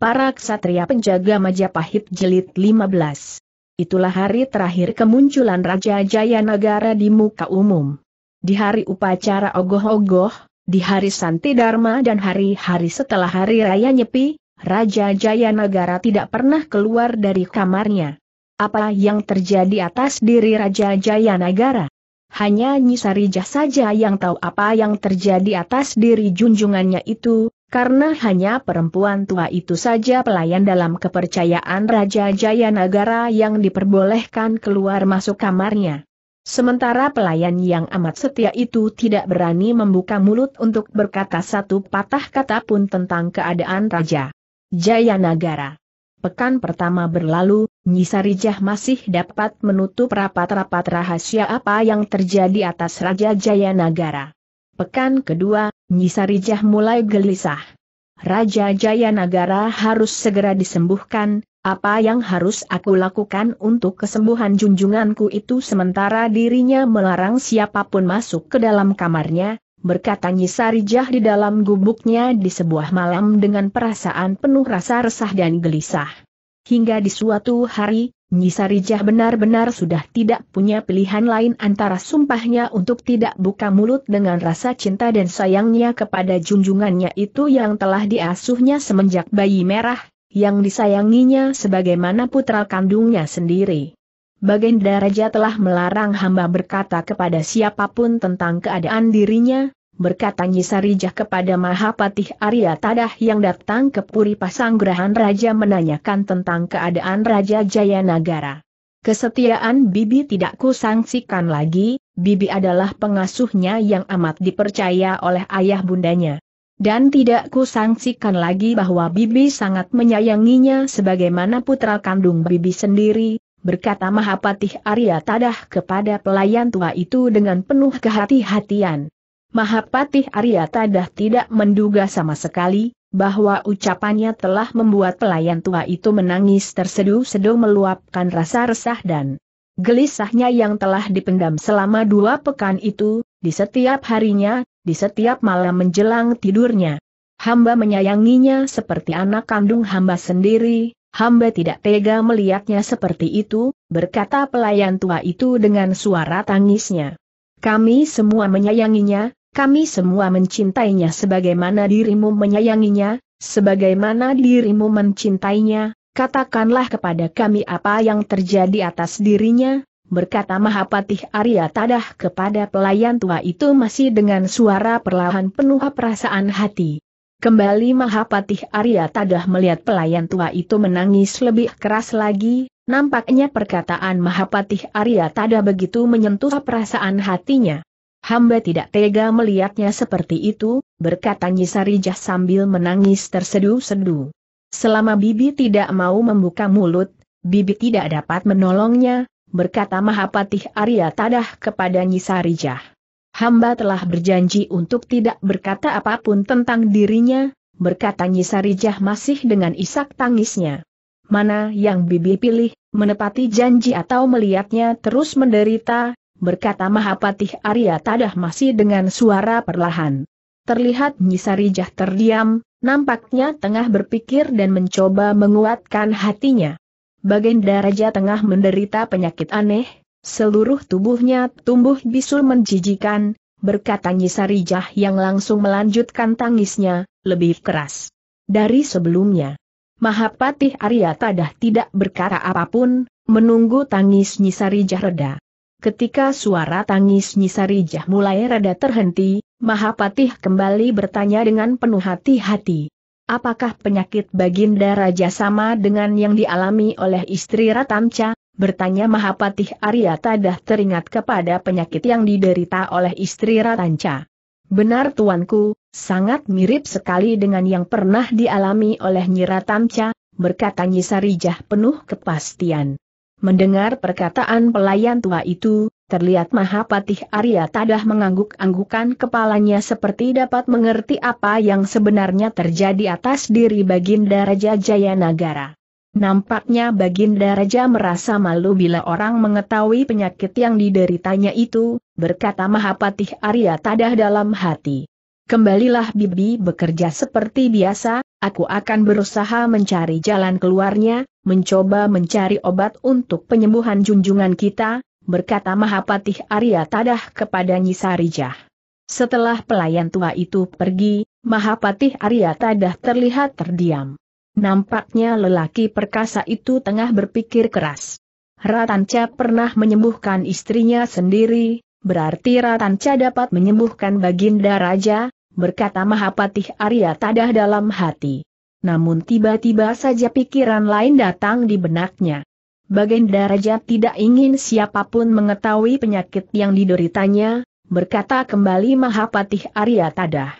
Para Ksatria Penjaga Majapahit jelit 15. Itulah hari terakhir kemunculan Raja Jayanagara di muka umum. Di hari upacara ogoh-ogoh, di hari Santi Dharma dan hari-hari setelah hari raya Nyepi, Raja Jayanagara tidak pernah keluar dari kamarnya. Apa yang terjadi atas diri Raja Jayanagara? Hanya Nyi Sarijah saja yang tahu apa yang terjadi atas diri junjungannya itu, karena hanya perempuan tua itu saja pelayan dalam kepercayaan Raja Jayanagara yang diperbolehkan keluar masuk kamarnya. Sementara pelayan yang amat setia itu tidak berani membuka mulut untuk berkata satu patah kata pun tentang keadaan Raja Jayanagara. Pekan pertama berlalu, Nyisarijah masih dapat menutup rapat-rapat rahasia apa yang terjadi atas Raja Jayanagara. Pekan kedua, Nyisarijah mulai gelisah. Raja Jayanagara harus segera disembuhkan, apa yang harus aku lakukan untuk kesembuhan junjunganku itu sementara dirinya melarang siapapun masuk ke dalam kamarnya, berkata Nyisarijah di dalam gubuknya di sebuah malam dengan perasaan penuh rasa resah dan gelisah. Hingga di suatu hari, Nyisarijah benar-benar sudah tidak punya pilihan lain antara sumpahnya untuk tidak buka mulut dengan rasa cinta dan sayangnya kepada junjungannya itu yang telah diasuhnya semenjak bayi merah, yang disayanginya sebagaimana putra kandungnya sendiri. Baginda Raja telah melarang hamba berkata kepada siapapun tentang keadaan dirinya, berkata Nyisarijah kepada Mahapatih Arya Tadah yang datang ke Puri Pasanggrahan Raja menanyakan tentang keadaan Raja Jayanagara. Kesetiaan Bibi tidak kusangsikan lagi, Bibi adalah pengasuhnya yang amat dipercaya oleh ayah bundanya. Dan tidak kusangsikan lagi bahwa Bibi sangat menyayanginya sebagaimana putra kandung Bibi sendiri, berkata Mahapatih Arya Tadah kepada pelayan tua itu dengan penuh kehati-hatian. Mahapatih Arya tadah tidak menduga sama sekali, bahwa ucapannya telah membuat pelayan tua itu menangis terseduh-seduh meluapkan rasa resah dan gelisahnya yang telah dipendam selama dua pekan itu, di setiap harinya, di setiap malam menjelang tidurnya. Hamba menyayanginya seperti anak kandung hamba sendiri, hamba tidak tega melihatnya seperti itu, berkata pelayan tua itu dengan suara tangisnya. Kami semua menyayanginya, kami semua mencintainya sebagaimana dirimu menyayanginya, sebagaimana dirimu mencintainya, katakanlah kepada kami apa yang terjadi atas dirinya, berkata Mahapatih Arya Tadah kepada pelayan tua itu masih dengan suara perlahan penuh perasaan hati. Kembali Mahapatih Arya Tadah melihat pelayan tua itu menangis lebih keras lagi, nampaknya perkataan Mahapatih Arya Tadah begitu menyentuh perasaan hatinya. Hamba tidak tega melihatnya seperti itu, berkata Nyisarijah sambil menangis tersedu-sedu. Selama Bibi tidak mau membuka mulut, Bibi tidak dapat menolongnya, berkata Mahapatih Arya Tadah kepada Nyisarijah. Hamba telah berjanji untuk tidak berkata apapun tentang dirinya, berkata Nyisarijah masih dengan isak tangisnya. Mana yang Bibi pilih, menepati janji atau melihatnya terus menderita, berkata Mahapatih Arya Tadah masih dengan suara perlahan. Terlihat Nyisarijah terdiam, nampaknya tengah berpikir dan mencoba menguatkan hatinya. Baginda Raja tengah menderita penyakit aneh, seluruh tubuhnya tumbuh bisul menjijikan, berkata Nyisarijah yang langsung melanjutkan tangisnya, lebih keras. Dari sebelumnya, Mahapatih Arya Tadah tidak berkata apapun, menunggu tangis Nyisarijah reda. Ketika suara tangis Nyisarijah mulai rada terhenti, Mahapatih kembali bertanya dengan penuh hati-hati. Apakah penyakit Baginda Raja sama dengan yang dialami oleh istri Ratamca? Bertanya Mahapatih Arya Tadah teringat kepada penyakit yang diderita oleh istri Ratanca. Benar tuanku, sangat mirip sekali dengan yang pernah dialami oleh Nyiratamca, berkata Nyisarijah penuh kepastian. Mendengar perkataan pelayan tua itu, terlihat Mahapatih Arya Tadah mengangguk-anggukan kepalanya seperti dapat mengerti apa yang sebenarnya terjadi atas diri Baginda Raja Jayanagara. Nampaknya Baginda Raja merasa malu bila orang mengetahui penyakit yang dideritanya itu, berkata Mahapatih Arya Tadah dalam hati. Kembalilah Bibi bekerja seperti biasa, aku akan berusaha mencari jalan keluarnya, mencoba mencari obat untuk penyembuhan junjungan kita, berkata Mahapatih Arya Tadah kepada Nyisarijah. Setelah pelayan tua itu pergi, Mahapatih Arya Tadah terlihat terdiam. Nampaknya lelaki perkasa itu tengah berpikir keras. Ratanca pernah menyembuhkan istrinya sendiri, berarti Ratanca dapat menyembuhkan Baginda Raja, berkata Mahapatih Arya Tadah dalam hati. Namun tiba-tiba saja pikiran lain datang di benaknya. Baginda Raja tidak ingin siapapun mengetahui penyakit yang dideritanya, berkata kembali Mahapatih Arya Tadah.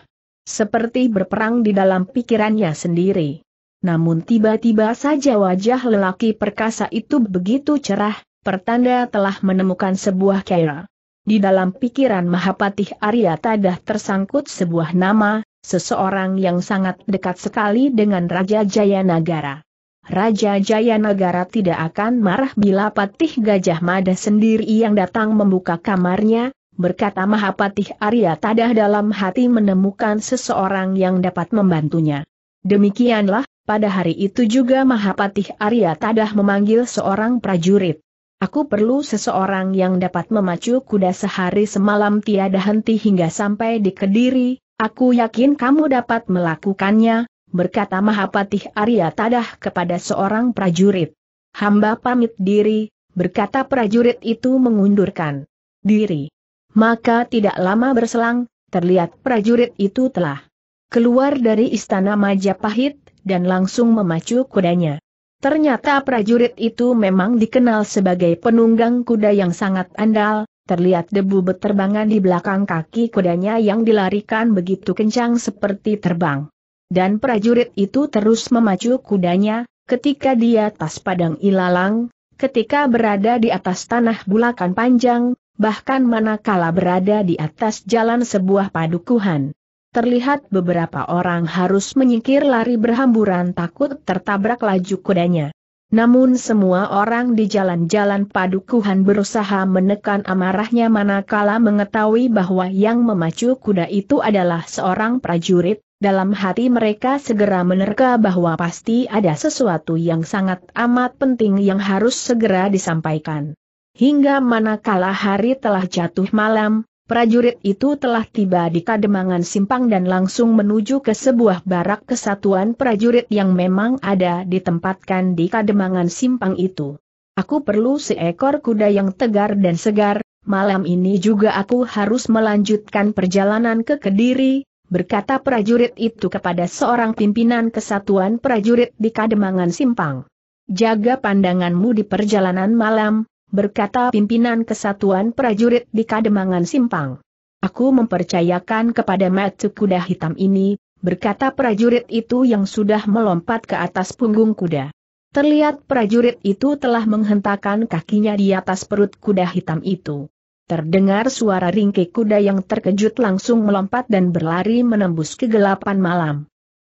Seperti berperang di dalam pikirannya sendiri. Namun tiba-tiba saja wajah lelaki perkasa itu begitu cerah, pertanda telah menemukan sebuah kera. Di dalam pikiran Mahapatih Arya Tadah tersangkut sebuah nama, seseorang yang sangat dekat sekali dengan Raja Jayanagara. Raja Jayanagara tidak akan marah bila Patih Gajah Mada sendiri yang datang membuka kamarnya, berkata Mahapatih Arya Tadah dalam hati menemukan seseorang yang dapat membantunya. Demikianlah, pada hari itu juga Mahapatih Arya Tadah memanggil seorang prajurit. Aku perlu seseorang yang dapat memacu kuda sehari semalam tiada henti hingga sampai di Kediri, aku yakin kamu dapat melakukannya, berkata Mahapatih Arya Tadah kepada seorang prajurit. Hamba pamit diri, berkata prajurit itu mengundurkan diri. Maka tidak lama berselang, terlihat prajurit itu telah keluar dari istana Majapahit, dan langsung memacu kudanya. Ternyata prajurit itu memang dikenal sebagai penunggang kuda yang sangat andal, terlihat debu beterbangan di belakang kaki kudanya yang dilarikan begitu kencang seperti terbang. Dan prajurit itu terus memacu kudanya, ketika di atas padang ilalang, ketika berada di atas tanah bulakan panjang, bahkan manakala berada di atas jalan sebuah padukuhan terlihat beberapa orang harus menyingkir lari berhamburan takut tertabrak laju kudanya. Namun semua orang di jalan-jalan padukuhan berusaha menekan amarahnya manakala mengetahui bahwa yang memacu kuda itu adalah seorang prajurit, dalam hati mereka segera menerka bahwa pasti ada sesuatu yang sangat amat penting yang harus segera disampaikan. Hingga manakala hari telah jatuh malam, prajurit itu telah tiba di kademangan simpang dan langsung menuju ke sebuah barak kesatuan prajurit yang memang ada ditempatkan di kademangan simpang itu. Aku perlu seekor kuda yang tegar dan segar, malam ini juga aku harus melanjutkan perjalanan ke Kediri, berkata prajurit itu kepada seorang pimpinan kesatuan prajurit di kademangan simpang. Jaga pandanganmu di perjalanan malam, berkata pimpinan kesatuan prajurit di Kademangan Simpang. Aku mempercayakan kepada matu kuda hitam ini, berkata prajurit itu yang sudah melompat ke atas punggung kuda. Terlihat prajurit itu telah menghentakkan kakinya di atas perut kuda hitam itu. Terdengar suara ringkik kuda yang terkejut langsung melompat dan berlari menembus kegelapan malam.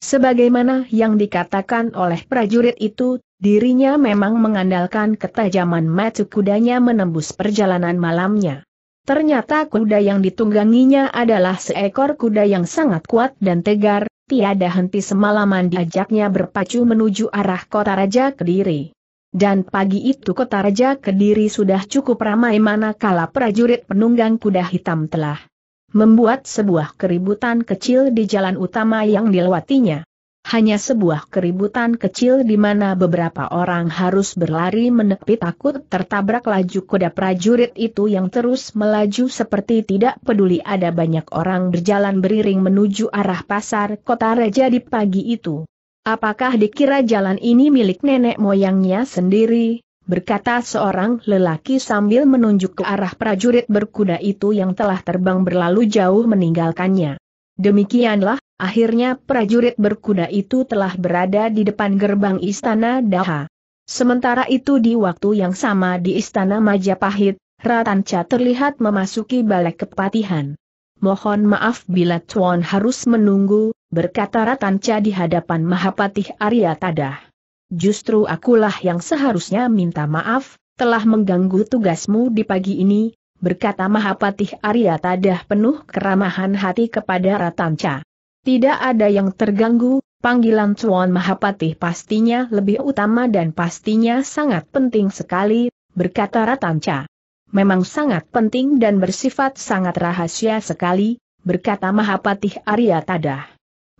Sebagaimana yang dikatakan oleh prajurit itu, Dirinya memang mengandalkan ketajaman mata kudanya menembus perjalanan malamnya. Ternyata kuda yang ditungganginya adalah seekor kuda yang sangat kuat dan tegar, tiada henti semalaman diajaknya berpacu menuju arah kota Raja Kediri. Dan pagi itu kota Raja Kediri sudah cukup ramai manakala prajurit penunggang kuda hitam telah membuat sebuah keributan kecil di jalan utama yang dilewatinya hanya sebuah keributan kecil di mana beberapa orang harus berlari menepi takut tertabrak laju kuda prajurit itu yang terus melaju seperti tidak peduli ada banyak orang berjalan beriring menuju arah pasar kota raja di pagi itu. Apakah dikira jalan ini milik nenek moyangnya sendiri? Berkata seorang lelaki sambil menunjuk ke arah prajurit berkuda itu yang telah terbang berlalu jauh meninggalkannya. Demikianlah, akhirnya prajurit berkuda itu telah berada di depan gerbang istana Daha. Sementara itu di waktu yang sama di istana Majapahit, Ratanca terlihat memasuki balai kepatihan. Mohon maaf bila Tuan harus menunggu, berkata Ratanca di hadapan Mahapatih Arya Tadah. Justru akulah yang seharusnya minta maaf, telah mengganggu tugasmu di pagi ini, berkata Mahapatih Arya Tadah penuh keramahan hati kepada Ratanca. Tidak ada yang terganggu, panggilan Cuan Mahapatih pastinya lebih utama dan pastinya sangat penting sekali, berkata Ratanca. Memang sangat penting dan bersifat sangat rahasia sekali, berkata Mahapatih Arya Tadah.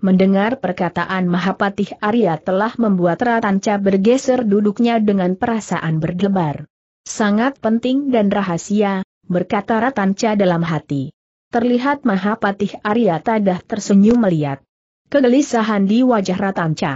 Mendengar perkataan Mahapatih Arya telah membuat Ratanca bergeser duduknya dengan perasaan berdebar. Sangat penting dan rahasia, berkata Ratanca dalam hati. Terlihat Mahapatih Arya Tadah tersenyum melihat kegelisahan di wajah Ratanca.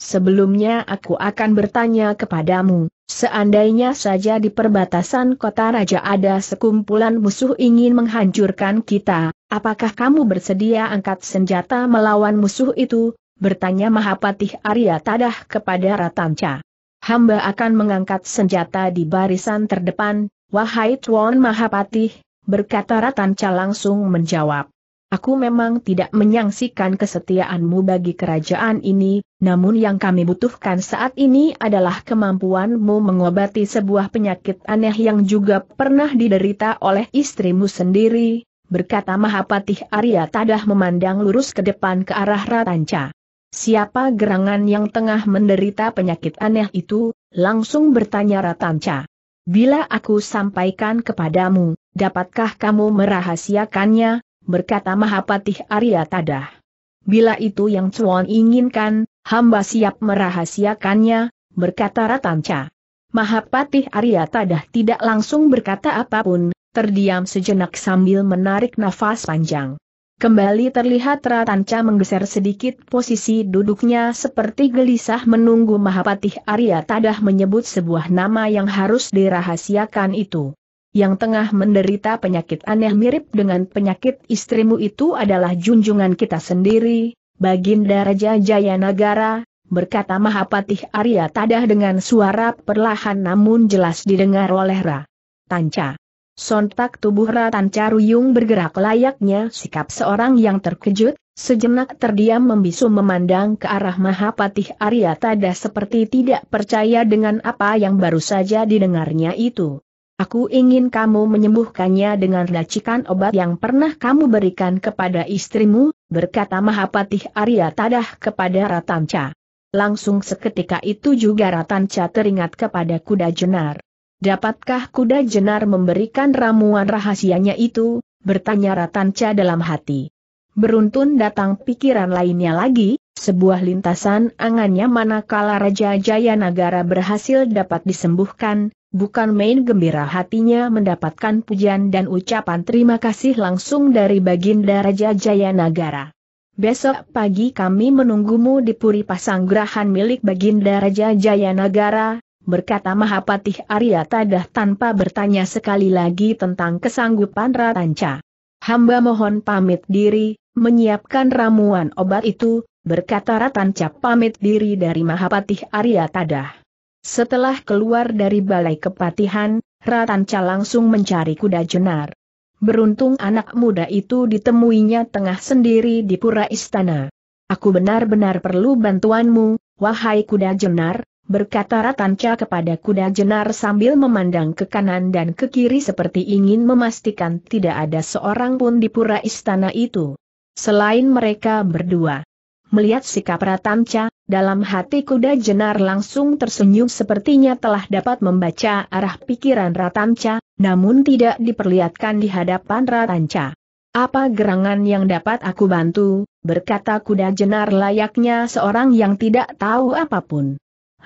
Sebelumnya aku akan bertanya kepadamu, seandainya saja di perbatasan kota raja ada sekumpulan musuh ingin menghancurkan kita, apakah kamu bersedia angkat senjata melawan musuh itu? Bertanya Mahapatih Arya Tadah kepada Ratanca. Hamba akan mengangkat senjata di barisan terdepan, Wahai Tuan Mahapatih, berkata Ratanca langsung menjawab. Aku memang tidak menyangsikan kesetiaanmu bagi kerajaan ini, namun yang kami butuhkan saat ini adalah kemampuanmu mengobati sebuah penyakit aneh yang juga pernah diderita oleh istrimu sendiri, berkata Mahapatih Arya Tadah memandang lurus ke depan ke arah Ratanca. Siapa gerangan yang tengah menderita penyakit aneh itu? Langsung bertanya Ratanca. Bila aku sampaikan kepadamu, dapatkah kamu merahasiakannya, berkata Mahapatih Arya Tadah. Bila itu yang Chuan inginkan, hamba siap merahasiakannya, berkata Ratanca. Mahapatih Arya Tadah tidak langsung berkata apapun, terdiam sejenak sambil menarik nafas panjang. Kembali terlihat Ratanca menggeser sedikit posisi duduknya seperti gelisah menunggu Mahapatih Arya Tadah menyebut sebuah nama yang harus dirahasiakan itu. Yang tengah menderita penyakit aneh mirip dengan penyakit istrimu itu adalah junjungan kita sendiri, Baginda Raja Jayanagara, berkata Mahapatih Arya Tadah dengan suara perlahan namun jelas didengar oleh Ra. Tanca. Sontak tubuh Ratan Caruyung bergerak layaknya sikap seorang yang terkejut, sejenak terdiam membisu memandang ke arah Mahapatih Arya Tada seperti tidak percaya dengan apa yang baru saja didengarnya itu. Aku ingin kamu menyembuhkannya dengan racikan obat yang pernah kamu berikan kepada istrimu, berkata Mahapatih Arya Tadah kepada Ratanca. Langsung seketika itu juga Ratanca teringat kepada kuda jenar. Dapatkah kuda jenar memberikan ramuan rahasianya itu? Bertanya Ratanca dalam hati. Beruntun datang pikiran lainnya lagi, sebuah lintasan angannya manakala Raja Jayanagara berhasil dapat disembuhkan, bukan main gembira hatinya mendapatkan pujian dan ucapan terima kasih langsung dari Baginda Raja Jayanagara. Besok pagi kami menunggumu di Puri Pasanggrahan milik Baginda Raja Jayanagara, berkata Mahapatih Arya Tadah tanpa bertanya sekali lagi tentang kesanggupan Ratanca. Hamba mohon pamit diri, menyiapkan ramuan obat itu, berkata Ratanca pamit diri dari Mahapatih Arya Tadah. Setelah keluar dari balai kepatihan, Ratanca langsung mencari kuda jenar. Beruntung anak muda itu ditemuinya tengah sendiri di pura istana. Aku benar-benar perlu bantuanmu, wahai kuda jenar, berkata Ratanca kepada kuda jenar sambil memandang ke kanan dan ke kiri seperti ingin memastikan tidak ada seorang pun di pura istana itu. Selain mereka berdua. Melihat sikap Ratanca, dalam hati kuda jenar langsung tersenyum sepertinya telah dapat membaca arah pikiran Ratanca, namun tidak diperlihatkan di hadapan Ratanca. Apa gerangan yang dapat aku bantu, berkata kuda jenar layaknya seorang yang tidak tahu apapun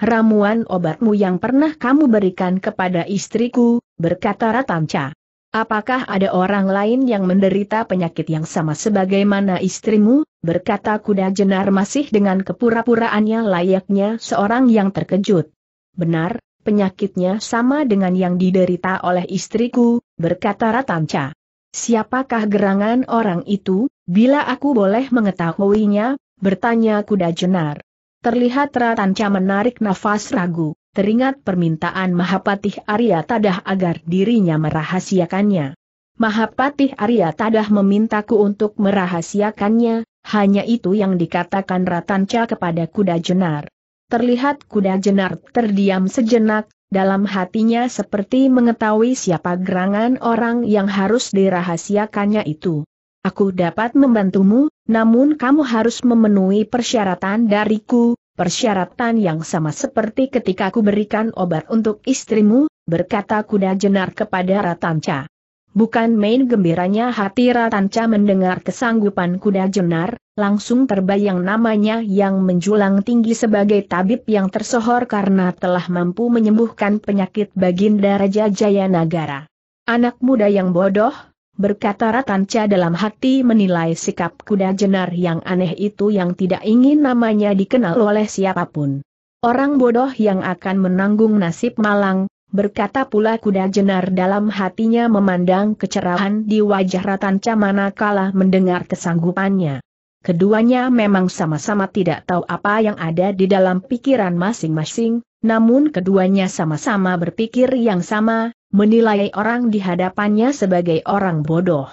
ramuan obatmu yang pernah kamu berikan kepada istriku, berkata Ratamca. Apakah ada orang lain yang menderita penyakit yang sama sebagaimana istrimu, berkata kuda jenar masih dengan kepura-puraannya layaknya seorang yang terkejut. Benar, penyakitnya sama dengan yang diderita oleh istriku, berkata Ratamca. Siapakah gerangan orang itu, bila aku boleh mengetahuinya, bertanya kuda jenar. Terlihat Ratanca menarik nafas ragu, teringat permintaan Mahapatih Arya Tadah agar dirinya merahasiakannya. Mahapatih Arya Tadah memintaku untuk merahasiakannya, hanya itu yang dikatakan Ratanca kepada kuda jenar. Terlihat kuda jenar terdiam sejenak, dalam hatinya seperti mengetahui siapa gerangan orang yang harus dirahasiakannya itu. Aku dapat membantumu, namun kamu harus memenuhi persyaratan dariku, persyaratan yang sama seperti ketika aku berikan obat untuk istrimu, berkata kuda jenar kepada Ratanca. Bukan main gembiranya hati Ratanca mendengar kesanggupan kuda jenar, langsung terbayang namanya yang menjulang tinggi sebagai tabib yang tersohor karena telah mampu menyembuhkan penyakit Baginda Raja Jayanagara. Anak muda yang bodoh, berkata Ratanca dalam hati menilai sikap kuda jenar yang aneh itu yang tidak ingin namanya dikenal oleh siapapun. Orang bodoh yang akan menanggung nasib malang, berkata pula kuda jenar dalam hatinya memandang kecerahan di wajah Ratanca manakala mendengar kesanggupannya. Keduanya memang sama-sama tidak tahu apa yang ada di dalam pikiran masing-masing, namun keduanya sama-sama berpikir yang sama, menilai orang di hadapannya sebagai orang bodoh.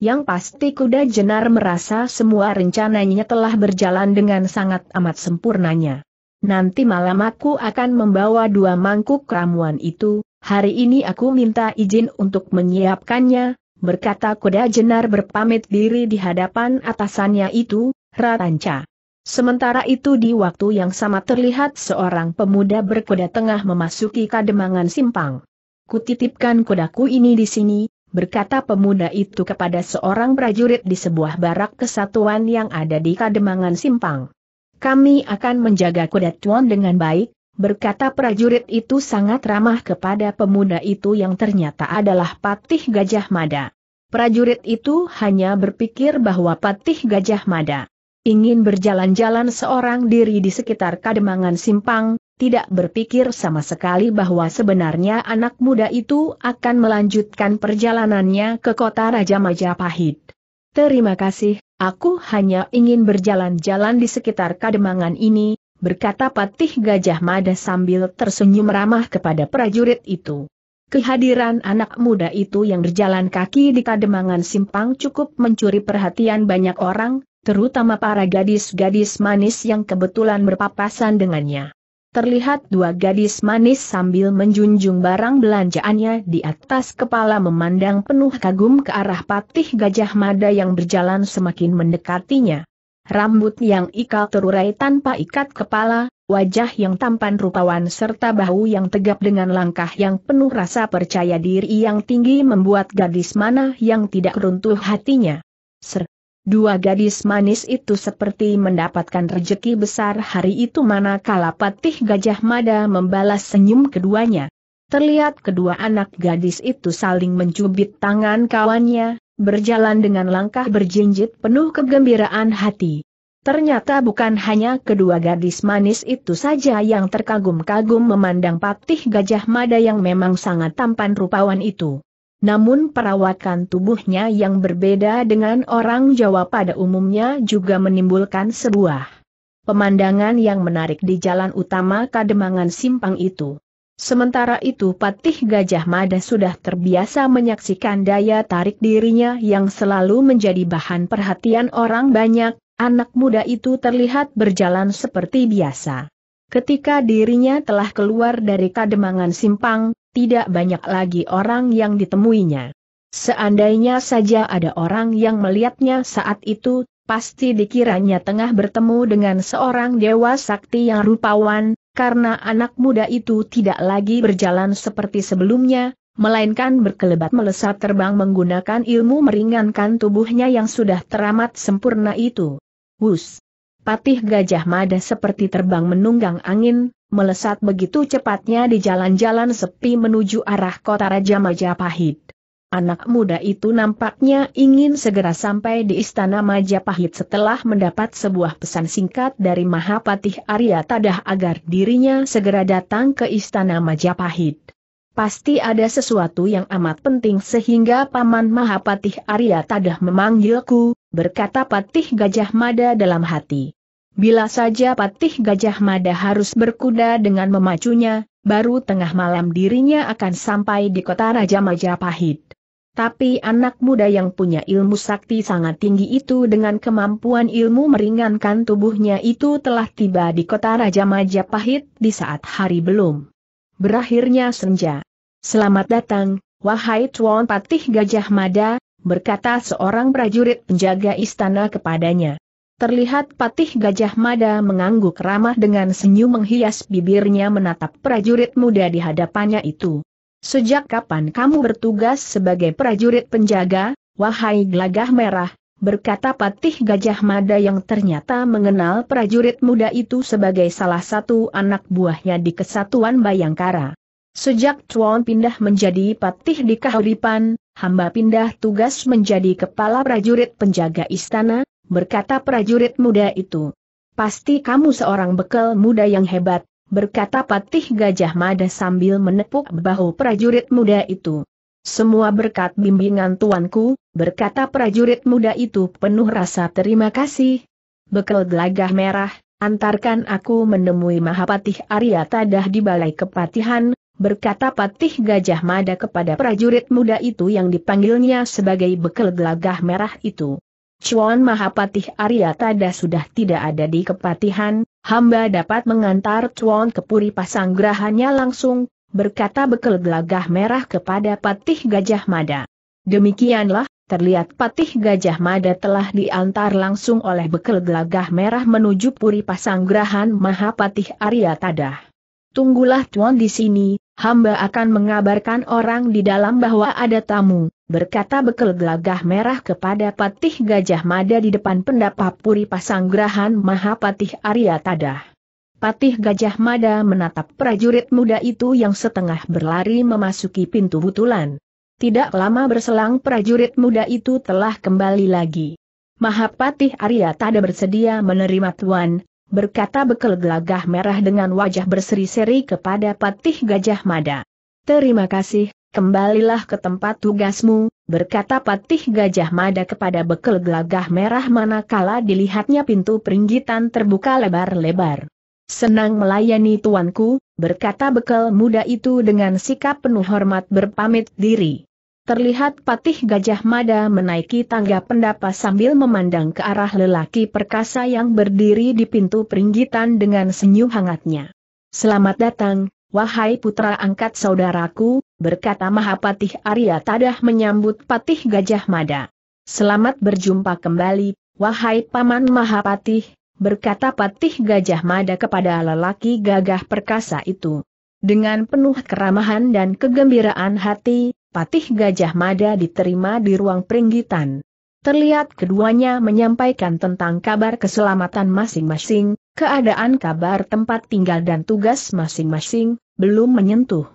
Yang pasti kuda jenar merasa semua rencananya telah berjalan dengan sangat amat sempurnanya. Nanti malam aku akan membawa dua mangkuk ramuan itu, hari ini aku minta izin untuk menyiapkannya, berkata kuda jenar berpamit diri di hadapan atasannya itu, Ratanca. Sementara itu di waktu yang sama terlihat seorang pemuda berkuda tengah memasuki kademangan simpang. Kutitipkan kudaku ini di sini, berkata pemuda itu kepada seorang prajurit di sebuah barak kesatuan yang ada di Kademangan Simpang. Kami akan menjaga kuda Tuan dengan baik, berkata prajurit itu sangat ramah kepada pemuda itu yang ternyata adalah Patih Gajah Mada. Prajurit itu hanya berpikir bahwa Patih Gajah Mada ingin berjalan-jalan seorang diri di sekitar Kademangan Simpang, tidak berpikir sama sekali bahwa sebenarnya anak muda itu akan melanjutkan perjalanannya ke kota Raja Majapahit. Terima kasih, aku hanya ingin berjalan-jalan di sekitar kademangan ini, berkata Patih Gajah Mada sambil tersenyum ramah kepada prajurit itu. Kehadiran anak muda itu yang berjalan kaki di kademangan simpang cukup mencuri perhatian banyak orang, terutama para gadis-gadis manis yang kebetulan berpapasan dengannya terlihat dua gadis manis sambil menjunjung barang belanjaannya di atas kepala memandang penuh kagum ke arah patih gajah mada yang berjalan semakin mendekatinya. Rambut yang ikal terurai tanpa ikat kepala, wajah yang tampan rupawan serta bahu yang tegap dengan langkah yang penuh rasa percaya diri yang tinggi membuat gadis mana yang tidak runtuh hatinya. Ser, Dua gadis manis itu seperti mendapatkan rejeki besar hari itu manakala patih gajah mada membalas senyum keduanya. Terlihat kedua anak gadis itu saling mencubit tangan kawannya, berjalan dengan langkah berjinjit penuh kegembiraan hati. Ternyata bukan hanya kedua gadis manis itu saja yang terkagum-kagum memandang patih gajah mada yang memang sangat tampan rupawan itu. Namun perawakan tubuhnya yang berbeda dengan orang Jawa pada umumnya juga menimbulkan sebuah pemandangan yang menarik di jalan utama Kademangan Simpang itu. Sementara itu Patih Gajah Mada sudah terbiasa menyaksikan daya tarik dirinya yang selalu menjadi bahan perhatian orang banyak, anak muda itu terlihat berjalan seperti biasa. Ketika dirinya telah keluar dari kademangan simpang, tidak banyak lagi orang yang ditemuinya. Seandainya saja ada orang yang melihatnya saat itu, pasti dikiranya tengah bertemu dengan seorang dewa sakti yang rupawan, karena anak muda itu tidak lagi berjalan seperti sebelumnya, melainkan berkelebat melesat terbang menggunakan ilmu meringankan tubuhnya yang sudah teramat sempurna itu. Wus! Patih Gajah Mada seperti terbang menunggang angin, melesat begitu cepatnya di jalan-jalan sepi menuju arah kota Raja Majapahit. Anak muda itu nampaknya ingin segera sampai di Istana Majapahit setelah mendapat sebuah pesan singkat dari Mahapatih Arya Tadah agar dirinya segera datang ke Istana Majapahit. Pasti ada sesuatu yang amat penting sehingga Paman Mahapatih Arya Tadah memanggilku, berkata Patih Gajah Mada dalam hati. Bila saja patih Gajah Mada harus berkuda dengan memacunya, baru tengah malam dirinya akan sampai di kota Raja Majapahit. Tapi anak muda yang punya ilmu sakti sangat tinggi itu dengan kemampuan ilmu meringankan tubuhnya itu telah tiba di kota Raja Majapahit di saat hari belum. Berakhirnya senja. Selamat datang, wahai Tuan Patih Gajah Mada, berkata seorang prajurit penjaga istana kepadanya. Terlihat patih gajah mada mengangguk ramah dengan senyum menghias bibirnya menatap prajurit muda di hadapannya itu. Sejak kapan kamu bertugas sebagai prajurit penjaga, wahai gelagah merah, berkata patih gajah mada yang ternyata mengenal prajurit muda itu sebagai salah satu anak buahnya di kesatuan Bayangkara. Sejak Chuan pindah menjadi patih di Kahuripan, hamba pindah tugas menjadi kepala prajurit penjaga istana, berkata prajurit muda itu. Pasti kamu seorang bekel muda yang hebat, berkata Patih Gajah Mada sambil menepuk bahu prajurit muda itu. Semua berkat bimbingan tuanku, berkata prajurit muda itu penuh rasa terima kasih. bekel gelagah merah, antarkan aku menemui Mahapatih Arya Tadah di Balai Kepatihan, berkata Patih Gajah Mada kepada prajurit muda itu yang dipanggilnya sebagai bekel gelagah merah itu. Chuan Mahapatih Tada sudah tidak ada di kepatihan, hamba dapat mengantar Chuan ke Puri Pasanggrahannya langsung, berkata Bekel gelagah merah kepada Patih Gajah Mada. Demikianlah, terlihat Patih Gajah Mada telah diantar langsung oleh Bekel gelagah merah menuju Puri Pasanggrahan Mahapatih Tada. Tunggulah Cuan di sini, Hamba akan mengabarkan orang di dalam bahwa ada tamu, berkata bekel gelagah merah kepada Patih Gajah Mada di depan Puri pasanggrahan Mahapatih Arya Tadah. Patih Gajah Mada menatap prajurit muda itu yang setengah berlari memasuki pintu butulan. Tidak lama berselang prajurit muda itu telah kembali lagi. Mahapatih Arya Tada bersedia menerima Tuan, berkata bekel gelagah merah dengan wajah berseri-seri kepada Patih Gajah Mada. Terima kasih, kembalilah ke tempat tugasmu, berkata Patih Gajah Mada kepada bekel gelagah merah manakala dilihatnya pintu peringgitan terbuka lebar-lebar. Senang melayani tuanku, berkata bekel muda itu dengan sikap penuh hormat berpamit diri. Terlihat patih Gajah Mada menaiki tangga pendapa sambil memandang ke arah lelaki perkasa yang berdiri di pintu peringgitan dengan senyum hangatnya. Selamat datang, Wahai putra angkat saudaraku, berkata Mahapatih Arya Tadah menyambut Patih Gajah Mada. Selamat berjumpa kembali, wahai paman Mahapatih, berkata Patih Gajah Mada kepada lelaki gagah perkasa itu. Dengan penuh keramahan dan kegembiraan hati, patih Gajah Mada diterima di ruang peringgitan. Terlihat keduanya menyampaikan tentang kabar keselamatan masing-masing, keadaan kabar tempat tinggal dan tugas masing-masing, belum menyentuh.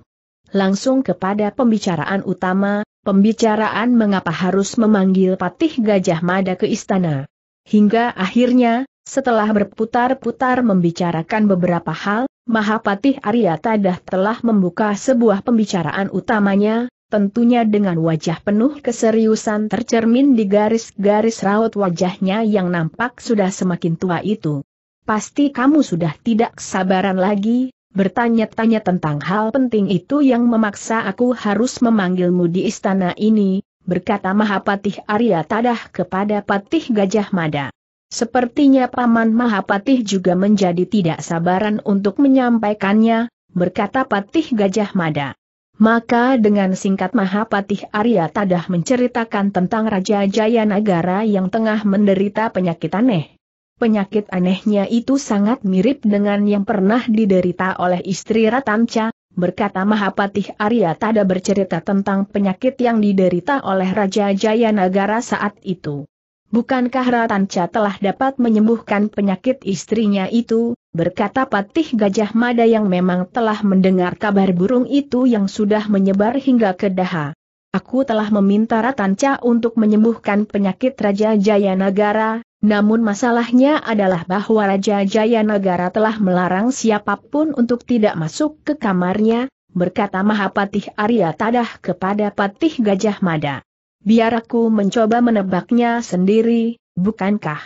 Langsung kepada pembicaraan utama, pembicaraan mengapa harus memanggil patih Gajah Mada ke istana. Hingga akhirnya, setelah berputar-putar membicarakan beberapa hal, Mahapatih Arya Tadah telah membuka sebuah pembicaraan utamanya, tentunya dengan wajah penuh keseriusan tercermin di garis-garis raut wajahnya yang nampak sudah semakin tua itu. Pasti kamu sudah tidak sabaran lagi, bertanya-tanya tentang hal penting itu yang memaksa aku harus memanggilmu di istana ini, berkata Mahapatih Arya Tadah kepada Patih Gajah Mada. Sepertinya Paman Mahapatih juga menjadi tidak sabaran untuk menyampaikannya, berkata Patih Gajah Mada. Maka dengan singkat Mahapatih Arya Tadah menceritakan tentang Raja Jayanagara yang tengah menderita penyakit aneh. Penyakit anehnya itu sangat mirip dengan yang pernah diderita oleh istri Ratanca, berkata Mahapatih Arya Tada bercerita tentang penyakit yang diderita oleh Raja Jayanagara saat itu. Bukankah Ratanca telah dapat menyembuhkan penyakit istrinya itu, berkata Patih Gajah Mada yang memang telah mendengar kabar burung itu yang sudah menyebar hingga ke Daha. Aku telah meminta Ratanca untuk menyembuhkan penyakit Raja Jayanagara, namun masalahnya adalah bahwa Raja Jayanagara telah melarang siapapun untuk tidak masuk ke kamarnya, berkata Mahapatih Arya Tadah kepada Patih Gajah Mada. Biar aku mencoba menebaknya sendiri, bukankah?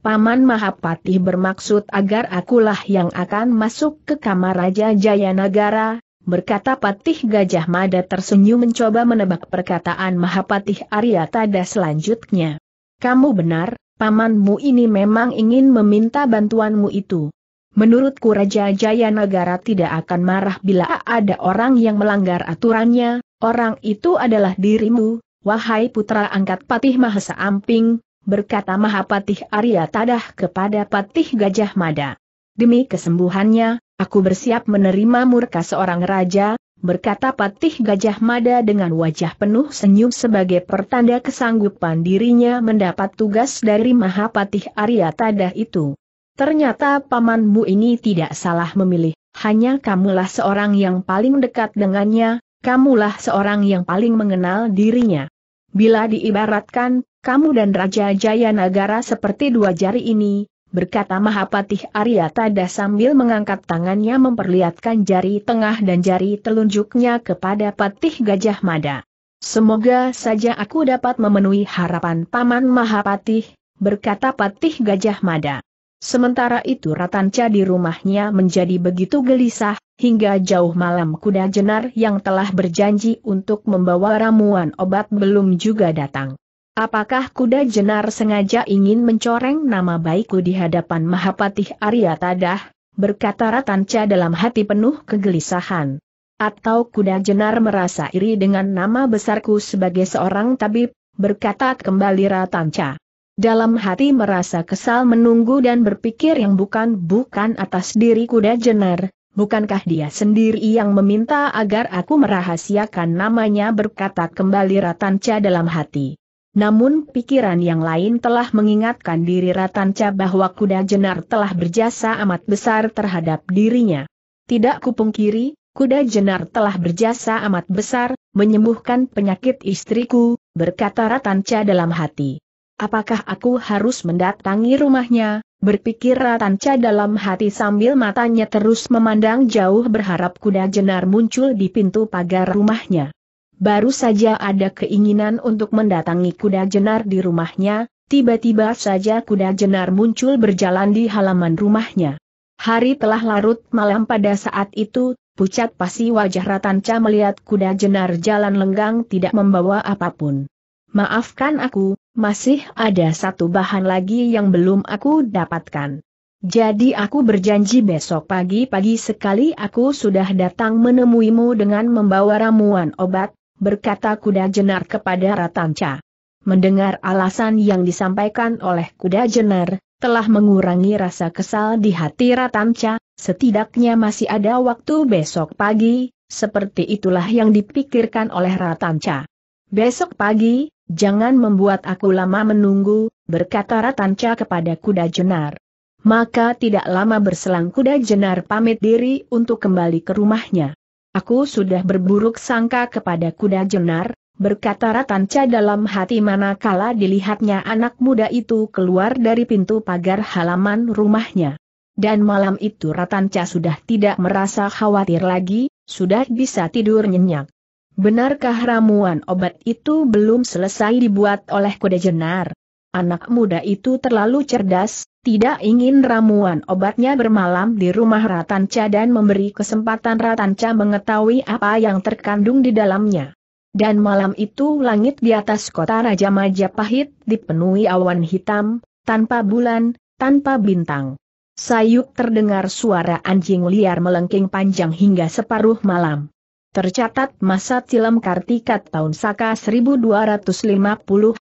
Paman Mahapatih bermaksud agar akulah yang akan masuk ke kamar Raja Jayanagara, berkata Patih Gajah Mada tersenyum mencoba menebak perkataan Mahapatih Arya Tada selanjutnya. Kamu benar, pamanmu ini memang ingin meminta bantuanmu itu. Menurutku Raja Jayanagara tidak akan marah bila ada orang yang melanggar aturannya, orang itu adalah dirimu, Wahai putra angkat Patih Mahesa Amping, berkata Mahapatih Arya Tadah kepada Patih Gajah Mada. Demi kesembuhannya, aku bersiap menerima murka seorang raja, berkata Patih Gajah Mada dengan wajah penuh senyum sebagai pertanda kesanggupan dirinya mendapat tugas dari Mahapatih Arya Tadah itu. Ternyata pamanmu ini tidak salah memilih, hanya kamulah seorang yang paling dekat dengannya, kamulah seorang yang paling mengenal dirinya. Bila diibaratkan, kamu dan Raja Jaya Nagara seperti dua jari ini, berkata Mahapatih Tada sambil mengangkat tangannya memperlihatkan jari tengah dan jari telunjuknya kepada Patih Gajah Mada. Semoga saja aku dapat memenuhi harapan Paman Mahapatih, berkata Patih Gajah Mada. Sementara itu Ratanca di rumahnya menjadi begitu gelisah, hingga jauh malam kuda jenar yang telah berjanji untuk membawa ramuan obat belum juga datang. Apakah kuda jenar sengaja ingin mencoreng nama baikku di hadapan Mahapatih Arya Tadah, berkata Ratanca dalam hati penuh kegelisahan. Atau kuda jenar merasa iri dengan nama besarku sebagai seorang tabib, berkata kembali Ratanca. Dalam hati merasa kesal menunggu dan berpikir yang bukan-bukan atas diri kuda jenar, bukankah dia sendiri yang meminta agar aku merahasiakan namanya berkata kembali Ratanca dalam hati. Namun pikiran yang lain telah mengingatkan diri Ratanca bahwa kuda jenar telah berjasa amat besar terhadap dirinya. Tidak kupungkiri, kuda jenar telah berjasa amat besar, menyembuhkan penyakit istriku, berkata Ratanca dalam hati. Apakah aku harus mendatangi rumahnya? Berpikir Ratanca dalam hati sambil matanya terus memandang jauh berharap kuda jenar muncul di pintu pagar rumahnya. Baru saja ada keinginan untuk mendatangi kuda jenar di rumahnya, tiba-tiba saja kuda jenar muncul berjalan di halaman rumahnya. Hari telah larut malam pada saat itu, pucat pasi wajah Ratanca melihat kuda jenar jalan lenggang tidak membawa apapun. Maafkan aku, masih ada satu bahan lagi yang belum aku dapatkan. Jadi aku berjanji besok pagi-pagi sekali aku sudah datang menemuimu dengan membawa ramuan obat, berkata kuda jenar kepada Ratanca. Mendengar alasan yang disampaikan oleh kuda jenar, telah mengurangi rasa kesal di hati Ratanca, setidaknya masih ada waktu besok pagi, seperti itulah yang dipikirkan oleh Ratanca. Besok pagi, Jangan membuat aku lama menunggu, berkata Ratanca kepada kuda jenar. Maka tidak lama berselang kuda jenar pamit diri untuk kembali ke rumahnya. Aku sudah berburuk sangka kepada kuda jenar, berkata Ratanca dalam hati manakala dilihatnya anak muda itu keluar dari pintu pagar halaman rumahnya. Dan malam itu Ratanca sudah tidak merasa khawatir lagi, sudah bisa tidur nyenyak. Benarkah ramuan obat itu belum selesai dibuat oleh kuda jenar? Anak muda itu terlalu cerdas, tidak ingin ramuan obatnya bermalam di rumah Ratanca dan memberi kesempatan Ratanca mengetahui apa yang terkandung di dalamnya. Dan malam itu langit di atas kota Raja Majapahit dipenuhi awan hitam, tanpa bulan, tanpa bintang. Sayup terdengar suara anjing liar melengking panjang hingga separuh malam. Tercatat masa silam Kartikat tahun Saka 1250,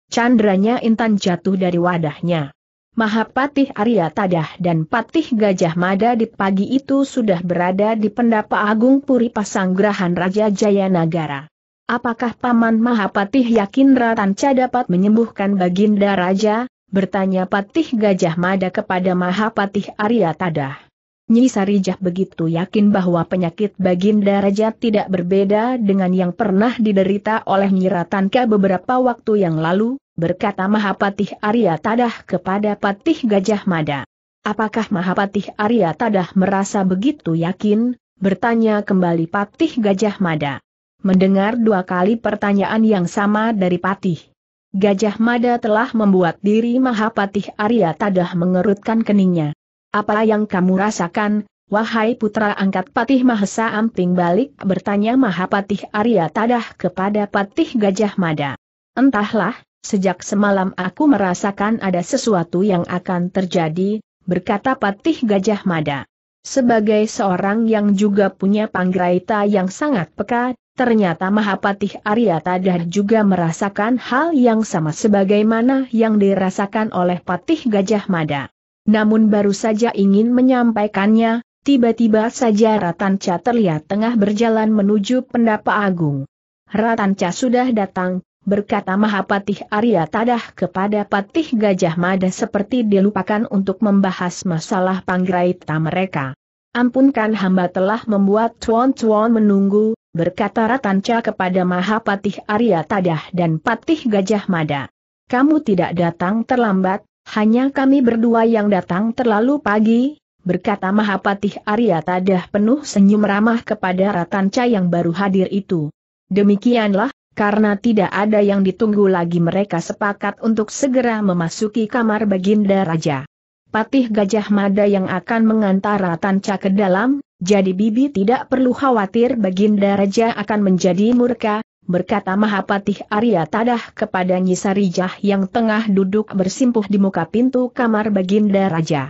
Candranya Intan jatuh dari wadahnya. Mahapatih Arya Tadah dan Patih Gajah Mada di pagi itu sudah berada di pendapa Agung Puri Pasanggrahan Raja Jayanagara. Apakah Paman Mahapatih yakin Ratanca dapat menyembuhkan Baginda Raja? Bertanya Patih Gajah Mada kepada Mahapatih Arya Tadah. Nyisarijah begitu yakin bahwa penyakit Baginda Raja tidak berbeda dengan yang pernah diderita oleh Nyiratanka beberapa waktu yang lalu, berkata Mahapatih Arya Tadah kepada Patih Gajah Mada. Apakah Mahapatih Arya Tadah merasa begitu yakin? Bertanya kembali Patih Gajah Mada. Mendengar dua kali pertanyaan yang sama dari Patih. Gajah Mada telah membuat diri Mahapatih Arya Tadah mengerutkan keningnya. Apa yang kamu rasakan, wahai putra angkat Patih Mahesa Amping balik bertanya Mahapatih Arya Tadah kepada Patih Gajah Mada. Entahlah, sejak semalam aku merasakan ada sesuatu yang akan terjadi, berkata Patih Gajah Mada. Sebagai seorang yang juga punya panggraita yang sangat peka, Ternyata Mahapatih Arya Tadah juga merasakan hal yang sama sebagaimana yang dirasakan oleh Patih Gajah Mada. Namun baru saja ingin menyampaikannya, tiba-tiba saja Ratanca terlihat tengah berjalan menuju pendapa agung. Ratanca sudah datang, berkata Mahapatih Arya Tadah kepada Patih Gajah Mada seperti dilupakan untuk membahas masalah panggraita mereka. Ampunkan hamba telah membuat tuan-tuan menunggu, berkata Ratanca kepada Mahapatih Arya Tadah dan Patih Gajah Mada. Kamu tidak datang terlambat, hanya kami berdua yang datang terlalu pagi, berkata Mahapatih Arya Tadah penuh senyum ramah kepada Ratanca yang baru hadir itu. Demikianlah, karena tidak ada yang ditunggu lagi mereka sepakat untuk segera memasuki kamar Baginda Raja. Patih Gajah Mada yang akan mengantar Ratanca ke dalam, jadi Bibi tidak perlu khawatir Baginda Raja akan menjadi murka, berkata Mahapatih Arya Tadah kepada Nyisarijah yang tengah duduk bersimpuh di muka pintu kamar Baginda Raja.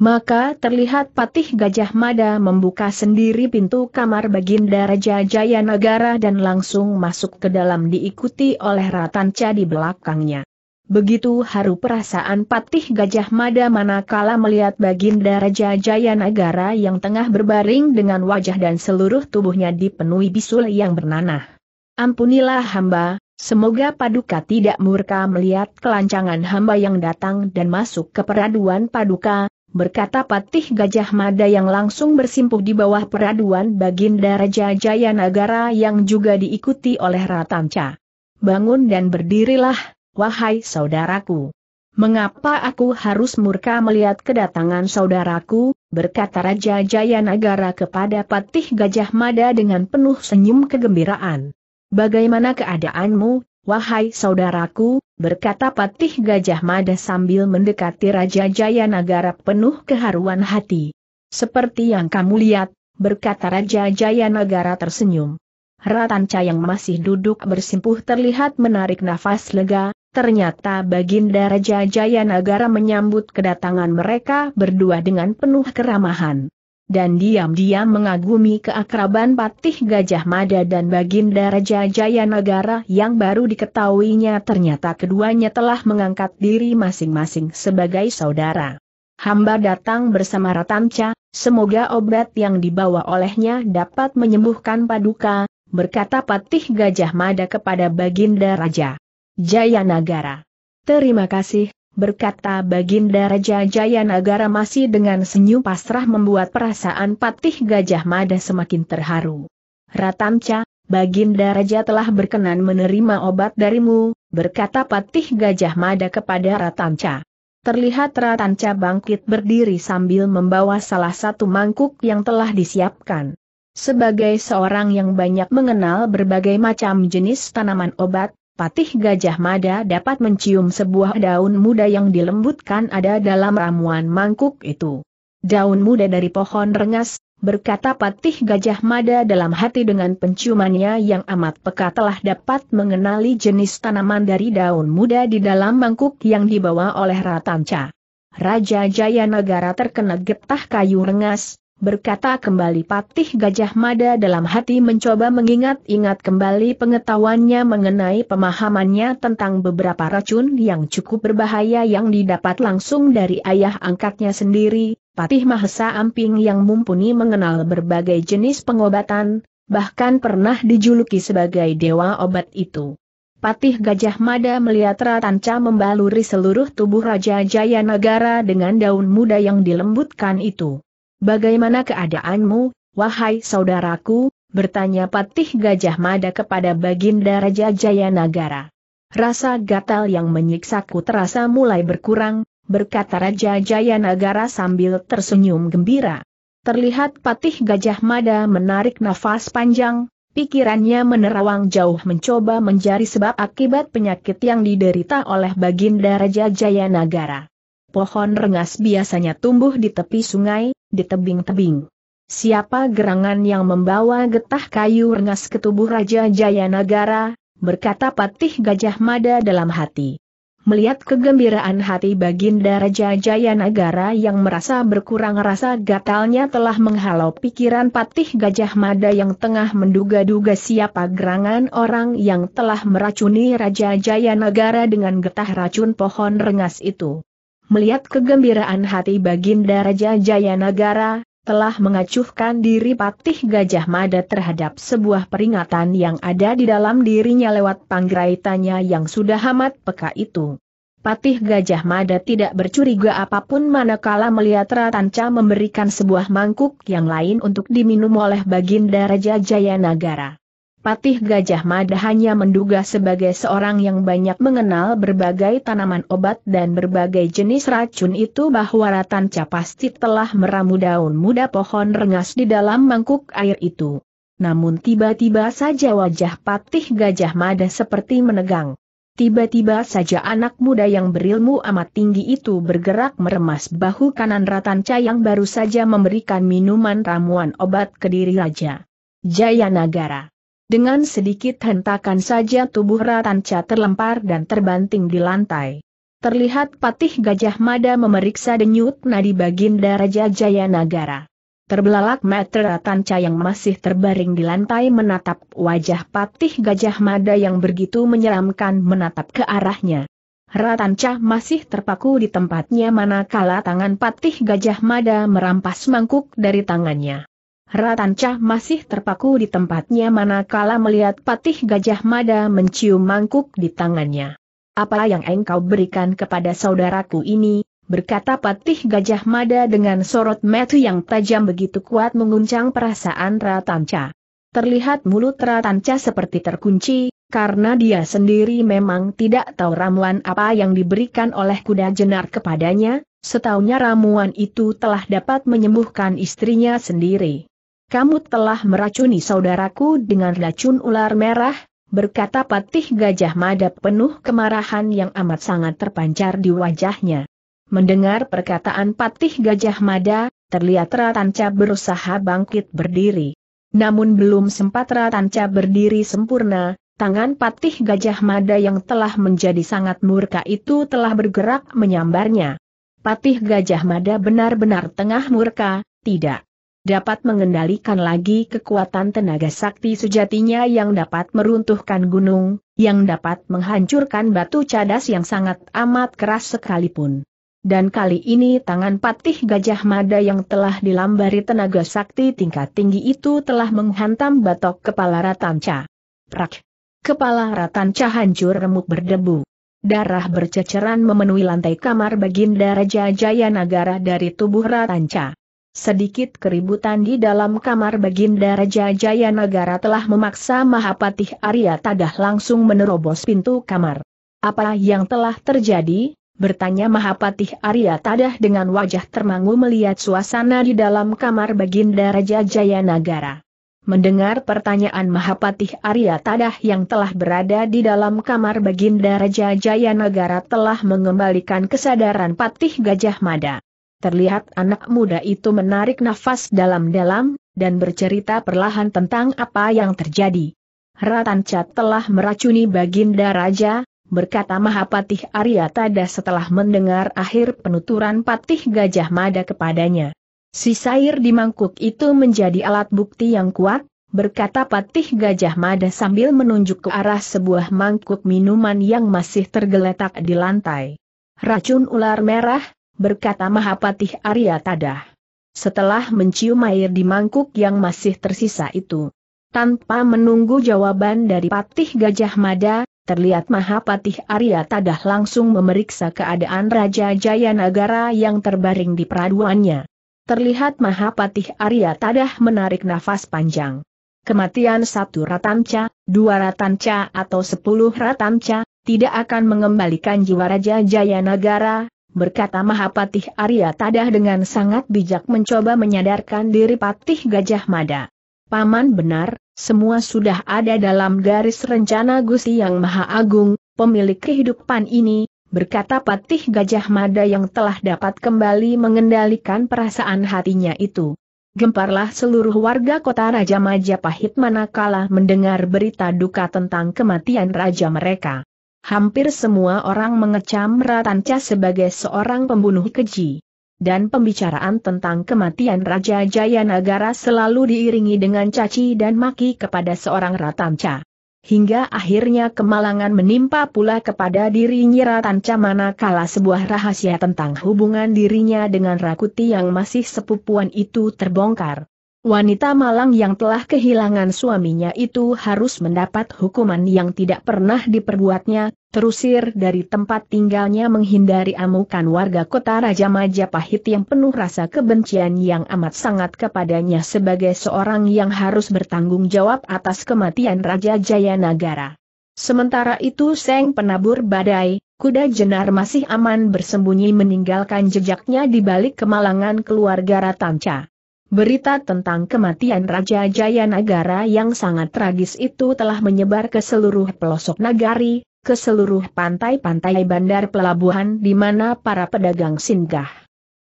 Maka terlihat Patih Gajah Mada membuka sendiri pintu kamar Baginda Raja Jayanagara dan langsung masuk ke dalam diikuti oleh Ratanca di belakangnya. Begitu haru perasaan Patih Gajah Mada manakala melihat Baginda Raja Jayanagara yang tengah berbaring dengan wajah dan seluruh tubuhnya dipenuhi bisul yang bernanah. Ampunilah hamba, semoga Paduka tidak murka melihat kelancangan hamba yang datang dan masuk ke peraduan Paduka, berkata Patih Gajah Mada yang langsung bersimpuh di bawah peraduan Baginda Raja Jayanagara yang juga diikuti oleh Ratanca. Bangun dan berdirilah, wahai saudaraku. Mengapa aku harus murka melihat kedatangan saudaraku, berkata Raja Jayanagara kepada Patih Gajah Mada dengan penuh senyum kegembiraan. Bagaimana keadaanmu, wahai saudaraku, berkata Patih Gajah Mada sambil mendekati Raja Jaya Nagara penuh keharuan hati. Seperti yang kamu lihat, berkata Raja Jaya Nagara tersenyum. Ratanca yang masih duduk bersimpuh terlihat menarik nafas lega, ternyata Baginda Raja Jaya Nagara menyambut kedatangan mereka berdua dengan penuh keramahan dan diam-diam mengagumi keakraban Patih Gajah Mada dan Baginda Raja Jayanagara yang baru diketahuinya ternyata keduanya telah mengangkat diri masing-masing sebagai saudara. Hamba datang bersama Ratanca, semoga obat yang dibawa olehnya dapat menyembuhkan paduka, berkata Patih Gajah Mada kepada Baginda Raja Jayanagara. Terima kasih, berkata Baginda Raja Jayanagara masih dengan senyum pasrah membuat perasaan patih Gajah Mada semakin terharu. Ratamca, Baginda Raja telah berkenan menerima obat darimu, berkata patih Gajah Mada kepada Ratamca. Terlihat ratanca bangkit berdiri sambil membawa salah satu mangkuk yang telah disiapkan. Sebagai seorang yang banyak mengenal berbagai macam jenis tanaman obat, Patih Gajah Mada dapat mencium sebuah daun muda yang dilembutkan ada dalam ramuan mangkuk itu. Daun muda dari pohon rengas, berkata Patih Gajah Mada dalam hati dengan penciumannya yang amat peka telah dapat mengenali jenis tanaman dari daun muda di dalam mangkuk yang dibawa oleh Ratanca. Raja Jayanagara terkena getah kayu rengas, berkata kembali Patih Gajah Mada dalam hati mencoba mengingat-ingat kembali pengetahuannya mengenai pemahamannya tentang beberapa racun yang cukup berbahaya yang didapat langsung dari ayah angkatnya sendiri, Patih Mahesa Amping yang mumpuni mengenal berbagai jenis pengobatan, bahkan pernah dijuluki sebagai dewa obat itu. Patih Gajah Mada melihat Ratanca membaluri seluruh tubuh Raja jayanagara dengan daun muda yang dilembutkan itu. Bagaimana keadaanmu, wahai saudaraku, bertanya Patih Gajah Mada kepada Baginda Raja Jayanagara. Rasa gatal yang menyiksaku terasa mulai berkurang, berkata Raja Jayanagara sambil tersenyum gembira. Terlihat Patih Gajah Mada menarik nafas panjang, pikirannya menerawang jauh mencoba mencari sebab akibat penyakit yang diderita oleh Baginda Raja Jayanagara. Pohon rengas biasanya tumbuh di tepi sungai, di tebing-tebing. Siapa gerangan yang membawa getah kayu rengas ke tubuh Raja Jayanagara, berkata Patih Gajah Mada dalam hati. Melihat kegembiraan hati Baginda Raja Jayanagara yang merasa berkurang rasa gatalnya telah menghalau pikiran Patih Gajah Mada yang tengah menduga-duga siapa gerangan orang yang telah meracuni Raja Jayanagara dengan getah racun pohon rengas itu melihat kegembiraan hati Baginda Raja Jayanagara, telah mengacuhkan diri Patih Gajah Mada terhadap sebuah peringatan yang ada di dalam dirinya lewat panggraitannya yang sudah amat peka itu. Patih Gajah Mada tidak bercuriga apapun manakala melihat Ratanca memberikan sebuah mangkuk yang lain untuk diminum oleh Baginda Raja Jayanagara. Patih Gajah Mada hanya menduga sebagai seorang yang banyak mengenal berbagai tanaman obat dan berbagai jenis racun itu bahwa Ratan Capasti telah meramu daun muda pohon rengas di dalam mangkuk air itu. Namun tiba-tiba saja wajah Patih Gajah Mada seperti menegang. Tiba-tiba saja anak muda yang berilmu amat tinggi itu bergerak meremas bahu kanan Ratanca yang baru saja memberikan minuman ramuan obat ke diri Raja Jaya Nagara. Dengan sedikit hentakan saja tubuh Ratanca terlempar dan terbanting di lantai. Terlihat patih Gajah Mada memeriksa denyut nadi Baginda Raja Jayanagara. Terbelalak mata Ratanca yang masih terbaring di lantai menatap wajah patih Gajah Mada yang begitu menyeramkan menatap ke arahnya. Ratanca masih terpaku di tempatnya manakala tangan patih Gajah Mada merampas mangkuk dari tangannya. Ratanca masih terpaku di tempatnya manakala melihat patih gajah mada mencium mangkuk di tangannya. Apa yang engkau berikan kepada saudaraku ini, berkata patih gajah mada dengan sorot metu yang tajam begitu kuat menguncang perasaan Ratanca. Terlihat mulut Ratanca seperti terkunci, karena dia sendiri memang tidak tahu ramuan apa yang diberikan oleh kuda jenar kepadanya, setahunya ramuan itu telah dapat menyembuhkan istrinya sendiri kamu telah meracuni saudaraku dengan racun ular merah, berkata patih gajah mada penuh kemarahan yang amat sangat terpancar di wajahnya. Mendengar perkataan patih gajah mada, terlihat Ratanca berusaha bangkit berdiri. Namun belum sempat Ratanca berdiri sempurna, tangan patih gajah mada yang telah menjadi sangat murka itu telah bergerak menyambarnya. Patih gajah mada benar-benar tengah murka, tidak dapat mengendalikan lagi kekuatan tenaga sakti sejatinya yang dapat meruntuhkan gunung, yang dapat menghancurkan batu cadas yang sangat amat keras sekalipun. Dan kali ini tangan patih gajah mada yang telah dilambari tenaga sakti tingkat tinggi itu telah menghantam batok kepala Ratanca. Prak! Kepala Ratanca hancur remuk berdebu. Darah berceceran memenuhi lantai kamar Baginda Raja Jaya Nagara dari tubuh Ratanca. Sedikit keributan di dalam kamar Baginda Raja Jayanagara telah memaksa Mahapatih Arya Tadah langsung menerobos pintu kamar. Apa yang telah terjadi? Bertanya Mahapatih Arya Tadah dengan wajah termangu melihat suasana di dalam kamar Baginda Raja Jayanagara. Mendengar pertanyaan Mahapatih Arya Tadah yang telah berada di dalam kamar Baginda Raja Jayanagara telah mengembalikan kesadaran Patih Gajah Mada. Terlihat anak muda itu menarik nafas dalam-dalam, dan bercerita perlahan tentang apa yang terjadi. Ratanca telah meracuni Baginda Raja, berkata Mahapatih Arya Tada setelah mendengar akhir penuturan Patih Gajah Mada kepadanya. Si sair di mangkuk itu menjadi alat bukti yang kuat, berkata Patih Gajah Mada sambil menunjuk ke arah sebuah mangkuk minuman yang masih tergeletak di lantai. Racun ular merah, berkata Mahapatih Arya Tadah. Setelah mencium air di mangkuk yang masih tersisa itu. Tanpa menunggu jawaban dari Patih Gajah Mada, terlihat Mahapatih Arya Tadah langsung memeriksa keadaan Raja Jayanagara yang terbaring di peraduannya. Terlihat Mahapatih Arya Tadah menarik nafas panjang. Kematian satu ratanca, dua ratanca atau sepuluh ratanca, tidak akan mengembalikan jiwa Raja Jayanagara, berkata Mahapatih Arya Tadah dengan sangat bijak mencoba menyadarkan diri Patih Gajah Mada. Paman benar, semua sudah ada dalam garis rencana Gusi Yang Maha Agung, pemilik kehidupan ini, berkata Patih Gajah Mada yang telah dapat kembali mengendalikan perasaan hatinya itu. Gemparlah seluruh warga kota Raja Majapahit manakala mendengar berita duka tentang kematian raja mereka hampir semua orang mengecam Ratanca sebagai seorang pembunuh keji. Dan pembicaraan tentang kematian Raja Jayanagara selalu diiringi dengan caci dan maki kepada seorang Ratanca. Hingga akhirnya kemalangan menimpa pula kepada dirinya Ratanca manakala sebuah rahasia tentang hubungan dirinya dengan Rakuti yang masih sepupuan itu terbongkar. Wanita malang yang telah kehilangan suaminya itu harus mendapat hukuman yang tidak pernah diperbuatnya, terusir dari tempat tinggalnya menghindari amukan warga kota Raja Majapahit yang penuh rasa kebencian yang amat sangat kepadanya sebagai seorang yang harus bertanggung jawab atas kematian Raja Jayanagara. Sementara itu Seng Penabur Badai, kuda jenar masih aman bersembunyi meninggalkan jejaknya di balik kemalangan keluarga Ratanca. Berita tentang kematian Raja Jayanagara yang sangat tragis itu telah menyebar ke seluruh pelosok nagari, ke seluruh pantai-pantai bandar pelabuhan di mana para pedagang singgah.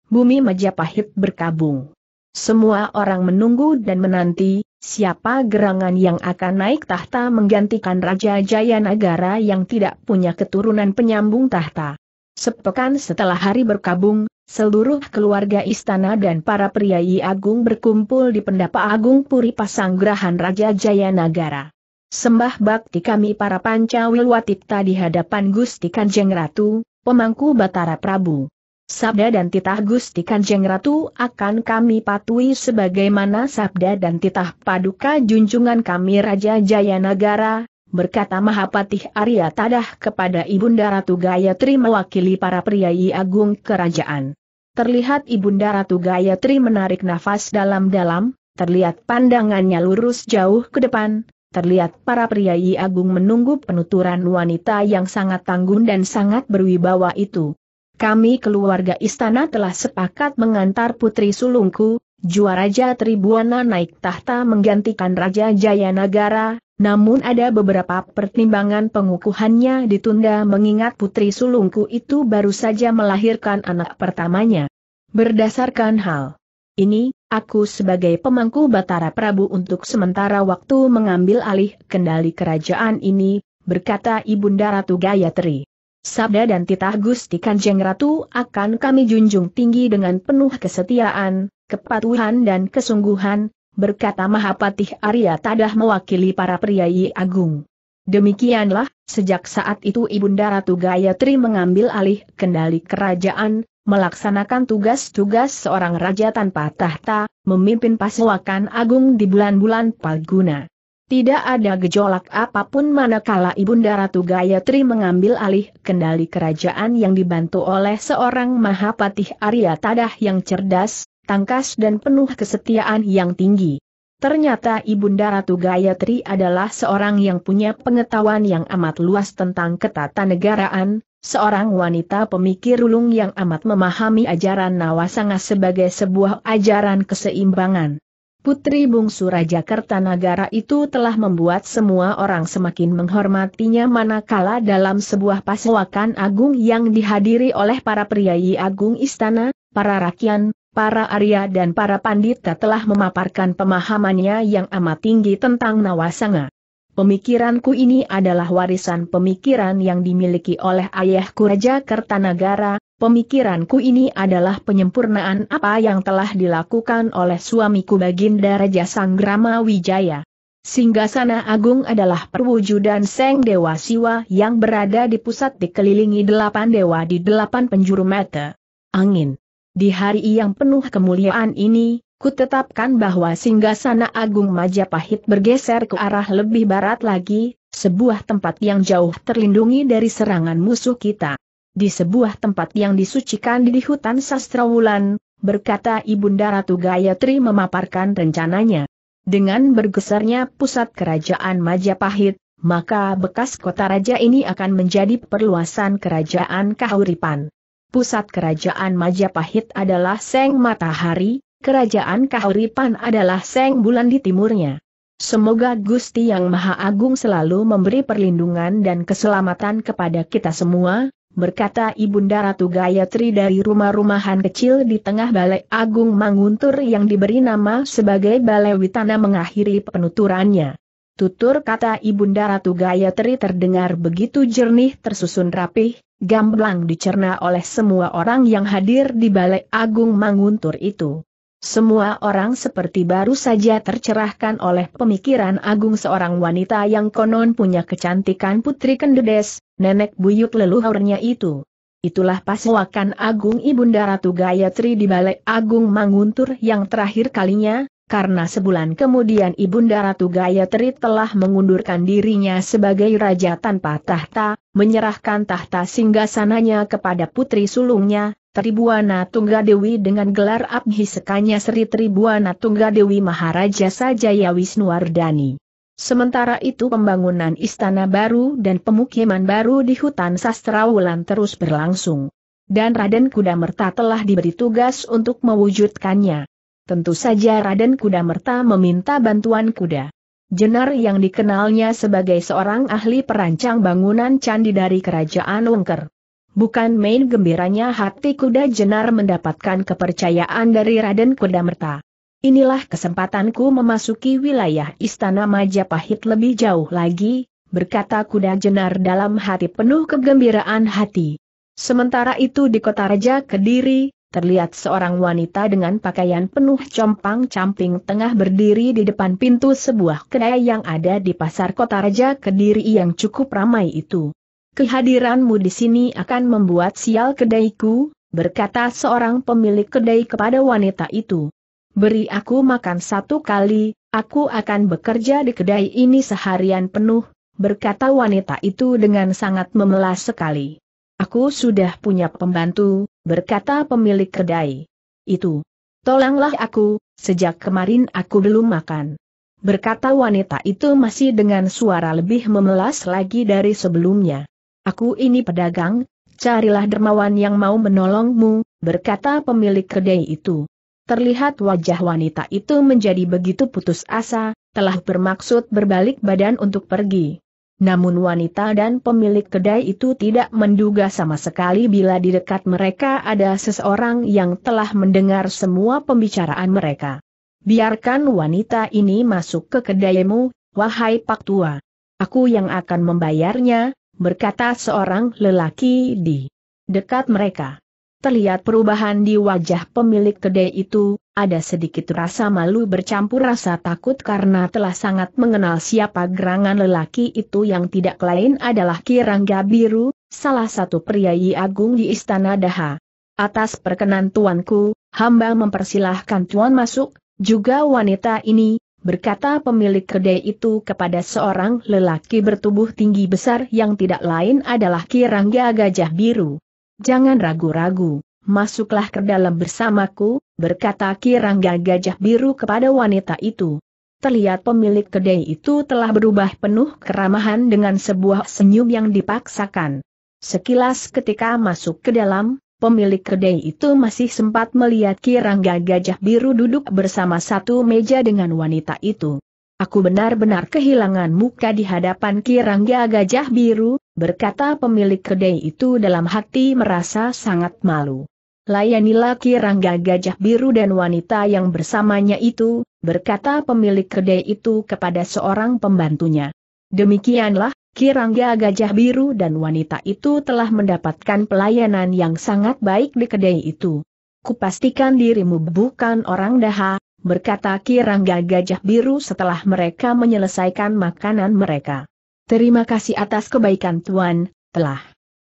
Bumi Majapahit berkabung. Semua orang menunggu dan menanti, siapa gerangan yang akan naik tahta menggantikan Raja Jayanagara yang tidak punya keturunan penyambung tahta. Sepekan setelah hari berkabung, seluruh keluarga istana dan para priayi agung berkumpul di pendapa agung Puri Pasanggrahan Raja Jayanagara. Sembah bakti kami para pancawilwatita di hadapan Gusti Kanjeng Ratu, pemangku Batara Prabu. Sabda dan titah Gusti Kanjeng Ratu akan kami patuhi sebagaimana sabda dan titah paduka junjungan kami Raja Jayanagara, berkata Mahapatih Arya Tadah kepada Ibunda Ratu Gayatri mewakili para priayi agung kerajaan. Terlihat Ibunda Ratu Gayatri menarik nafas dalam-dalam, terlihat pandangannya lurus jauh ke depan, terlihat para priayi agung menunggu penuturan wanita yang sangat tanggung dan sangat berwibawa itu. Kami keluarga istana telah sepakat mengantar putri sulungku, juara Raja Tribuana naik tahta menggantikan Raja Jayanagara, namun ada beberapa pertimbangan pengukuhannya ditunda mengingat putri sulungku itu baru saja melahirkan anak pertamanya. Berdasarkan hal ini, aku sebagai pemangku Batara Prabu untuk sementara waktu mengambil alih kendali kerajaan ini, berkata Ibunda Ratu Gayatri. Sabda dan titah Gusti Kanjeng Ratu akan kami junjung tinggi dengan penuh kesetiaan, kepatuhan dan kesungguhan, berkata Mahapatih Arya Tadah mewakili para priai agung. Demikianlah, sejak saat itu Ibunda Ratu Gayatri mengambil alih kendali kerajaan, melaksanakan tugas-tugas seorang raja tanpa tahta, memimpin pasukan agung di bulan-bulan Palguna. Tidak ada gejolak apapun manakala Ibunda Ratu Gayatri mengambil alih kendali kerajaan yang dibantu oleh seorang Mahapatih Arya Tadah yang cerdas, tangkas dan penuh kesetiaan yang tinggi. Ternyata Ibunda Ratu Gayatri adalah seorang yang punya pengetahuan yang amat luas tentang ketatanegaraan, seorang wanita pemikir ulung yang amat memahami ajaran Nawasanga sebagai sebuah ajaran keseimbangan. Putri bungsu Raja Kertanagara itu telah membuat semua orang semakin menghormatinya manakala dalam sebuah pasewakan agung yang dihadiri oleh para priayi agung istana, para rakyat, para Arya dan para Pandita telah memaparkan pemahamannya yang amat tinggi tentang Nawasanga. Pemikiranku ini adalah warisan pemikiran yang dimiliki oleh ayahku Raja Kertanagara, pemikiranku ini adalah penyempurnaan apa yang telah dilakukan oleh suamiku Baginda Raja Sanggrama Wijaya. Singgasana Agung adalah perwujudan Seng Dewa Siwa yang berada di pusat dikelilingi delapan dewa di delapan penjuru mata. Angin di hari yang penuh kemuliaan ini, kutetapkan tetapkan bahwa Singgasana Agung Majapahit bergeser ke arah lebih barat lagi, sebuah tempat yang jauh terlindungi dari serangan musuh kita. Di sebuah tempat yang disucikan di hutan Sastrawulan, berkata Ibunda Ratu Gayatri memaparkan rencananya. Dengan bergesernya pusat kerajaan Majapahit, maka bekas kota raja ini akan menjadi perluasan kerajaan Kahuripan pusat kerajaan Majapahit adalah Seng Matahari, kerajaan Kahuripan adalah Seng Bulan di timurnya. Semoga Gusti Yang Maha Agung selalu memberi perlindungan dan keselamatan kepada kita semua, berkata Ibunda Ratu Gayatri dari rumah-rumahan kecil di tengah Balai Agung Manguntur yang diberi nama sebagai Balai Witana mengakhiri penuturannya. Tutur kata Ibunda Ratu Gayatri terdengar begitu jernih tersusun rapih, gamblang dicerna oleh semua orang yang hadir di Balai Agung Manguntur itu. Semua orang seperti baru saja tercerahkan oleh pemikiran agung seorang wanita yang konon punya kecantikan putri kendedes, nenek buyut leluhurnya itu. Itulah paswakan agung Ibunda Ratu Gayatri di Balai Agung Manguntur yang terakhir kalinya, karena sebulan kemudian Ibunda Ratu Gayatri telah mengundurkan dirinya sebagai raja tanpa tahta, menyerahkan tahta singgasananya kepada putri sulungnya, Tribuana Tunggadewi dengan gelar Abhisekanya Sri Tribuana Tunggadewi Maharaja Sajaya Wisnuwardani. Sementara itu pembangunan istana baru dan pemukiman baru di hutan Sastrawulan terus berlangsung. Dan Raden Kudamerta telah diberi tugas untuk mewujudkannya. Tentu saja Raden Kuda Merta meminta bantuan kuda. Jenar yang dikenalnya sebagai seorang ahli perancang bangunan candi dari kerajaan Wengker. Bukan main gembiranya hati kuda Jenar mendapatkan kepercayaan dari Raden Kuda Merta. Inilah kesempatanku memasuki wilayah Istana Majapahit lebih jauh lagi, berkata kuda Jenar dalam hati penuh kegembiraan hati. Sementara itu di kota Raja Kediri, terlihat seorang wanita dengan pakaian penuh compang-camping tengah berdiri di depan pintu sebuah kedai yang ada di pasar kota Raja Kediri yang cukup ramai itu. Kehadiranmu di sini akan membuat sial kedaiku, berkata seorang pemilik kedai kepada wanita itu. Beri aku makan satu kali, aku akan bekerja di kedai ini seharian penuh, berkata wanita itu dengan sangat memelas sekali. Aku sudah punya pembantu, berkata pemilik kedai. Itu. Tolonglah aku, sejak kemarin aku belum makan. Berkata wanita itu masih dengan suara lebih memelas lagi dari sebelumnya. Aku ini pedagang, carilah dermawan yang mau menolongmu, berkata pemilik kedai itu. Terlihat wajah wanita itu menjadi begitu putus asa, telah bermaksud berbalik badan untuk pergi. Namun wanita dan pemilik kedai itu tidak menduga sama sekali bila di dekat mereka ada seseorang yang telah mendengar semua pembicaraan mereka. Biarkan wanita ini masuk ke kedaimu, wahai Pak Tua. Aku yang akan membayarnya, berkata seorang lelaki di dekat mereka. Terlihat perubahan di wajah pemilik kedai itu, ada sedikit rasa malu bercampur rasa takut karena telah sangat mengenal siapa gerangan lelaki itu yang tidak lain adalah Kirangga Biru, salah satu priayi agung di Istana Daha. Atas perkenan tuanku, hamba mempersilahkan tuan masuk, juga wanita ini, berkata pemilik kedai itu kepada seorang lelaki bertubuh tinggi besar yang tidak lain adalah Kirangga Gajah Biru. Jangan ragu-ragu, masuklah ke dalam bersamaku, berkata Kirangga Gajah Biru kepada wanita itu. Terlihat pemilik kedai itu telah berubah penuh keramahan dengan sebuah senyum yang dipaksakan. Sekilas ketika masuk ke dalam, pemilik kedai itu masih sempat melihat Kirangga Gajah Biru duduk bersama satu meja dengan wanita itu. Aku benar-benar kehilangan muka di hadapan Kirangga Gajah Biru, berkata pemilik kedai itu dalam hati merasa sangat malu. Layanilah kirangga gajah biru dan wanita yang bersamanya itu, berkata pemilik kedai itu kepada seorang pembantunya. Demikianlah, kirangga gajah biru dan wanita itu telah mendapatkan pelayanan yang sangat baik di kedai itu. Kupastikan dirimu bukan orang daha, berkata kirangga gajah biru setelah mereka menyelesaikan makanan mereka. Terima kasih atas kebaikan Tuan, telah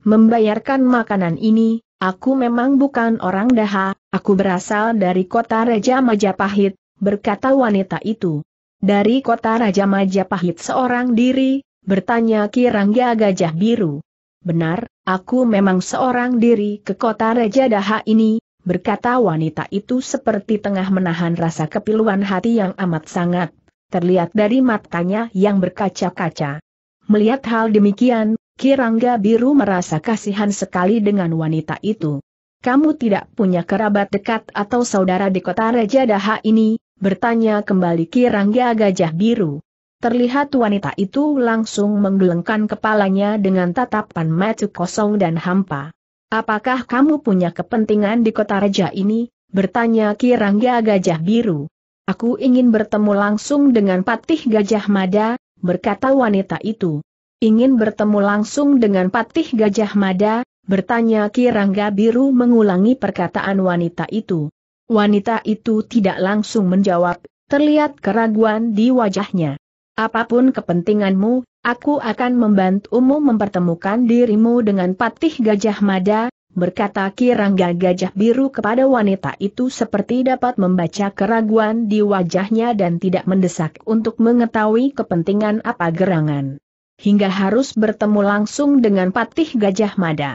membayarkan makanan ini, Aku memang bukan orang Daha, aku berasal dari kota Raja Majapahit, berkata wanita itu. Dari kota Raja Majapahit seorang diri, bertanya Kirangga Gajah Biru. Benar, aku memang seorang diri ke kota Raja Daha ini, berkata wanita itu seperti tengah menahan rasa kepiluan hati yang amat sangat, terlihat dari matanya yang berkaca-kaca. Melihat hal demikian, Kirangga Biru merasa kasihan sekali dengan wanita itu. Kamu tidak punya kerabat dekat atau saudara di kota Raja Daha ini, bertanya kembali Kirangga Gajah Biru. Terlihat wanita itu langsung menggelengkan kepalanya dengan tatapan mata kosong dan hampa. Apakah kamu punya kepentingan di kota Raja ini? bertanya Kirangga Gajah Biru. Aku ingin bertemu langsung dengan Patih Gajah Mada, berkata wanita itu ingin bertemu langsung dengan Patih Gajah Mada, bertanya Kirangga Biru mengulangi perkataan wanita itu. Wanita itu tidak langsung menjawab, terlihat keraguan di wajahnya. Apapun kepentinganmu, aku akan membantumu mempertemukan dirimu dengan Patih Gajah Mada, berkata Kirangga Gajah Biru kepada wanita itu seperti dapat membaca keraguan di wajahnya dan tidak mendesak untuk mengetahui kepentingan apa gerangan hingga harus bertemu langsung dengan patih Gajah Mada.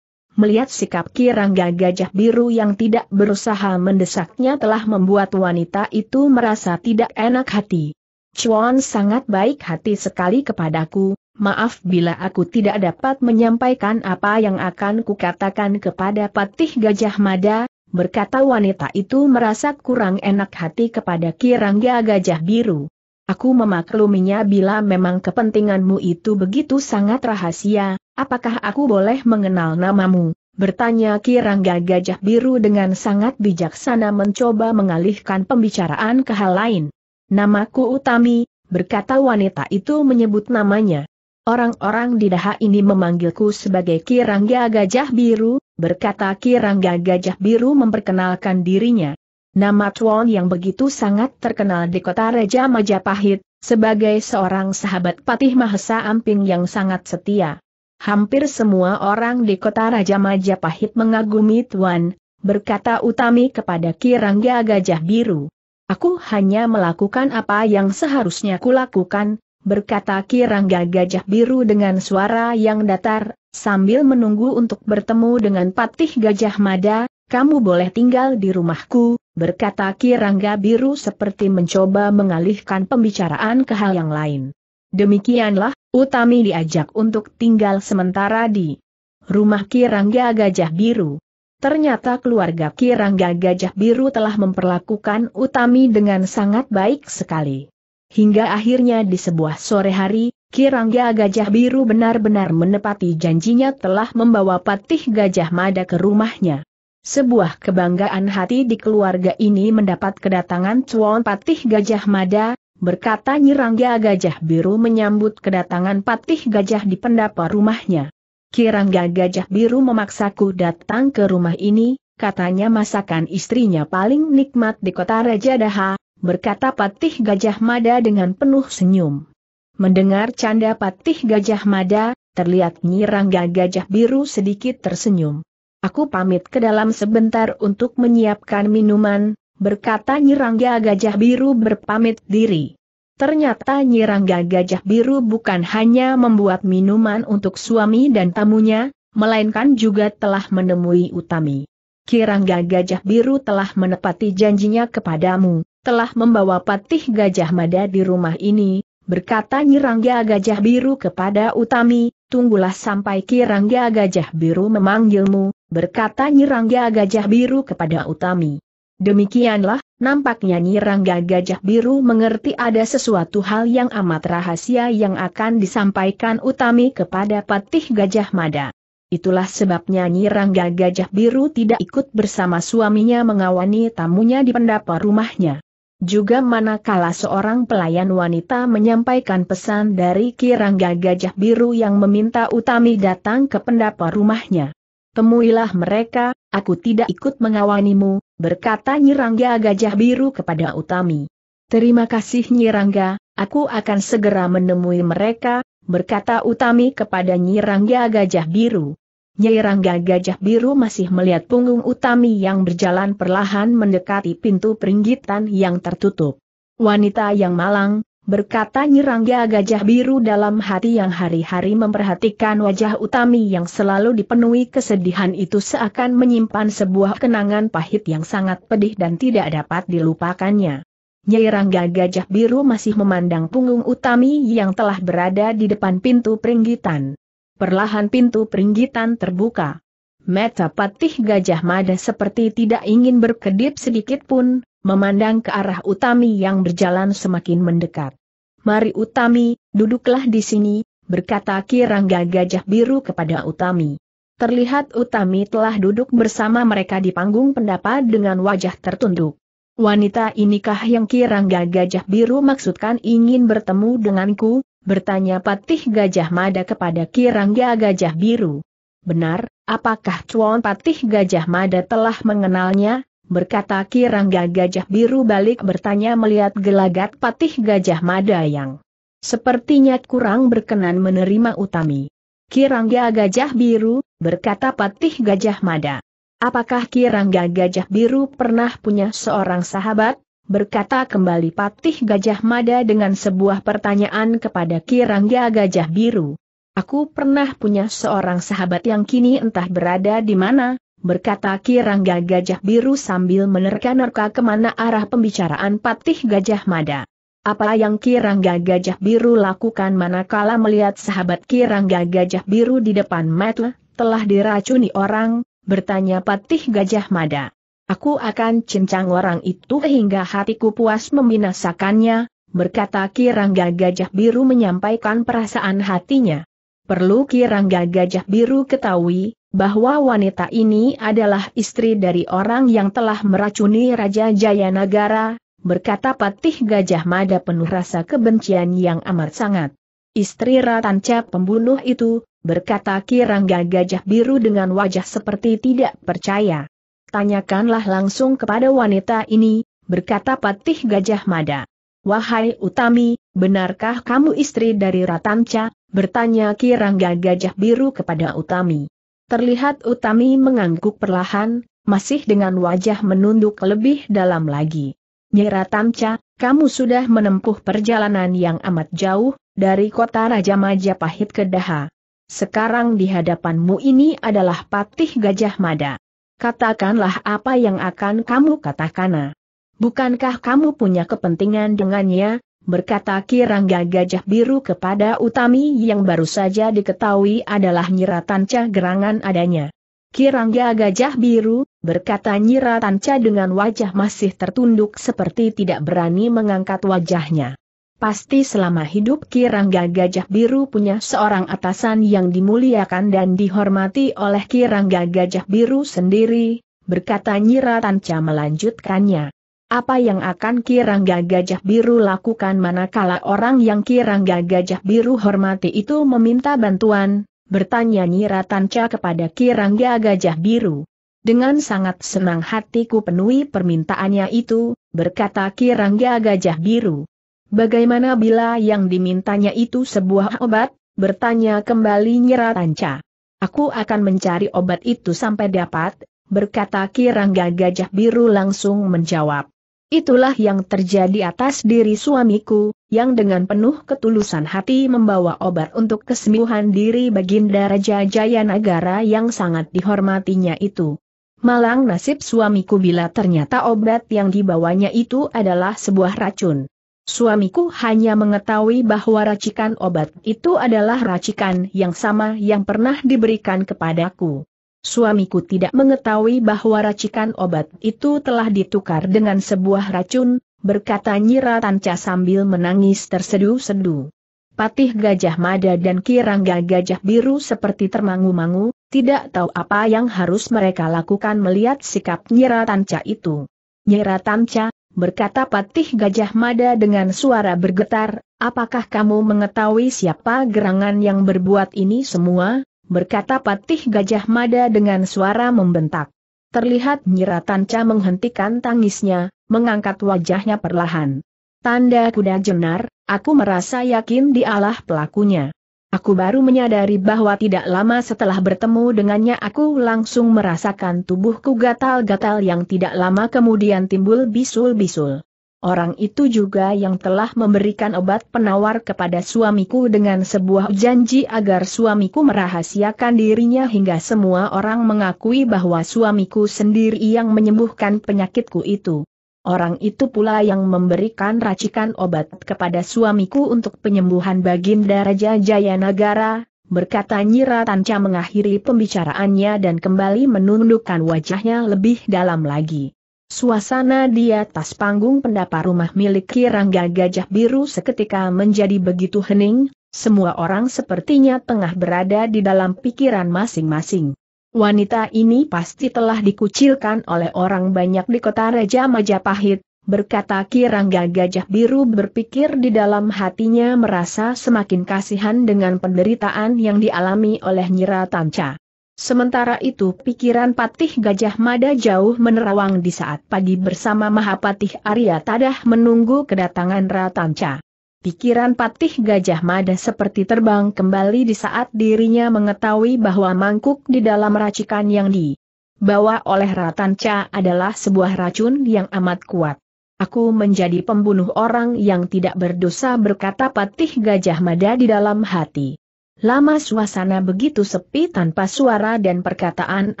Melihat sikap Kirangga Gajah Biru yang tidak berusaha mendesaknya telah membuat wanita itu merasa tidak enak hati. Chuan sangat baik hati sekali kepadaku, maaf bila aku tidak dapat menyampaikan apa yang akan kukatakan kepada patih Gajah Mada, berkata wanita itu merasa kurang enak hati kepada Kirangga Gajah Biru. Aku memakluminya bila memang kepentinganmu itu begitu sangat rahasia, apakah aku boleh mengenal namamu? Bertanya Kirangga Gajah Biru dengan sangat bijaksana mencoba mengalihkan pembicaraan ke hal lain. Namaku Utami, berkata wanita itu menyebut namanya. Orang-orang di Daha ini memanggilku sebagai Kirangga Gajah Biru, berkata Kirangga Gajah Biru memperkenalkan dirinya. Nama Tuan yang begitu sangat terkenal di kota Raja Majapahit, sebagai seorang sahabat Patih Mahesa Amping yang sangat setia. Hampir semua orang di kota Raja Majapahit mengagumi Tuan, berkata Utami kepada Kirangga Gajah Biru. Aku hanya melakukan apa yang seharusnya kulakukan, berkata Kirangga Gajah Biru dengan suara yang datar, sambil menunggu untuk bertemu dengan Patih Gajah Mada, kamu boleh tinggal di rumahku, berkata Kirangga Biru seperti mencoba mengalihkan pembicaraan ke hal yang lain. Demikianlah, Utami diajak untuk tinggal sementara di rumah Kirangga Gajah Biru. Ternyata keluarga Kirangga Gajah Biru telah memperlakukan Utami dengan sangat baik sekali. Hingga akhirnya di sebuah sore hari, Kirangga Gajah Biru benar-benar menepati janjinya telah membawa patih Gajah Mada ke rumahnya. Sebuah kebanggaan hati di keluarga ini mendapat kedatangan Cuan Patih Gajah Mada, berkata Nyirangga Gajah Biru menyambut kedatangan Patih Gajah di pendapa rumahnya. Kirangga Gajah Biru memaksaku datang ke rumah ini, katanya masakan istrinya paling nikmat di kota Raja Daha, berkata Patih Gajah Mada dengan penuh senyum. Mendengar canda Patih Gajah Mada, terlihat Nyirangga Gajah Biru sedikit tersenyum. Aku pamit ke dalam sebentar untuk menyiapkan minuman, berkata Nyirangga Gajah Biru berpamit diri. Ternyata Nyirangga Gajah Biru bukan hanya membuat minuman untuk suami dan tamunya, melainkan juga telah menemui Utami. Kirangga Gajah Biru telah menepati janjinya kepadamu, telah membawa patih Gajah Mada di rumah ini, berkata Nyirangga Gajah Biru kepada Utami, tunggulah sampai Kirangga Gajah Biru memanggilmu, berkata Nyirangga Gajah Biru kepada Utami. Demikianlah, nampaknya Nyirangga Gajah Biru mengerti ada sesuatu hal yang amat rahasia yang akan disampaikan Utami kepada Patih Gajah Mada. Itulah sebabnya Nyirangga Gajah Biru tidak ikut bersama suaminya mengawani tamunya di pendapa rumahnya. Juga manakala seorang pelayan wanita menyampaikan pesan dari Kirangga Gajah Biru yang meminta Utami datang ke pendapa rumahnya. Temuilah mereka, aku tidak ikut mengawanimu, berkata Nyirangga Gajah Biru kepada Utami. Terima kasih Nyirangga, aku akan segera menemui mereka, berkata Utami kepada Nyirangga Gajah Biru. Nyirangga Gajah Biru masih melihat punggung Utami yang berjalan perlahan mendekati pintu peringgitan yang tertutup. Wanita yang malang, berkata Nyirangga Gajah Biru dalam hati yang hari-hari memperhatikan wajah Utami yang selalu dipenuhi kesedihan itu seakan menyimpan sebuah kenangan pahit yang sangat pedih dan tidak dapat dilupakannya. Nyirangga Gajah Biru masih memandang punggung Utami yang telah berada di depan pintu peringgitan. Perlahan pintu peringgitan terbuka. Mata patih Gajah Mada seperti tidak ingin berkedip sedikit pun, memandang ke arah Utami yang berjalan semakin mendekat. Mari Utami, duduklah di sini, berkata Kirangga Gajah Biru kepada Utami. Terlihat Utami telah duduk bersama mereka di panggung pendapat dengan wajah tertunduk. Wanita inikah yang Kirangga Gajah Biru maksudkan ingin bertemu denganku? Bertanya Patih Gajah Mada kepada Kirangga Gajah Biru. Benar, apakah Cuan Patih Gajah Mada telah mengenalnya? berkata Kirangga Gajah Biru balik bertanya melihat gelagat patih Gajah Mada yang sepertinya kurang berkenan menerima Utami. Kirangga Gajah Biru, berkata patih Gajah Mada. Apakah Kirangga Gajah Biru pernah punya seorang sahabat? Berkata kembali patih Gajah Mada dengan sebuah pertanyaan kepada Kirangga Gajah Biru. Aku pernah punya seorang sahabat yang kini entah berada di mana, berkata Kirangga Gajah Biru sambil menerka-nerka kemana arah pembicaraan Patih Gajah Mada. Apa yang Kirangga Gajah Biru lakukan manakala melihat sahabat Kirangga Gajah Biru di depan metle, telah diracuni orang, bertanya Patih Gajah Mada. Aku akan cincang orang itu hingga hatiku puas membinasakannya, berkata Kirangga Gajah Biru menyampaikan perasaan hatinya. Perlu Kirangga Gajah Biru ketahui, bahwa wanita ini adalah istri dari orang yang telah meracuni Raja Jayanagara, berkata Patih Gajah Mada penuh rasa kebencian yang amat sangat. Istri Ratanca pembunuh itu, berkata Kirangga Gajah Biru dengan wajah seperti tidak percaya. Tanyakanlah langsung kepada wanita ini, berkata Patih Gajah Mada. Wahai Utami, benarkah kamu istri dari Ratanca? Bertanya Kirangga Gajah Biru kepada Utami. Terlihat Utami mengangguk perlahan, masih dengan wajah menunduk lebih dalam lagi. Nyira Tamca, kamu sudah menempuh perjalanan yang amat jauh, dari kota Raja Majapahit ke Daha. Sekarang di hadapanmu ini adalah patih Gajah Mada. Katakanlah apa yang akan kamu katakan. Bukankah kamu punya kepentingan dengannya, berkata Kirangga Gajah Biru kepada Utami yang baru saja diketahui adalah nyiratanca gerangan adanya. Kirangga Gajah Biru, berkata nyiratanca dengan wajah masih tertunduk seperti tidak berani mengangkat wajahnya. Pasti selama hidup Kirangga Gajah Biru punya seorang atasan yang dimuliakan dan dihormati oleh Kirangga Gajah Biru sendiri, berkata nyiratanca melanjutkannya. Apa yang akan Kirangga Gajah Biru lakukan manakala orang yang Kirangga Gajah Biru hormati itu meminta bantuan? Bertanya Nyiratanca Tanca kepada Kirangga Gajah Biru. Dengan sangat senang hatiku penuhi permintaannya itu, berkata Kirangga Gajah Biru. Bagaimana bila yang dimintanya itu sebuah obat? Bertanya kembali Nyiratanca. Tanca. Aku akan mencari obat itu sampai dapat, berkata Kirangga Gajah Biru langsung menjawab. Itulah yang terjadi atas diri suamiku, yang dengan penuh ketulusan hati membawa obat untuk kesembuhan diri Baginda Raja Jayanagara yang sangat dihormatinya itu. Malang nasib suamiku bila ternyata obat yang dibawanya itu adalah sebuah racun. Suamiku hanya mengetahui bahwa racikan obat itu adalah racikan yang sama yang pernah diberikan kepadaku. Suamiku tidak mengetahui bahwa racikan obat itu telah ditukar dengan sebuah racun, berkata Nyira Tanca sambil menangis tersedu-sedu. Patih Gajah Mada dan Kirangga Gajah Biru seperti termangu-mangu, tidak tahu apa yang harus mereka lakukan melihat sikap Nyira Tanca itu. Nyira Tanca, berkata Patih Gajah Mada dengan suara bergetar, apakah kamu mengetahui siapa gerangan yang berbuat ini semua? berkata Patih Gajah Mada dengan suara membentak. Terlihat Nyira Tanca menghentikan tangisnya, mengangkat wajahnya perlahan. Tanda kuda jenar, aku merasa yakin dialah pelakunya. Aku baru menyadari bahwa tidak lama setelah bertemu dengannya aku langsung merasakan tubuhku gatal-gatal yang tidak lama kemudian timbul bisul-bisul orang itu juga yang telah memberikan obat penawar kepada suamiku dengan sebuah janji agar suamiku merahasiakan dirinya hingga semua orang mengakui bahwa suamiku sendiri yang menyembuhkan penyakitku itu. Orang itu pula yang memberikan racikan obat kepada suamiku untuk penyembuhan Baginda Raja Jayanagara, berkata Nyira Tanca mengakhiri pembicaraannya dan kembali menundukkan wajahnya lebih dalam lagi. Suasana di atas panggung pendapa rumah milik Kirangga Gajah Biru seketika menjadi begitu hening, semua orang sepertinya tengah berada di dalam pikiran masing-masing. Wanita ini pasti telah dikucilkan oleh orang banyak di kota Raja Majapahit, berkata Kirangga Gajah Biru berpikir di dalam hatinya merasa semakin kasihan dengan penderitaan yang dialami oleh Nyira Tanca. Sementara itu pikiran Patih Gajah Mada jauh menerawang di saat pagi bersama Mahapatih Arya Tadah menunggu kedatangan Ratanca. Pikiran Patih Gajah Mada seperti terbang kembali di saat dirinya mengetahui bahwa mangkuk di dalam racikan yang dibawa oleh Ratanca adalah sebuah racun yang amat kuat. Aku menjadi pembunuh orang yang tidak berdosa berkata Patih Gajah Mada di dalam hati. Lama suasana begitu sepi tanpa suara dan perkataan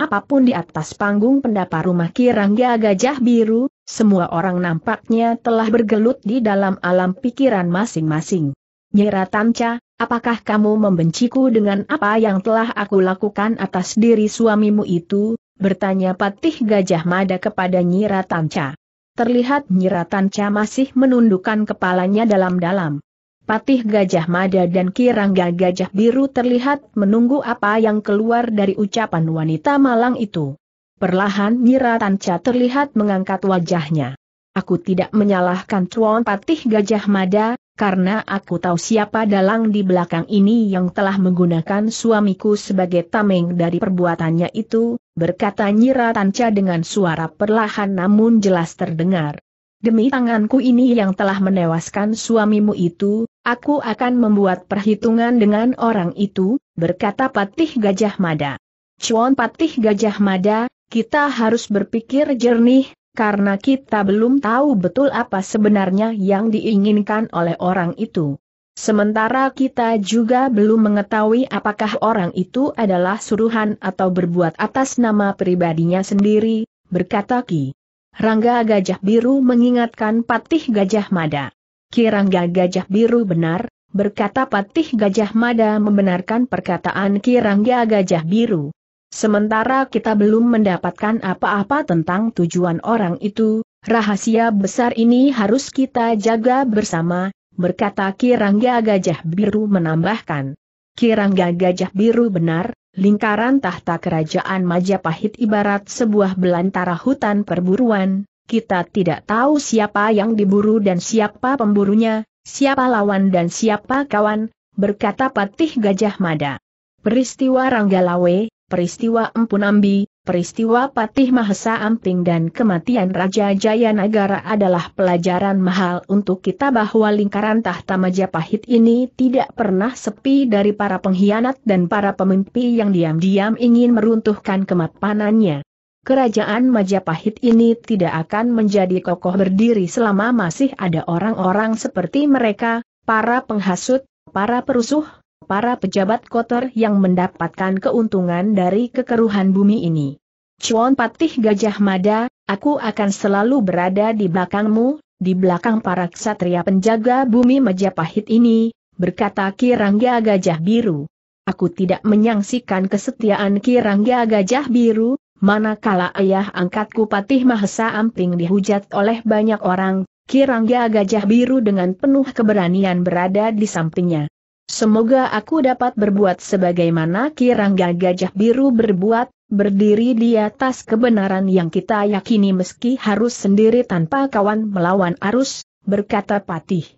apapun di atas panggung pendapa rumah kirangga gajah biru, semua orang nampaknya telah bergelut di dalam alam pikiran masing-masing. Nyera Tanca, apakah kamu membenciku dengan apa yang telah aku lakukan atas diri suamimu itu? Bertanya Patih Gajah Mada kepada Nyira Tanca. Terlihat Nyira Tanca masih menundukkan kepalanya dalam-dalam. Patih Gajah Mada dan Kirangga Gajah Biru terlihat menunggu apa yang keluar dari ucapan wanita malang itu. Perlahan Mira Tanca terlihat mengangkat wajahnya. Aku tidak menyalahkan Tuan Patih Gajah Mada, karena aku tahu siapa dalang di belakang ini yang telah menggunakan suamiku sebagai tameng dari perbuatannya itu, berkata Nyira Tanca dengan suara perlahan namun jelas terdengar. Demi tanganku ini yang telah menewaskan suamimu itu, Aku akan membuat perhitungan dengan orang itu, berkata Patih Gajah Mada. Cuan Patih Gajah Mada, kita harus berpikir jernih, karena kita belum tahu betul apa sebenarnya yang diinginkan oleh orang itu. Sementara kita juga belum mengetahui apakah orang itu adalah suruhan atau berbuat atas nama pribadinya sendiri, berkata Ki. Rangga Gajah Biru mengingatkan Patih Gajah Mada. Kirangga Gajah Biru benar, berkata Patih Gajah Mada membenarkan perkataan Kirangga Gajah Biru. Sementara kita belum mendapatkan apa-apa tentang tujuan orang itu, rahasia besar ini harus kita jaga bersama, berkata Kirangga Gajah Biru menambahkan. Kirangga Gajah Biru benar, lingkaran tahta kerajaan Majapahit ibarat sebuah belantara hutan perburuan, kita tidak tahu siapa yang diburu dan siapa pemburunya, siapa lawan dan siapa kawan, berkata Patih Gajah Mada. Peristiwa Ranggalawe, peristiwa Empunambi, peristiwa Patih Mahesa Amping dan kematian Raja Jayanagara adalah pelajaran mahal untuk kita bahwa lingkaran tahta Majapahit ini tidak pernah sepi dari para pengkhianat dan para pemimpi yang diam-diam ingin meruntuhkan kemapanannya kerajaan Majapahit ini tidak akan menjadi kokoh berdiri selama masih ada orang-orang seperti mereka, para penghasut, para perusuh, para pejabat kotor yang mendapatkan keuntungan dari kekeruhan bumi ini. Cuan Patih Gajah Mada, aku akan selalu berada di belakangmu, di belakang para ksatria penjaga bumi Majapahit ini, berkata Kirangga Gajah Biru. Aku tidak menyangsikan kesetiaan Kirangga Gajah Biru, Manakala ayah angkatku Patih Mahesa Amping dihujat oleh banyak orang, Kirangga Gajah Biru dengan penuh keberanian berada di sampingnya. Semoga aku dapat berbuat sebagaimana Kirangga Gajah Biru berbuat, berdiri di atas kebenaran yang kita yakini meski harus sendiri tanpa kawan melawan arus, berkata Patih.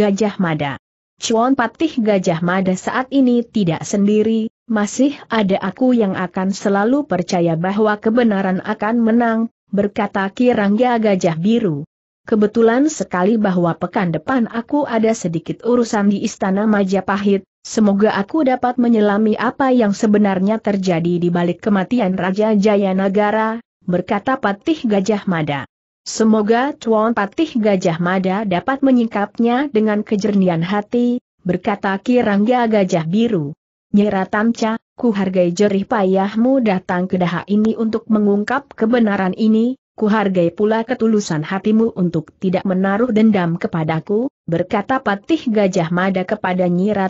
Gajah Mada. Cuan Patih Gajah Mada saat ini tidak sendiri, masih ada aku yang akan selalu percaya bahwa kebenaran akan menang, berkata Kirangga Gajah Biru. Kebetulan sekali bahwa pekan depan aku ada sedikit urusan di Istana Majapahit, semoga aku dapat menyelami apa yang sebenarnya terjadi di balik kematian Raja Jayanagara, berkata Patih Gajah Mada. Semoga Tuan Patih Gajah Mada dapat menyingkapnya dengan kejernihan hati, berkata Kirangga Gajah Biru. Nyera Tamca, ku hargai jerih payahmu datang ke dahak ini untuk mengungkap kebenaran ini, ku hargai pula ketulusan hatimu untuk tidak menaruh dendam kepadaku, berkata Patih Gajah Mada kepada Nyira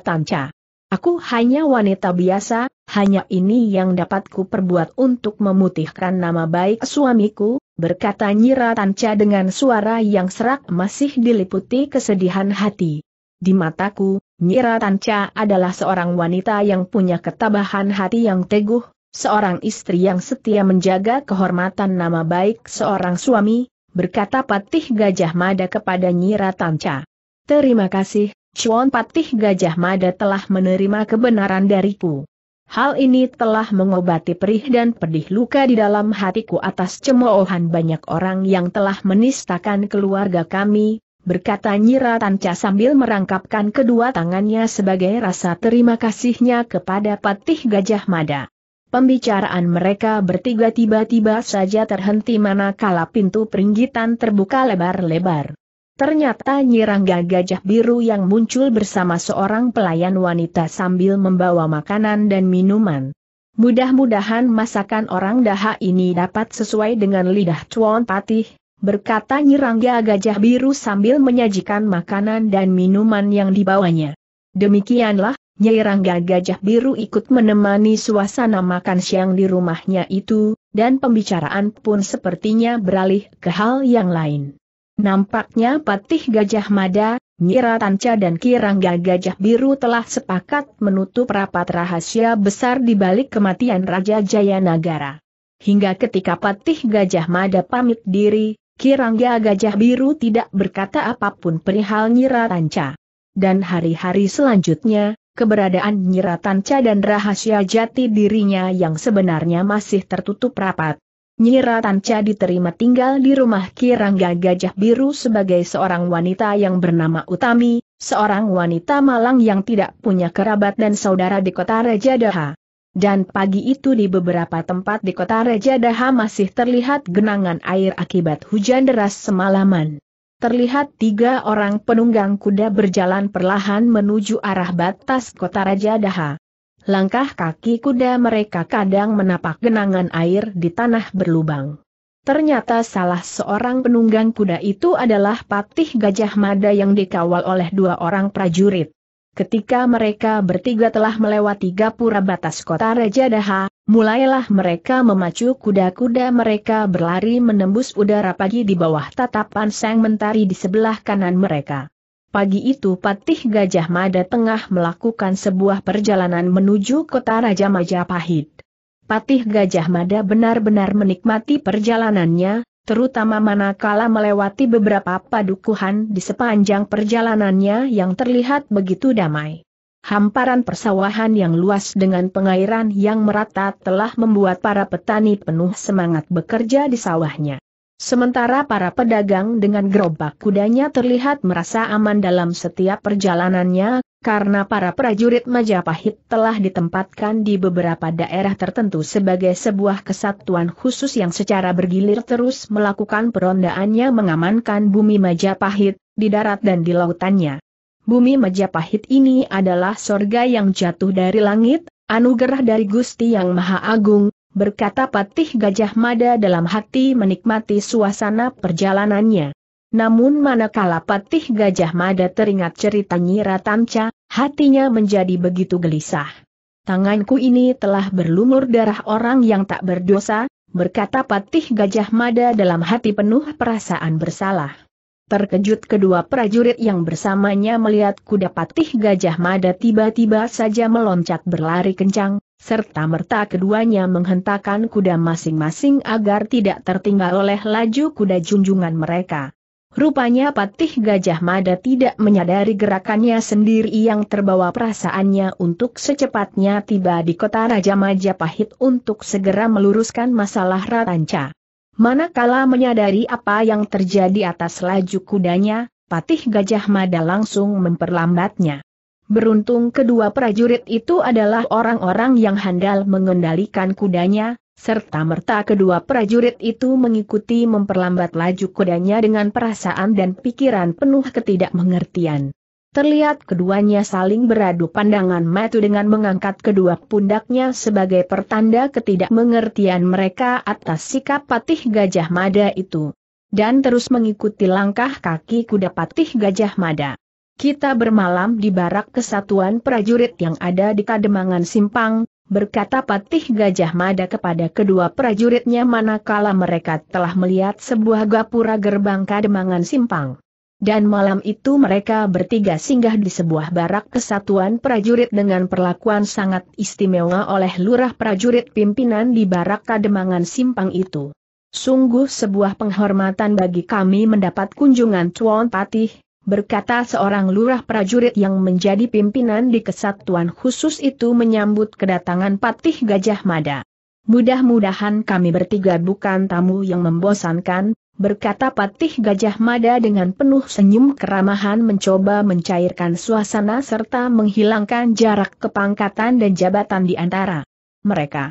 Aku hanya wanita biasa, hanya ini yang dapatku perbuat untuk memutihkan nama baik suamiku, berkata Nyira Tanca dengan suara yang serak masih diliputi kesedihan hati. Di mataku, Nyira Tanca adalah seorang wanita yang punya ketabahan hati yang teguh, seorang istri yang setia menjaga kehormatan nama baik seorang suami, berkata Patih Gajah Mada kepada Nyira Tanca. Terima kasih, Cuan Patih Gajah Mada telah menerima kebenaran dariku. Hal ini telah mengobati perih dan pedih luka di dalam hatiku atas cemoohan banyak orang yang telah menistakan keluarga kami, berkata Nyira Tanca sambil merangkapkan kedua tangannya sebagai rasa terima kasihnya kepada Patih Gajah Mada. Pembicaraan mereka bertiga tiba-tiba saja terhenti manakala pintu peringgitan terbuka lebar-lebar. Ternyata nyirangga gajah biru yang muncul bersama seorang pelayan wanita sambil membawa makanan dan minuman. Mudah-mudahan masakan orang daha ini dapat sesuai dengan lidah cuan Patih, berkata nyirangga gajah biru sambil menyajikan makanan dan minuman yang dibawanya. Demikianlah, nyirangga gajah biru ikut menemani suasana makan siang di rumahnya itu, dan pembicaraan pun sepertinya beralih ke hal yang lain. Nampaknya Patih Gajah Mada, Nyira Tanca dan Kirangga Gajah Biru telah sepakat menutup rapat rahasia besar di balik kematian Raja Jayanagara. Hingga ketika Patih Gajah Mada pamit diri, Kirangga Gajah Biru tidak berkata apapun perihal Nyira Tanca. Dan hari-hari selanjutnya, keberadaan Nyira Tanca dan rahasia jati dirinya yang sebenarnya masih tertutup rapat. Nyira Tanca diterima tinggal di rumah Kirangga Gajah Biru sebagai seorang wanita yang bernama Utami, seorang wanita malang yang tidak punya kerabat dan saudara di kota Raja Daha. Dan pagi itu di beberapa tempat di kota Raja Daha masih terlihat genangan air akibat hujan deras semalaman. Terlihat tiga orang penunggang kuda berjalan perlahan menuju arah batas kota Raja Daha. Langkah kaki kuda mereka kadang menapak genangan air di tanah berlubang. Ternyata salah seorang penunggang kuda itu adalah Patih Gajah Mada yang dikawal oleh dua orang prajurit. Ketika mereka bertiga telah melewati gapura batas kota Raja Daha, mulailah mereka memacu kuda-kuda mereka berlari menembus udara pagi di bawah tatapan sang mentari di sebelah kanan mereka. Pagi itu Patih Gajah Mada tengah melakukan sebuah perjalanan menuju kota Raja Majapahit. Patih Gajah Mada benar-benar menikmati perjalanannya, terutama manakala melewati beberapa padukuhan di sepanjang perjalanannya yang terlihat begitu damai. Hamparan persawahan yang luas dengan pengairan yang merata telah membuat para petani penuh semangat bekerja di sawahnya. Sementara para pedagang dengan gerobak kudanya terlihat merasa aman dalam setiap perjalanannya, karena para prajurit Majapahit telah ditempatkan di beberapa daerah tertentu sebagai sebuah kesatuan khusus yang secara bergilir terus melakukan perondaannya mengamankan bumi Majapahit, di darat dan di lautannya. Bumi Majapahit ini adalah sorga yang jatuh dari langit, anugerah dari Gusti Yang Maha Agung, berkata Patih Gajah Mada dalam hati menikmati suasana perjalanannya. Namun manakala Patih Gajah Mada teringat cerita Nyira Tanca, hatinya menjadi begitu gelisah. Tanganku ini telah berlumur darah orang yang tak berdosa, berkata Patih Gajah Mada dalam hati penuh perasaan bersalah. Terkejut kedua prajurit yang bersamanya melihat kuda Patih Gajah Mada tiba-tiba saja meloncat berlari kencang, serta merta keduanya menghentakkan kuda masing-masing agar tidak tertinggal oleh laju kuda junjungan mereka. Rupanya Patih Gajah Mada tidak menyadari gerakannya sendiri yang terbawa perasaannya untuk secepatnya tiba di kota Raja Majapahit untuk segera meluruskan masalah Ratanca. Manakala menyadari apa yang terjadi atas laju kudanya, Patih Gajah Mada langsung memperlambatnya. Beruntung kedua prajurit itu adalah orang-orang yang handal mengendalikan kudanya, serta merta kedua prajurit itu mengikuti memperlambat laju kudanya dengan perasaan dan pikiran penuh ketidakmengertian. Terlihat keduanya saling beradu pandangan mata dengan mengangkat kedua pundaknya sebagai pertanda ketidakmengertian mereka atas sikap patih gajah mada itu. Dan terus mengikuti langkah kaki kuda patih gajah mada kita bermalam di barak kesatuan prajurit yang ada di Kademangan Simpang, berkata Patih Gajah Mada kepada kedua prajuritnya manakala mereka telah melihat sebuah gapura gerbang Kademangan Simpang. Dan malam itu mereka bertiga singgah di sebuah barak kesatuan prajurit dengan perlakuan sangat istimewa oleh lurah prajurit pimpinan di barak Kademangan Simpang itu. Sungguh sebuah penghormatan bagi kami mendapat kunjungan Tuan Patih, berkata seorang lurah prajurit yang menjadi pimpinan di kesatuan khusus itu menyambut kedatangan Patih Gajah Mada. Mudah-mudahan kami bertiga bukan tamu yang membosankan, berkata Patih Gajah Mada dengan penuh senyum keramahan mencoba mencairkan suasana serta menghilangkan jarak kepangkatan dan jabatan di antara mereka.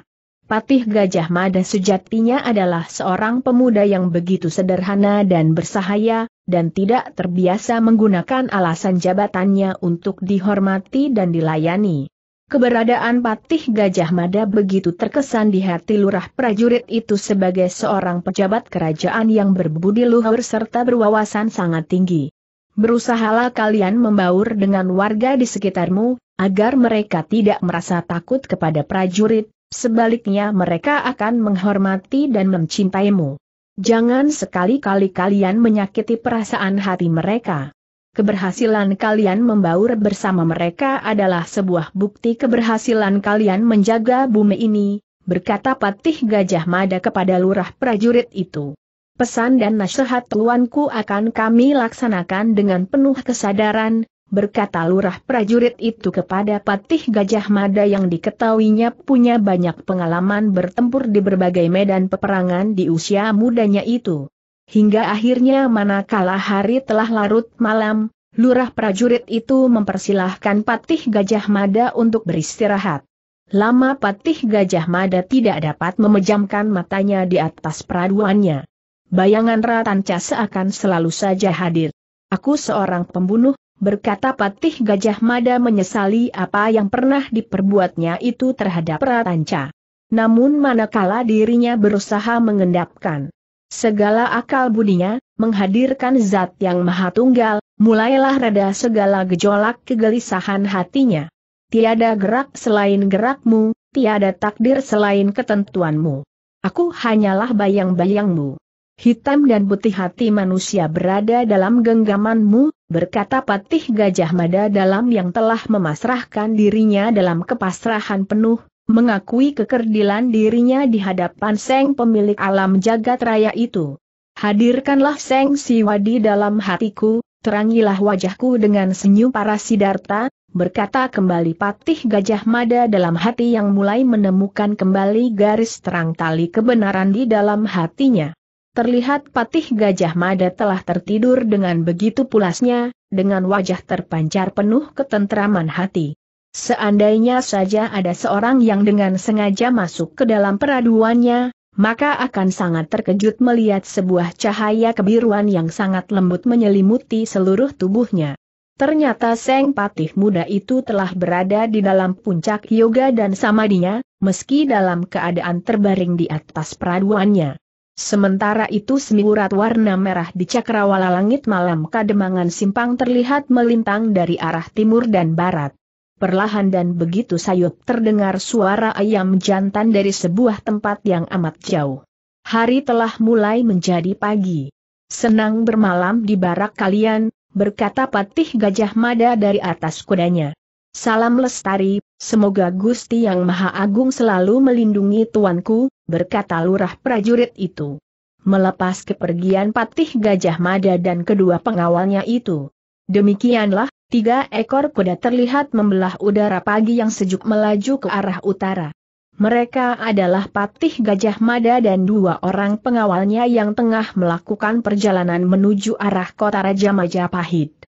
Patih Gajah Mada sejatinya adalah seorang pemuda yang begitu sederhana dan bersahaya, dan tidak terbiasa menggunakan alasan jabatannya untuk dihormati dan dilayani. Keberadaan Patih Gajah Mada begitu terkesan di hati lurah prajurit itu sebagai seorang pejabat kerajaan yang berbudi luhur serta berwawasan sangat tinggi. Berusahalah kalian membaur dengan warga di sekitarmu, agar mereka tidak merasa takut kepada prajurit, Sebaliknya mereka akan menghormati dan mencintaimu. Jangan sekali-kali kalian menyakiti perasaan hati mereka. Keberhasilan kalian membaur bersama mereka adalah sebuah bukti keberhasilan kalian menjaga bumi ini, berkata Patih Gajah Mada kepada lurah prajurit itu. Pesan dan nasihat tuanku akan kami laksanakan dengan penuh kesadaran, berkata lurah prajurit itu kepada Patih Gajah Mada yang diketahuinya punya banyak pengalaman bertempur di berbagai medan peperangan di usia mudanya itu. Hingga akhirnya manakala hari telah larut malam, lurah prajurit itu mempersilahkan Patih Gajah Mada untuk beristirahat. Lama Patih Gajah Mada tidak dapat memejamkan matanya di atas peraduannya. Bayangan Ratanca seakan selalu saja hadir. Aku seorang pembunuh, berkata Patih Gajah Mada menyesali apa yang pernah diperbuatnya itu terhadap Ratanca. Namun manakala dirinya berusaha mengendapkan segala akal budinya, menghadirkan zat yang maha tunggal, mulailah reda segala gejolak kegelisahan hatinya. Tiada gerak selain gerakmu, tiada takdir selain ketentuanmu. Aku hanyalah bayang-bayangmu hitam dan putih hati manusia berada dalam genggamanmu, berkata patih gajah mada dalam yang telah memasrahkan dirinya dalam kepasrahan penuh, mengakui kekerdilan dirinya di hadapan Seng pemilik alam jagat raya itu. Hadirkanlah Seng Siwadi dalam hatiku, terangilah wajahku dengan senyum para Sidarta, berkata kembali patih gajah mada dalam hati yang mulai menemukan kembali garis terang tali kebenaran di dalam hatinya. Terlihat patih Gajah Mada telah tertidur dengan begitu pulasnya, dengan wajah terpancar penuh ketentraman hati. Seandainya saja ada seorang yang dengan sengaja masuk ke dalam peraduannya, maka akan sangat terkejut melihat sebuah cahaya kebiruan yang sangat lembut menyelimuti seluruh tubuhnya. Ternyata Seng Patih muda itu telah berada di dalam puncak yoga dan samadinya, meski dalam keadaan terbaring di atas peraduannya. Sementara itu semiurat warna merah di cakrawala langit malam kademangan simpang terlihat melintang dari arah timur dan barat. Perlahan dan begitu sayup terdengar suara ayam jantan dari sebuah tempat yang amat jauh. Hari telah mulai menjadi pagi. Senang bermalam di barak kalian, berkata patih gajah mada dari atas kudanya. Salam lestari, semoga Gusti Yang Maha Agung selalu melindungi tuanku, berkata lurah prajurit itu. Melepas kepergian patih Gajah Mada dan kedua pengawalnya itu. Demikianlah, tiga ekor kuda terlihat membelah udara pagi yang sejuk melaju ke arah utara. Mereka adalah patih Gajah Mada dan dua orang pengawalnya yang tengah melakukan perjalanan menuju arah kota Raja Majapahit.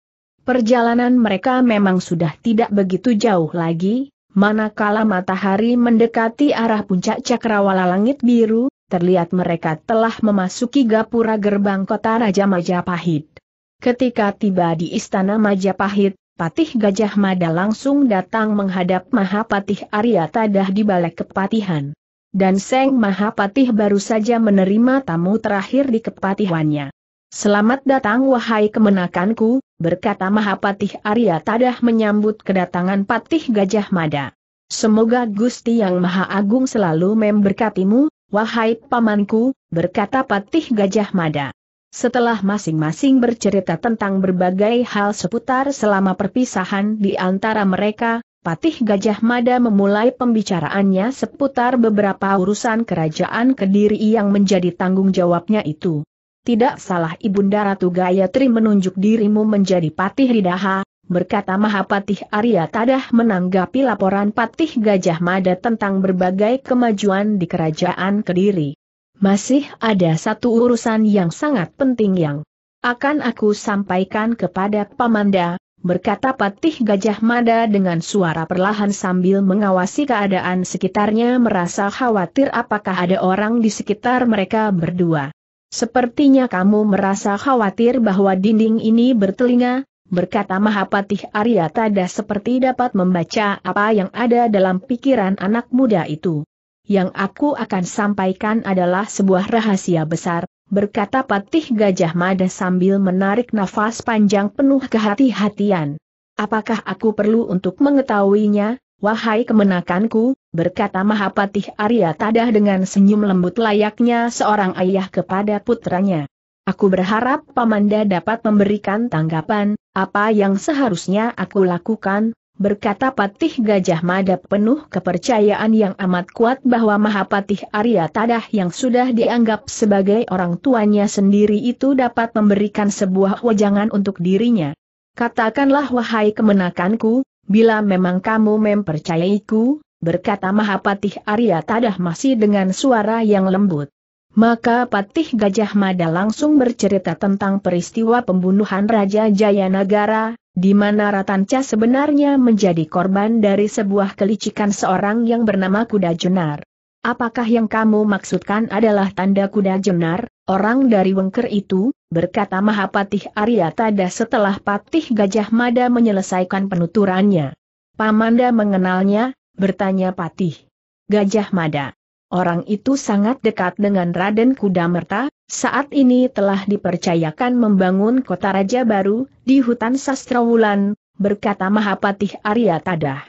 Perjalanan mereka memang sudah tidak begitu jauh lagi, manakala matahari mendekati arah puncak cakrawala langit biru, terlihat mereka telah memasuki gapura gerbang kota Raja Majapahit. Ketika tiba di istana Majapahit, Patih Gajah Mada langsung datang menghadap Mahapatih Arya Tadah di balik kepatihan. Dan Seng Mahapatih baru saja menerima tamu terakhir di kepatihannya. Selamat datang wahai kemenakanku, berkata Mahapatih Arya Tadah menyambut kedatangan Patih Gajah Mada. Semoga Gusti Yang Maha Agung selalu memberkatimu, wahai pamanku, berkata Patih Gajah Mada. Setelah masing-masing bercerita tentang berbagai hal seputar selama perpisahan di antara mereka, Patih Gajah Mada memulai pembicaraannya seputar beberapa urusan kerajaan Kediri yang menjadi tanggung jawabnya itu. Tidak salah Ibunda Ratu Gayatri menunjuk dirimu menjadi patih Ridaha, berkata Mahapatih Arya Tadah menanggapi laporan Patih Gajah Mada tentang berbagai kemajuan di kerajaan Kediri. Masih ada satu urusan yang sangat penting yang akan aku sampaikan kepada Pamanda, berkata Patih Gajah Mada dengan suara perlahan sambil mengawasi keadaan sekitarnya merasa khawatir apakah ada orang di sekitar mereka berdua. Sepertinya kamu merasa khawatir bahwa dinding ini bertelinga, berkata Mahapatih Arya Tada seperti dapat membaca apa yang ada dalam pikiran anak muda itu. Yang aku akan sampaikan adalah sebuah rahasia besar, berkata Patih Gajah Mada sambil menarik nafas panjang penuh kehati-hatian. Apakah aku perlu untuk mengetahuinya, wahai kemenakanku? berkata Mahapatih Arya Tadah dengan senyum lembut layaknya seorang ayah kepada putranya. Aku berharap Pamanda dapat memberikan tanggapan, apa yang seharusnya aku lakukan, berkata Patih Gajah Mada penuh kepercayaan yang amat kuat bahwa Mahapatih Arya Tadah yang sudah dianggap sebagai orang tuanya sendiri itu dapat memberikan sebuah wajangan untuk dirinya. Katakanlah wahai kemenakanku, bila memang kamu mempercayaiku, berkata Mahapatih Arya Tadah masih dengan suara yang lembut. Maka Patih Gajah Mada langsung bercerita tentang peristiwa pembunuhan Raja Jayanagara, di mana Ratanca sebenarnya menjadi korban dari sebuah kelicikan seorang yang bernama Kuda Jenar. Apakah yang kamu maksudkan adalah tanda Kuda Jenar, orang dari Wengker itu? berkata Mahapatih Arya Tada setelah Patih Gajah Mada menyelesaikan penuturannya. Pamanda mengenalnya, Bertanya Patih. Gajah Mada. Orang itu sangat dekat dengan Raden Kudamerta, saat ini telah dipercayakan membangun kota raja baru, di hutan Sastrawulan, berkata Mahapatih Arya Tadah.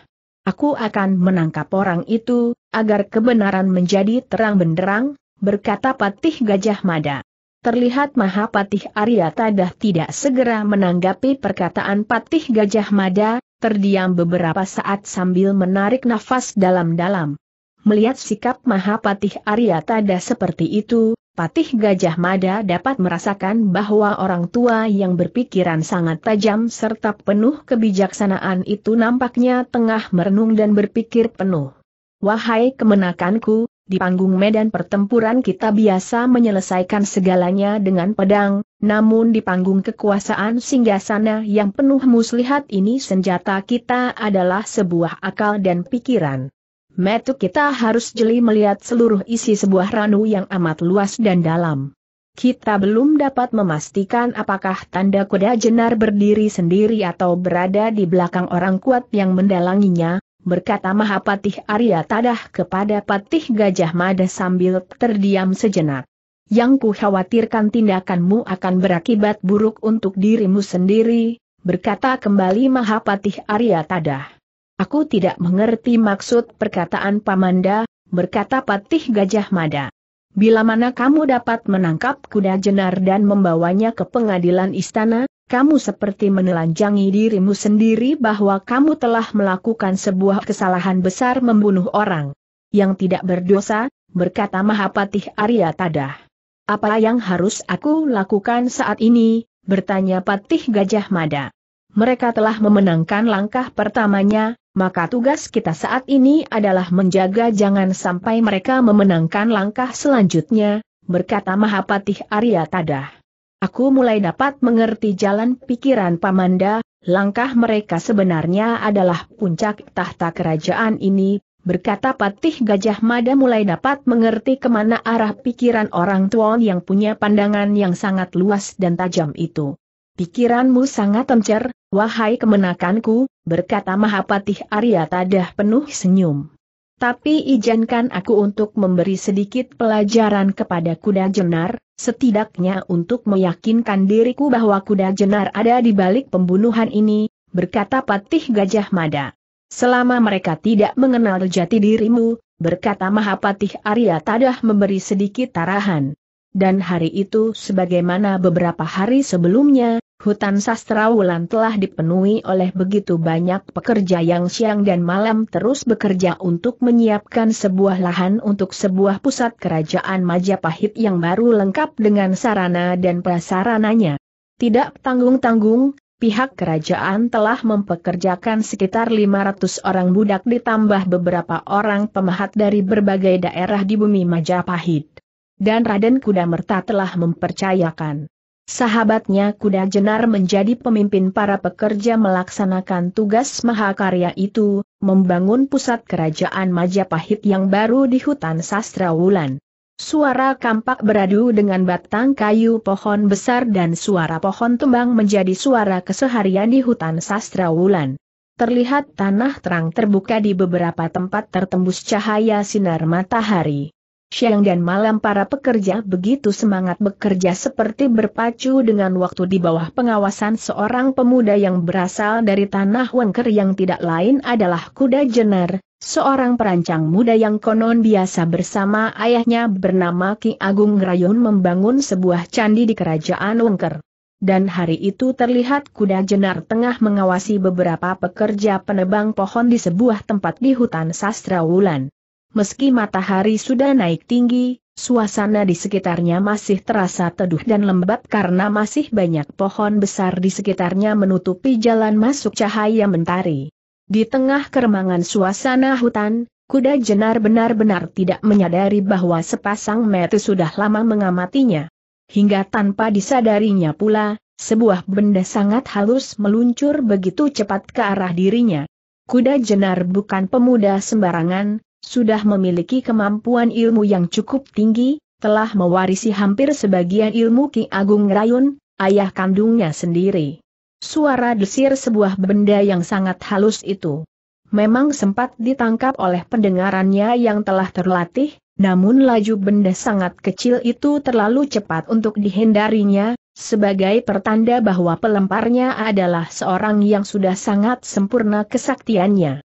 Aku akan menangkap orang itu, agar kebenaran menjadi terang benderang, berkata Patih Gajah Mada. Terlihat Mahapatih Arya Tadah tidak segera menanggapi perkataan Patih Gajah Mada, terdiam beberapa saat sambil menarik nafas dalam-dalam. Melihat sikap Mahapatih Arya Tada seperti itu, Patih Gajah Mada dapat merasakan bahwa orang tua yang berpikiran sangat tajam serta penuh kebijaksanaan itu nampaknya tengah merenung dan berpikir penuh. Wahai kemenakanku, di panggung medan pertempuran kita biasa menyelesaikan segalanya dengan pedang, namun di panggung kekuasaan singgasana yang penuh muslihat ini senjata kita adalah sebuah akal dan pikiran. Metu kita harus jeli melihat seluruh isi sebuah ranu yang amat luas dan dalam. Kita belum dapat memastikan apakah tanda kuda jenar berdiri sendiri atau berada di belakang orang kuat yang mendalanginya, berkata Mahapatih Arya Tadah kepada Patih Gajah Mada sambil terdiam sejenak. Yang ku khawatirkan tindakanmu akan berakibat buruk untuk dirimu sendiri, berkata kembali Mahapatih Arya Tadah. Aku tidak mengerti maksud perkataan Pamanda, berkata Patih Gajah Mada. Bila mana kamu dapat menangkap kuda jenar dan membawanya ke pengadilan istana, kamu seperti menelanjangi dirimu sendiri bahwa kamu telah melakukan sebuah kesalahan besar membunuh orang yang tidak berdosa, berkata Mahapatih Arya Tadah. Apa yang harus aku lakukan saat ini? bertanya Patih Gajah Mada. Mereka telah memenangkan langkah pertamanya, maka tugas kita saat ini adalah menjaga jangan sampai mereka memenangkan langkah selanjutnya, berkata Mahapatih Arya Tadah. Aku mulai dapat mengerti jalan pikiran Pamanda, langkah mereka sebenarnya adalah puncak tahta kerajaan ini, berkata Patih Gajah Mada mulai dapat mengerti kemana arah pikiran orang tua yang punya pandangan yang sangat luas dan tajam itu. Pikiranmu sangat encer, wahai kemenakanku, berkata Mahapatih Arya Tadah penuh senyum tapi izinkan aku untuk memberi sedikit pelajaran kepada kuda jenar, setidaknya untuk meyakinkan diriku bahwa kuda jenar ada di balik pembunuhan ini, berkata Patih Gajah Mada. Selama mereka tidak mengenal jati dirimu, berkata Mahapatih Arya Tadah memberi sedikit tarahan. Dan hari itu sebagaimana beberapa hari sebelumnya, Hutan sastra Wulan telah dipenuhi oleh begitu banyak pekerja yang siang dan malam terus bekerja untuk menyiapkan sebuah lahan untuk sebuah pusat kerajaan Majapahit yang baru lengkap dengan sarana dan prasarananya. Tidak tanggung-tanggung, pihak kerajaan telah mempekerjakan sekitar 500 orang budak ditambah beberapa orang pemahat dari berbagai daerah di bumi Majapahit. Dan Raden Kudamerta telah mempercayakan Sahabatnya kuda jenar menjadi pemimpin para pekerja melaksanakan tugas mahakarya itu, membangun pusat kerajaan Majapahit yang baru di hutan sastra wulan. Suara kampak beradu dengan batang kayu pohon besar dan suara pohon tumbang menjadi suara keseharian di hutan sastra wulan. Terlihat tanah terang terbuka di beberapa tempat tertembus cahaya sinar matahari. Siang dan malam para pekerja begitu semangat bekerja seperti berpacu dengan waktu di bawah pengawasan seorang pemuda yang berasal dari tanah Wengker yang tidak lain adalah Kuda Jener, seorang perancang muda yang konon biasa bersama ayahnya bernama Ki Agung Rayon membangun sebuah candi di kerajaan Wengker. Dan hari itu terlihat Kuda Jenar tengah mengawasi beberapa pekerja penebang pohon di sebuah tempat di hutan Sastra Wulan. Meski matahari sudah naik tinggi, suasana di sekitarnya masih terasa teduh dan lembab karena masih banyak pohon besar di sekitarnya menutupi jalan masuk cahaya mentari. Di tengah keremangan suasana hutan, kuda jenar benar-benar tidak menyadari bahwa sepasang mata sudah lama mengamatinya. Hingga tanpa disadarinya pula, sebuah benda sangat halus meluncur begitu cepat ke arah dirinya. Kuda jenar bukan pemuda sembarangan, sudah memiliki kemampuan ilmu yang cukup tinggi, telah mewarisi hampir sebagian ilmu Ki Agung Rayun, ayah kandungnya sendiri. Suara desir sebuah benda yang sangat halus itu. Memang sempat ditangkap oleh pendengarannya yang telah terlatih, namun laju benda sangat kecil itu terlalu cepat untuk dihindarinya, sebagai pertanda bahwa pelemparnya adalah seorang yang sudah sangat sempurna kesaktiannya.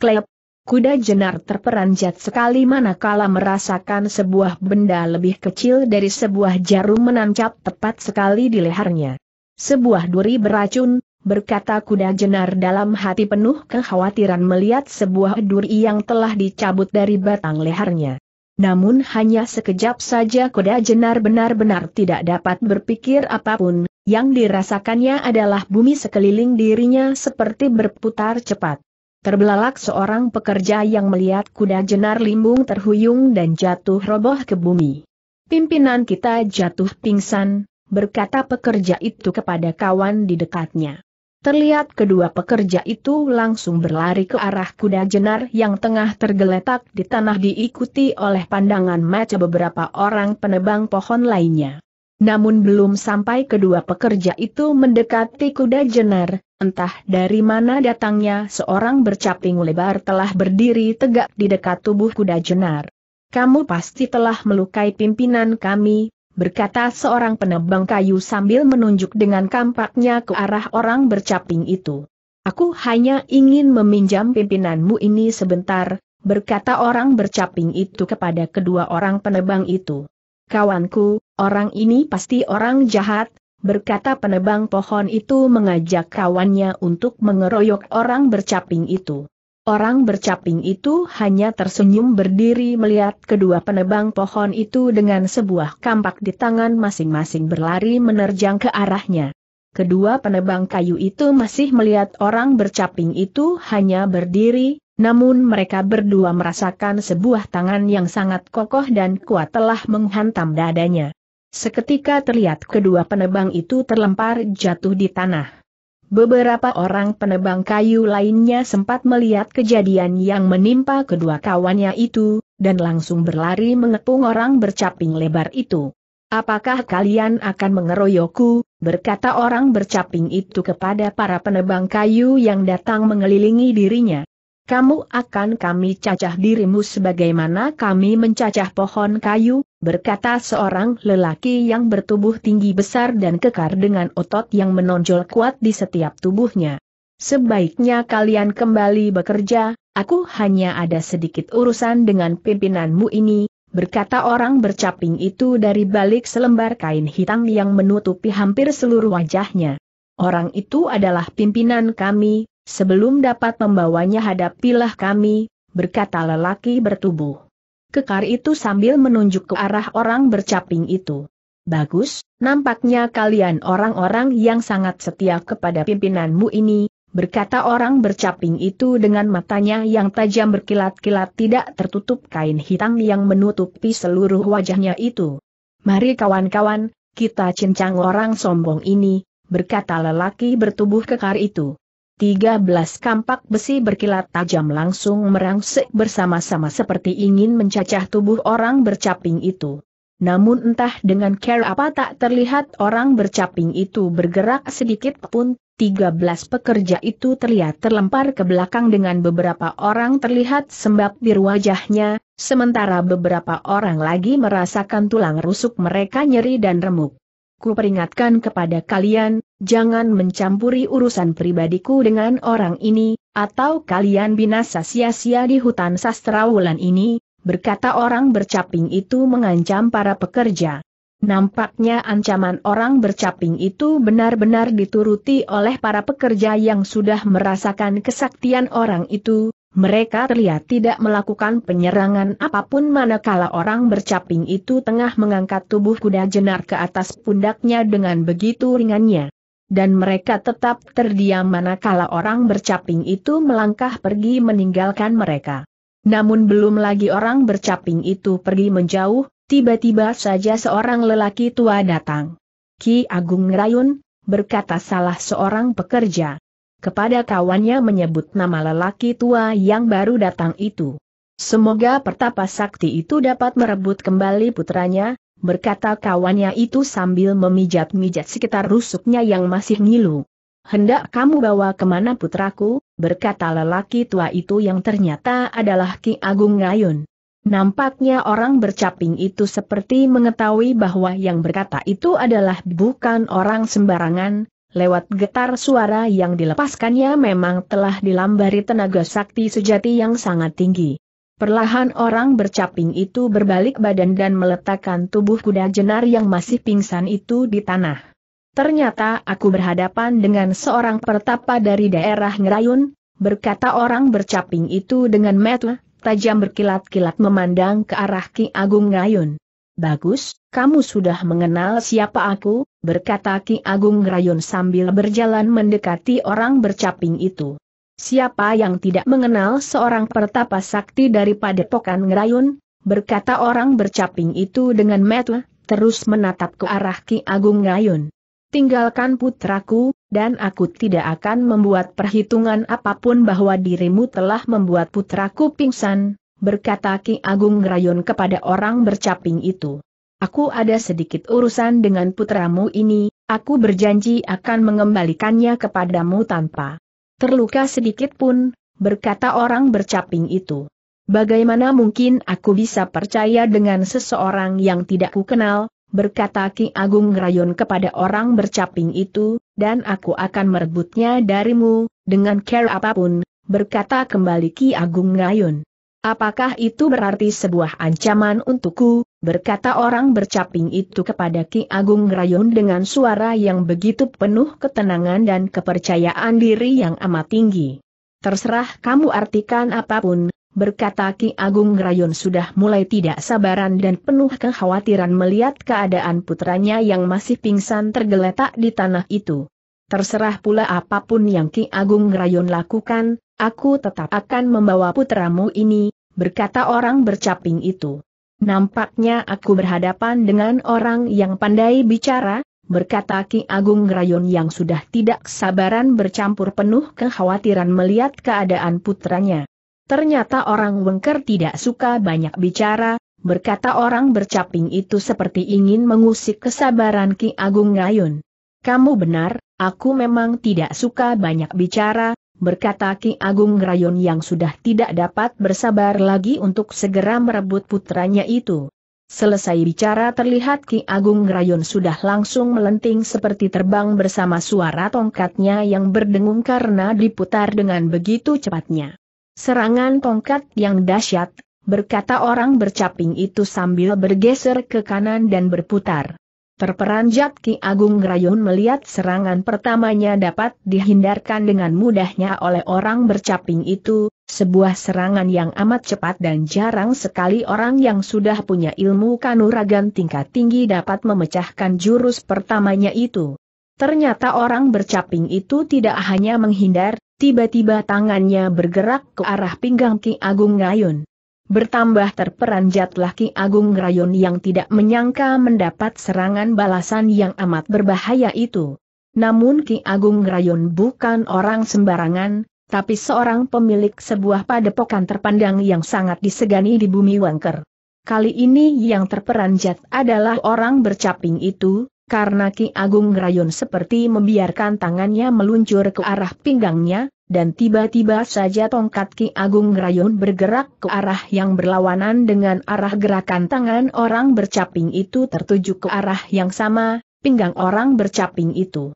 Klep, Kuda jenar terperanjat sekali manakala merasakan sebuah benda lebih kecil dari sebuah jarum menancap tepat sekali di lehernya. Sebuah duri beracun, berkata kuda jenar dalam hati penuh kekhawatiran melihat sebuah duri yang telah dicabut dari batang lehernya. Namun hanya sekejap saja kuda jenar benar-benar tidak dapat berpikir apapun, yang dirasakannya adalah bumi sekeliling dirinya seperti berputar cepat. Terbelalak seorang pekerja yang melihat kuda jenar limbung terhuyung dan jatuh roboh ke bumi. Pimpinan kita jatuh pingsan, berkata pekerja itu kepada kawan di dekatnya. Terlihat kedua pekerja itu langsung berlari ke arah kuda jenar yang tengah tergeletak di tanah diikuti oleh pandangan mata beberapa orang penebang pohon lainnya. Namun belum sampai kedua pekerja itu mendekati kuda jenar, Entah dari mana datangnya seorang bercaping lebar telah berdiri tegak di dekat tubuh kuda jenar. Kamu pasti telah melukai pimpinan kami, berkata seorang penebang kayu sambil menunjuk dengan kampaknya ke arah orang bercaping itu. Aku hanya ingin meminjam pimpinanmu ini sebentar, berkata orang bercaping itu kepada kedua orang penebang itu. Kawanku, orang ini pasti orang jahat, berkata penebang pohon itu mengajak kawannya untuk mengeroyok orang bercaping itu. Orang bercaping itu hanya tersenyum berdiri melihat kedua penebang pohon itu dengan sebuah kampak di tangan masing-masing berlari menerjang ke arahnya. Kedua penebang kayu itu masih melihat orang bercaping itu hanya berdiri, namun mereka berdua merasakan sebuah tangan yang sangat kokoh dan kuat telah menghantam dadanya. Seketika terlihat kedua penebang itu terlempar jatuh di tanah. Beberapa orang penebang kayu lainnya sempat melihat kejadian yang menimpa kedua kawannya itu, dan langsung berlari mengepung orang bercaping lebar itu. Apakah kalian akan mengeroyokku, berkata orang bercaping itu kepada para penebang kayu yang datang mengelilingi dirinya kamu akan kami cacah dirimu sebagaimana kami mencacah pohon kayu, berkata seorang lelaki yang bertubuh tinggi besar dan kekar dengan otot yang menonjol kuat di setiap tubuhnya. Sebaiknya kalian kembali bekerja, aku hanya ada sedikit urusan dengan pimpinanmu ini, berkata orang bercaping itu dari balik selembar kain hitam yang menutupi hampir seluruh wajahnya. Orang itu adalah pimpinan kami, Sebelum dapat membawanya hadapilah kami, berkata lelaki bertubuh. Kekar itu sambil menunjuk ke arah orang bercaping itu. Bagus, nampaknya kalian orang-orang yang sangat setia kepada pimpinanmu ini, berkata orang bercaping itu dengan matanya yang tajam berkilat-kilat tidak tertutup kain hitam yang menutupi seluruh wajahnya itu. Mari kawan-kawan, kita cincang orang sombong ini, berkata lelaki bertubuh kekar itu. Tiga belas kampak besi berkilat tajam langsung merangsek bersama-sama seperti ingin mencacah tubuh orang bercaping itu. Namun entah dengan care apa tak terlihat orang bercaping itu bergerak sedikit pun, Tiga belas pekerja itu terlihat terlempar ke belakang dengan beberapa orang terlihat sembab di wajahnya, sementara beberapa orang lagi merasakan tulang rusuk mereka nyeri dan remuk ku peringatkan kepada kalian, jangan mencampuri urusan pribadiku dengan orang ini, atau kalian binasa sia-sia di hutan sastra wulan ini, berkata orang bercaping itu mengancam para pekerja. Nampaknya ancaman orang bercaping itu benar-benar dituruti oleh para pekerja yang sudah merasakan kesaktian orang itu, mereka terlihat tidak melakukan penyerangan apapun manakala orang bercaping itu tengah mengangkat tubuh kuda jenar ke atas pundaknya dengan begitu ringannya. Dan mereka tetap terdiam manakala orang bercaping itu melangkah pergi meninggalkan mereka. Namun belum lagi orang bercaping itu pergi menjauh, tiba-tiba saja seorang lelaki tua datang. Ki Agung Rayun, berkata salah seorang pekerja kepada kawannya menyebut nama lelaki tua yang baru datang itu. Semoga pertapa sakti itu dapat merebut kembali putranya, berkata kawannya itu sambil memijat-mijat sekitar rusuknya yang masih ngilu. Hendak kamu bawa kemana putraku, berkata lelaki tua itu yang ternyata adalah Ki Agung Ngayun. Nampaknya orang bercaping itu seperti mengetahui bahwa yang berkata itu adalah bukan orang sembarangan, lewat getar suara yang dilepaskannya memang telah dilambari tenaga sakti sejati yang sangat tinggi. Perlahan orang bercaping itu berbalik badan dan meletakkan tubuh kuda jenar yang masih pingsan itu di tanah. Ternyata aku berhadapan dengan seorang pertapa dari daerah Ngerayun, berkata orang bercaping itu dengan mata tajam berkilat-kilat memandang ke arah Ki Agung Ngayun. Bagus, kamu sudah mengenal siapa aku, berkata Ki Agung Rayon sambil berjalan mendekati orang bercaping itu. Siapa yang tidak mengenal seorang pertapa sakti daripada Padepokan Rayon, berkata orang bercaping itu dengan metu, terus menatap ke arah Ki Agung Rayon. Tinggalkan putraku, dan aku tidak akan membuat perhitungan apapun bahwa dirimu telah membuat putraku pingsan, berkata Ki Agung Rayon kepada orang bercaping itu. Aku ada sedikit urusan dengan putramu ini, aku berjanji akan mengembalikannya kepadamu tanpa terluka sedikit pun, berkata orang bercaping itu. Bagaimana mungkin aku bisa percaya dengan seseorang yang tidak kukenal, berkata Ki Agung Rayon kepada orang bercaping itu, dan aku akan merebutnya darimu, dengan care apapun, berkata kembali Ki Agung Rayon. Apakah itu berarti sebuah ancaman untukku, berkata orang bercaping itu kepada Ki Agung Rayon dengan suara yang begitu penuh ketenangan dan kepercayaan diri yang amat tinggi. Terserah kamu artikan apapun, berkata Ki Agung Rayon sudah mulai tidak sabaran dan penuh kekhawatiran melihat keadaan putranya yang masih pingsan tergeletak di tanah itu. Terserah pula apapun yang Ki Agung Rayon lakukan, Aku tetap akan membawa putramu ini, berkata orang bercaping itu. Nampaknya aku berhadapan dengan orang yang pandai bicara, berkata Ki Agung Rayon yang sudah tidak sabaran bercampur penuh kekhawatiran melihat keadaan putranya. Ternyata orang wengker tidak suka banyak bicara, berkata orang bercaping itu seperti ingin mengusik kesabaran Ki Agung Rayon. Kamu benar, aku memang tidak suka banyak bicara, berkata Ki Agung Rayon yang sudah tidak dapat bersabar lagi untuk segera merebut putranya itu. Selesai bicara terlihat Ki Agung Rayon sudah langsung melenting seperti terbang bersama suara tongkatnya yang berdengung karena diputar dengan begitu cepatnya. Serangan tongkat yang dahsyat, berkata orang bercaping itu sambil bergeser ke kanan dan berputar. Terperanjat Ki Agung Rayun melihat serangan pertamanya dapat dihindarkan dengan mudahnya oleh orang bercaping itu, sebuah serangan yang amat cepat dan jarang sekali orang yang sudah punya ilmu kanuragan tingkat tinggi dapat memecahkan jurus pertamanya itu. Ternyata orang bercaping itu tidak hanya menghindar, tiba-tiba tangannya bergerak ke arah pinggang Ki Agung Rayun bertambah terperanjat laki Agung Rayon yang tidak menyangka mendapat serangan balasan yang amat berbahaya itu. Namun Ki Agung Rayon bukan orang sembarangan, tapi seorang pemilik sebuah padepokan terpandang yang sangat disegani di bumi Wangker. Kali ini yang terperanjat adalah orang bercaping itu, karena Ki Agung Rayon seperti membiarkan tangannya meluncur ke arah pinggangnya, dan tiba-tiba saja tongkat Ki Agung Rayon bergerak ke arah yang berlawanan dengan arah gerakan tangan orang bercaping itu tertuju ke arah yang sama, pinggang orang bercaping itu.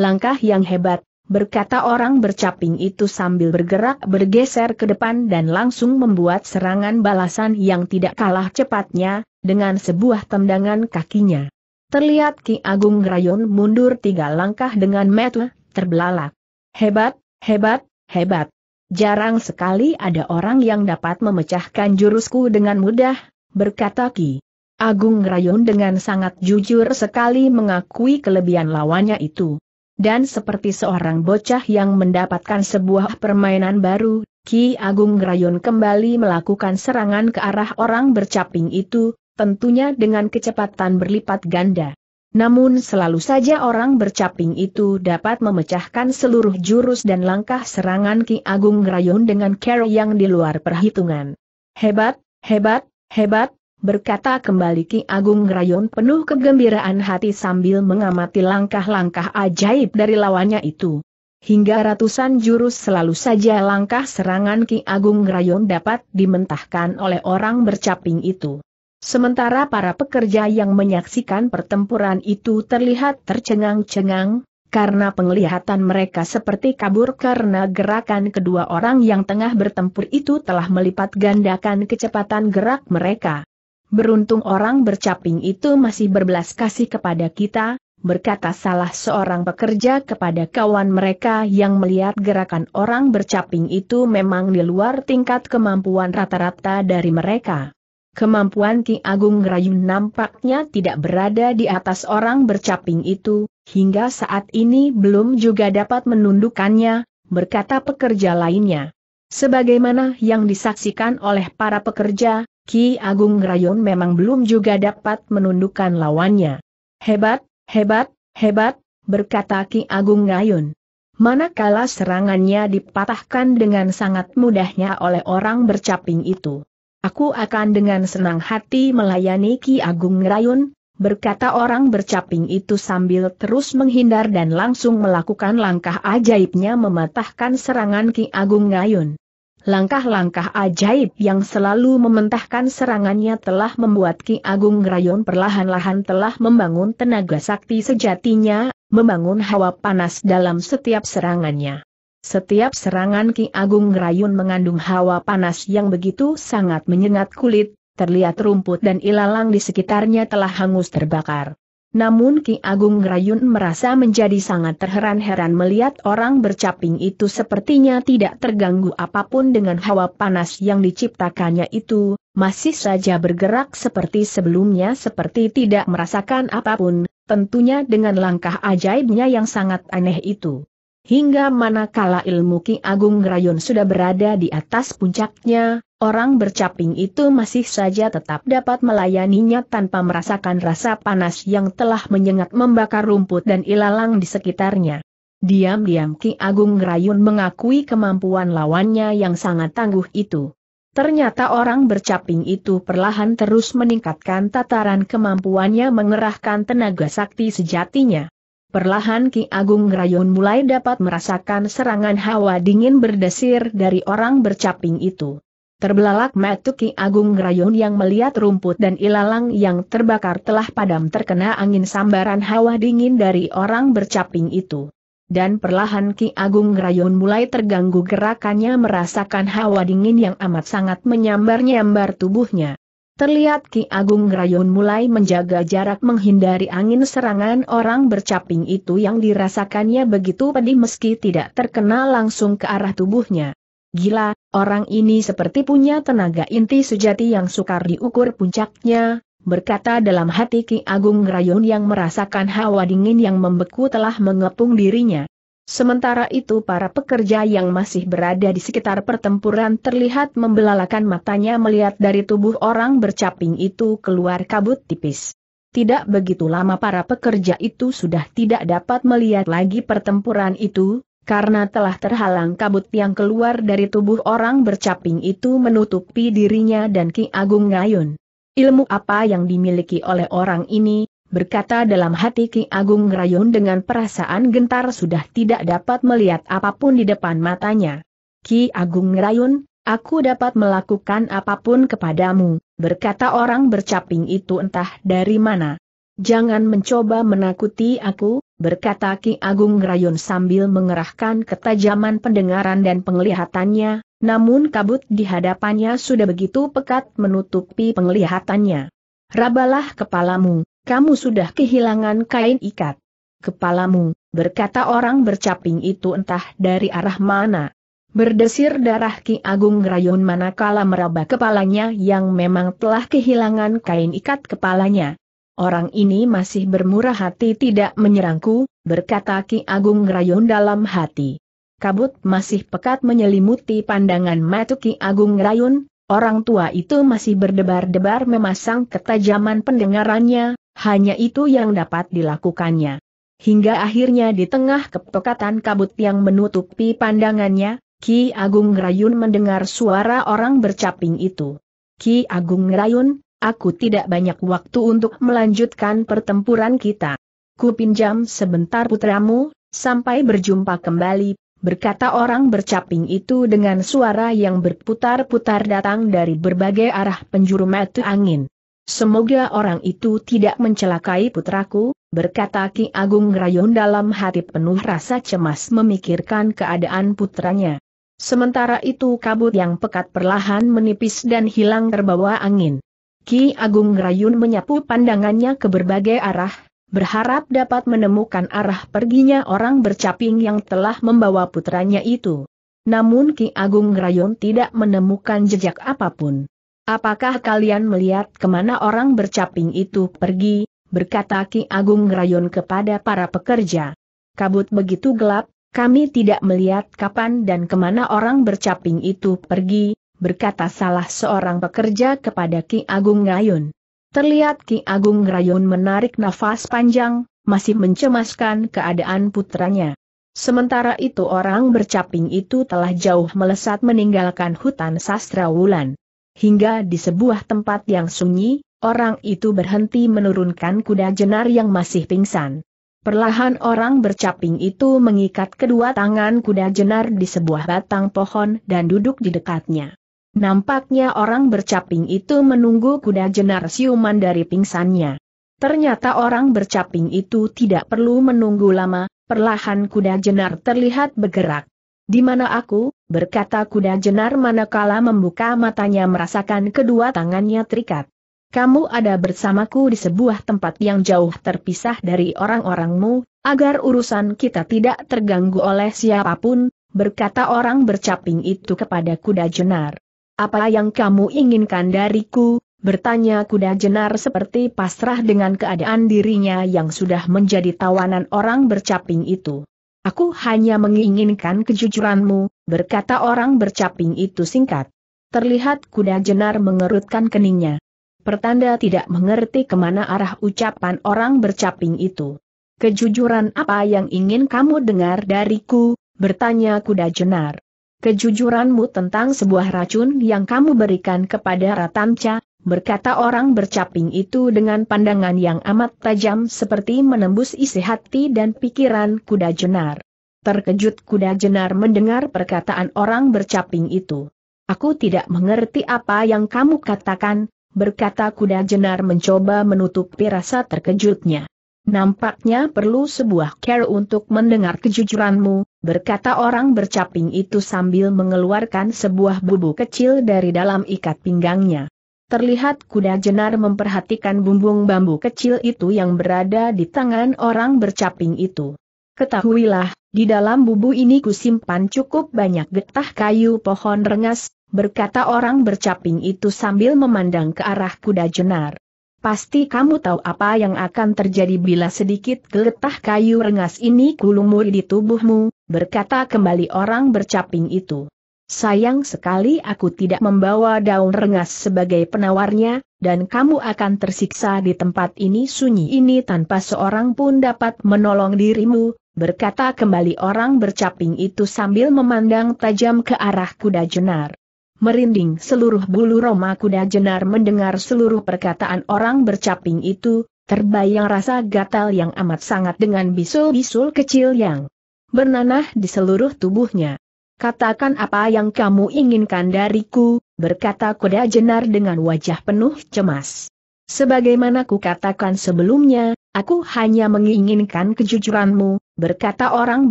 Langkah yang hebat, berkata orang bercaping itu sambil bergerak bergeser ke depan dan langsung membuat serangan balasan yang tidak kalah cepatnya, dengan sebuah tendangan kakinya. Terlihat Ki Agung Rayon mundur tiga langkah dengan metu, terbelalak. Hebat, Hebat, hebat. Jarang sekali ada orang yang dapat memecahkan jurusku dengan mudah, berkata Ki. Agung Rayon dengan sangat jujur sekali mengakui kelebihan lawannya itu. Dan seperti seorang bocah yang mendapatkan sebuah permainan baru, Ki Agung Rayon kembali melakukan serangan ke arah orang bercaping itu, tentunya dengan kecepatan berlipat ganda. Namun selalu saja orang bercaping itu dapat memecahkan seluruh jurus dan langkah serangan Ki Agung Rayun dengan cara yang di luar perhitungan. Hebat, hebat, hebat, berkata kembali Ki Agung Rayun penuh kegembiraan hati sambil mengamati langkah-langkah ajaib dari lawannya itu. Hingga ratusan jurus selalu saja langkah serangan Ki Agung Rayun dapat dimentahkan oleh orang bercaping itu. Sementara para pekerja yang menyaksikan pertempuran itu terlihat tercengang-cengang, karena penglihatan mereka seperti kabur karena gerakan kedua orang yang tengah bertempur itu telah melipat gandakan kecepatan gerak mereka. Beruntung orang bercaping itu masih berbelas kasih kepada kita, berkata salah seorang pekerja kepada kawan mereka yang melihat gerakan orang bercaping itu memang di luar tingkat kemampuan rata-rata dari mereka. Kemampuan Ki Agung Rayu nampaknya tidak berada di atas orang bercaping itu, hingga saat ini belum juga dapat menundukkannya, berkata pekerja lainnya. Sebagaimana yang disaksikan oleh para pekerja, Ki Agung Rayon memang belum juga dapat menundukkan lawannya. Hebat, hebat, hebat, berkata Ki Agung Rayon. Manakala serangannya dipatahkan dengan sangat mudahnya oleh orang bercaping itu. Aku akan dengan senang hati melayani Ki Agung Ngerayun, berkata orang bercaping itu sambil terus menghindar dan langsung melakukan langkah ajaibnya mematahkan serangan Ki Agung Ngerayun. Langkah-langkah ajaib yang selalu mementahkan serangannya telah membuat Ki Agung Rayon perlahan-lahan telah membangun tenaga sakti sejatinya, membangun hawa panas dalam setiap serangannya. Setiap serangan Ki Agung Rayun mengandung hawa panas yang begitu sangat menyengat kulit, terlihat rumput dan ilalang di sekitarnya telah hangus terbakar. Namun Ki Agung Rayun merasa menjadi sangat terheran-heran melihat orang bercaping itu sepertinya tidak terganggu apapun dengan hawa panas yang diciptakannya itu, masih saja bergerak seperti sebelumnya seperti tidak merasakan apapun, tentunya dengan langkah ajaibnya yang sangat aneh itu. Hingga manakala ilmu Ki Agung Rayon sudah berada di atas puncaknya, orang bercaping itu masih saja tetap dapat melayaninya tanpa merasakan rasa panas yang telah menyengat membakar rumput dan ilalang di sekitarnya. Diam-diam Ki Agung Rayon mengakui kemampuan lawannya yang sangat tangguh itu. Ternyata orang bercaping itu perlahan terus meningkatkan tataran kemampuannya mengerahkan tenaga sakti sejatinya. Perlahan Ki Agung Rayon mulai dapat merasakan serangan hawa dingin berdesir dari orang bercaping itu. Terbelalak mata Ki Agung Rayon yang melihat rumput dan ilalang yang terbakar telah padam terkena angin sambaran hawa dingin dari orang bercaping itu. Dan perlahan Ki Agung Rayon mulai terganggu gerakannya merasakan hawa dingin yang amat sangat menyambar-nyambar tubuhnya. Terlihat Ki Agung Rayon mulai menjaga jarak menghindari angin serangan orang bercaping itu yang dirasakannya begitu pedih meski tidak terkena langsung ke arah tubuhnya. Gila, orang ini seperti punya tenaga inti sejati yang sukar diukur puncaknya, berkata dalam hati Ki Agung Rayon yang merasakan hawa dingin yang membeku telah mengepung dirinya. Sementara itu para pekerja yang masih berada di sekitar pertempuran terlihat membelalakan matanya melihat dari tubuh orang bercaping itu keluar kabut tipis. Tidak begitu lama para pekerja itu sudah tidak dapat melihat lagi pertempuran itu, karena telah terhalang kabut yang keluar dari tubuh orang bercaping itu menutupi dirinya dan Ki Agung Ngayun. Ilmu apa yang dimiliki oleh orang ini, berkata dalam hati Ki Agung Rayon dengan perasaan gentar sudah tidak dapat melihat apapun di depan matanya. Ki Agung Rayon, aku dapat melakukan apapun kepadamu, berkata orang bercaping itu entah dari mana. Jangan mencoba menakuti aku, berkata Ki Agung Rayon sambil mengerahkan ketajaman pendengaran dan penglihatannya, namun kabut di hadapannya sudah begitu pekat menutupi penglihatannya. Rabalah kepalamu, kamu sudah kehilangan kain ikat. Kepalamu, berkata orang bercaping itu entah dari arah mana. Berdesir darah Ki Agung Rayon manakala meraba kepalanya yang memang telah kehilangan kain ikat kepalanya. Orang ini masih bermurah hati tidak menyerangku, berkata Ki Agung Rayon dalam hati. Kabut masih pekat menyelimuti pandangan mata Ki Agung Rayon, orang tua itu masih berdebar-debar memasang ketajaman pendengarannya, hanya itu yang dapat dilakukannya. Hingga akhirnya di tengah kepekatan kabut yang menutupi pandangannya, Ki Agung Rayun mendengar suara orang bercaping itu. Ki Agung Rayun, aku tidak banyak waktu untuk melanjutkan pertempuran kita. Ku pinjam sebentar putramu, sampai berjumpa kembali, berkata orang bercaping itu dengan suara yang berputar-putar datang dari berbagai arah penjuru mata angin. Semoga orang itu tidak mencelakai putraku, berkata Ki Agung Rayon dalam hati penuh rasa cemas memikirkan keadaan putranya. Sementara itu kabut yang pekat perlahan menipis dan hilang terbawa angin. Ki Agung Rayun menyapu pandangannya ke berbagai arah, berharap dapat menemukan arah perginya orang bercaping yang telah membawa putranya itu. Namun Ki Agung Rayun tidak menemukan jejak apapun. Apakah kalian melihat kemana orang bercaping itu pergi, berkata Ki Agung Rayon kepada para pekerja. Kabut begitu gelap, kami tidak melihat kapan dan kemana orang bercaping itu pergi, berkata salah seorang pekerja kepada Ki Agung Rayon. Terlihat Ki Agung Rayon menarik nafas panjang, masih mencemaskan keadaan putranya. Sementara itu orang bercaping itu telah jauh melesat meninggalkan hutan sastra wulan hingga di sebuah tempat yang sunyi, orang itu berhenti menurunkan kuda jenar yang masih pingsan. Perlahan orang bercaping itu mengikat kedua tangan kuda jenar di sebuah batang pohon dan duduk di dekatnya. Nampaknya orang bercaping itu menunggu kuda jenar siuman dari pingsannya. Ternyata orang bercaping itu tidak perlu menunggu lama, perlahan kuda jenar terlihat bergerak. Di mana aku, berkata kuda jenar manakala membuka matanya merasakan kedua tangannya terikat. Kamu ada bersamaku di sebuah tempat yang jauh terpisah dari orang-orangmu, agar urusan kita tidak terganggu oleh siapapun, berkata orang bercaping itu kepada kuda jenar. Apa yang kamu inginkan dariku, bertanya kuda jenar seperti pasrah dengan keadaan dirinya yang sudah menjadi tawanan orang bercaping itu. Aku hanya menginginkan kejujuranmu, berkata orang bercaping itu singkat. Terlihat kuda jenar mengerutkan keningnya. Pertanda tidak mengerti kemana arah ucapan orang bercaping itu. Kejujuran apa yang ingin kamu dengar dariku, bertanya kuda jenar. Kejujuranmu tentang sebuah racun yang kamu berikan kepada Ratamca, berkata orang bercaping itu dengan pandangan yang amat tajam seperti menembus isi hati dan pikiran kuda jenar. Terkejut kuda jenar mendengar perkataan orang bercaping itu. Aku tidak mengerti apa yang kamu katakan, berkata kuda jenar mencoba menutupi rasa terkejutnya. Nampaknya perlu sebuah care untuk mendengar kejujuranmu, berkata orang bercaping itu sambil mengeluarkan sebuah bubu kecil dari dalam ikat pinggangnya terlihat kuda jenar memperhatikan bumbung bambu kecil itu yang berada di tangan orang bercaping itu. Ketahuilah, di dalam bubu ini kusimpan cukup banyak getah kayu pohon rengas, berkata orang bercaping itu sambil memandang ke arah kuda jenar. Pasti kamu tahu apa yang akan terjadi bila sedikit getah kayu rengas ini kulumuri di tubuhmu, berkata kembali orang bercaping itu. Sayang sekali aku tidak membawa daun rengas sebagai penawarnya, dan kamu akan tersiksa di tempat ini sunyi ini tanpa seorang pun dapat menolong dirimu, berkata kembali orang bercaping itu sambil memandang tajam ke arah kuda jenar. Merinding seluruh bulu roma kuda jenar mendengar seluruh perkataan orang bercaping itu, terbayang rasa gatal yang amat sangat dengan bisul-bisul kecil yang bernanah di seluruh tubuhnya. Katakan apa yang kamu inginkan dariku, berkata kuda jenar dengan wajah penuh cemas. Sebagaimana ku katakan sebelumnya, aku hanya menginginkan kejujuranmu, berkata orang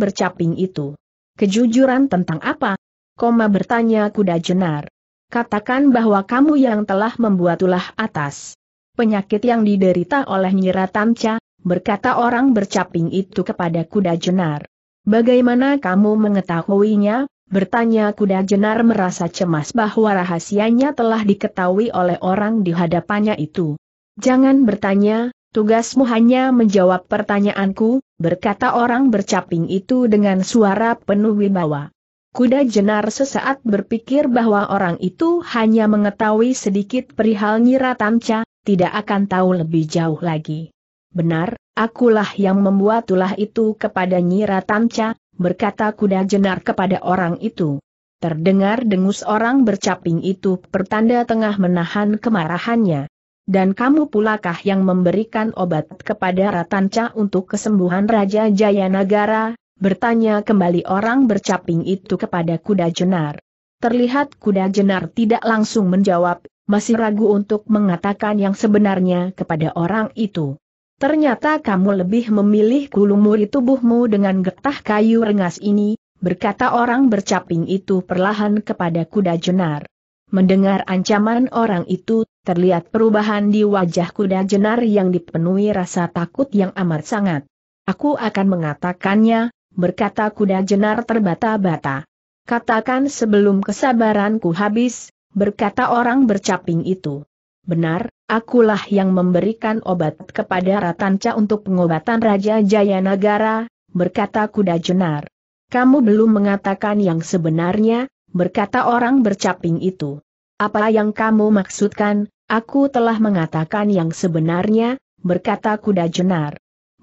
bercaping itu. Kejujuran tentang apa? Koma bertanya kuda jenar. Katakan bahwa kamu yang telah membuat ulah atas penyakit yang diderita oleh nyiratanca, berkata orang bercaping itu kepada kuda jenar. Bagaimana kamu mengetahuinya, Bertanya kuda jenar merasa cemas bahwa rahasianya telah diketahui oleh orang di hadapannya itu. Jangan bertanya, tugasmu hanya menjawab pertanyaanku, berkata orang bercaping itu dengan suara penuh wibawa. Kuda jenar sesaat berpikir bahwa orang itu hanya mengetahui sedikit perihal Nyira Tamca, tidak akan tahu lebih jauh lagi. Benar, akulah yang membuat tulah itu kepada Nyira Ratamca, berkata kuda jenar kepada orang itu. Terdengar dengus orang bercaping itu pertanda tengah menahan kemarahannya. Dan kamu pulakah yang memberikan obat kepada Ratanca untuk kesembuhan Raja Jayanagara? Bertanya kembali orang bercaping itu kepada kuda jenar. Terlihat kuda jenar tidak langsung menjawab, masih ragu untuk mengatakan yang sebenarnya kepada orang itu. Ternyata kamu lebih memilih kulumuri tubuhmu dengan getah kayu rengas ini, berkata orang bercaping itu perlahan kepada kuda jenar. Mendengar ancaman orang itu, terlihat perubahan di wajah kuda jenar yang dipenuhi rasa takut yang amat sangat. Aku akan mengatakannya, berkata kuda jenar terbata-bata. Katakan sebelum kesabaranku habis, berkata orang bercaping itu benar, akulah yang memberikan obat kepada Ratanca untuk pengobatan Raja Jayanagara, berkata kuda jenar. Kamu belum mengatakan yang sebenarnya, berkata orang bercaping itu. Apa yang kamu maksudkan, aku telah mengatakan yang sebenarnya, berkata kuda jenar.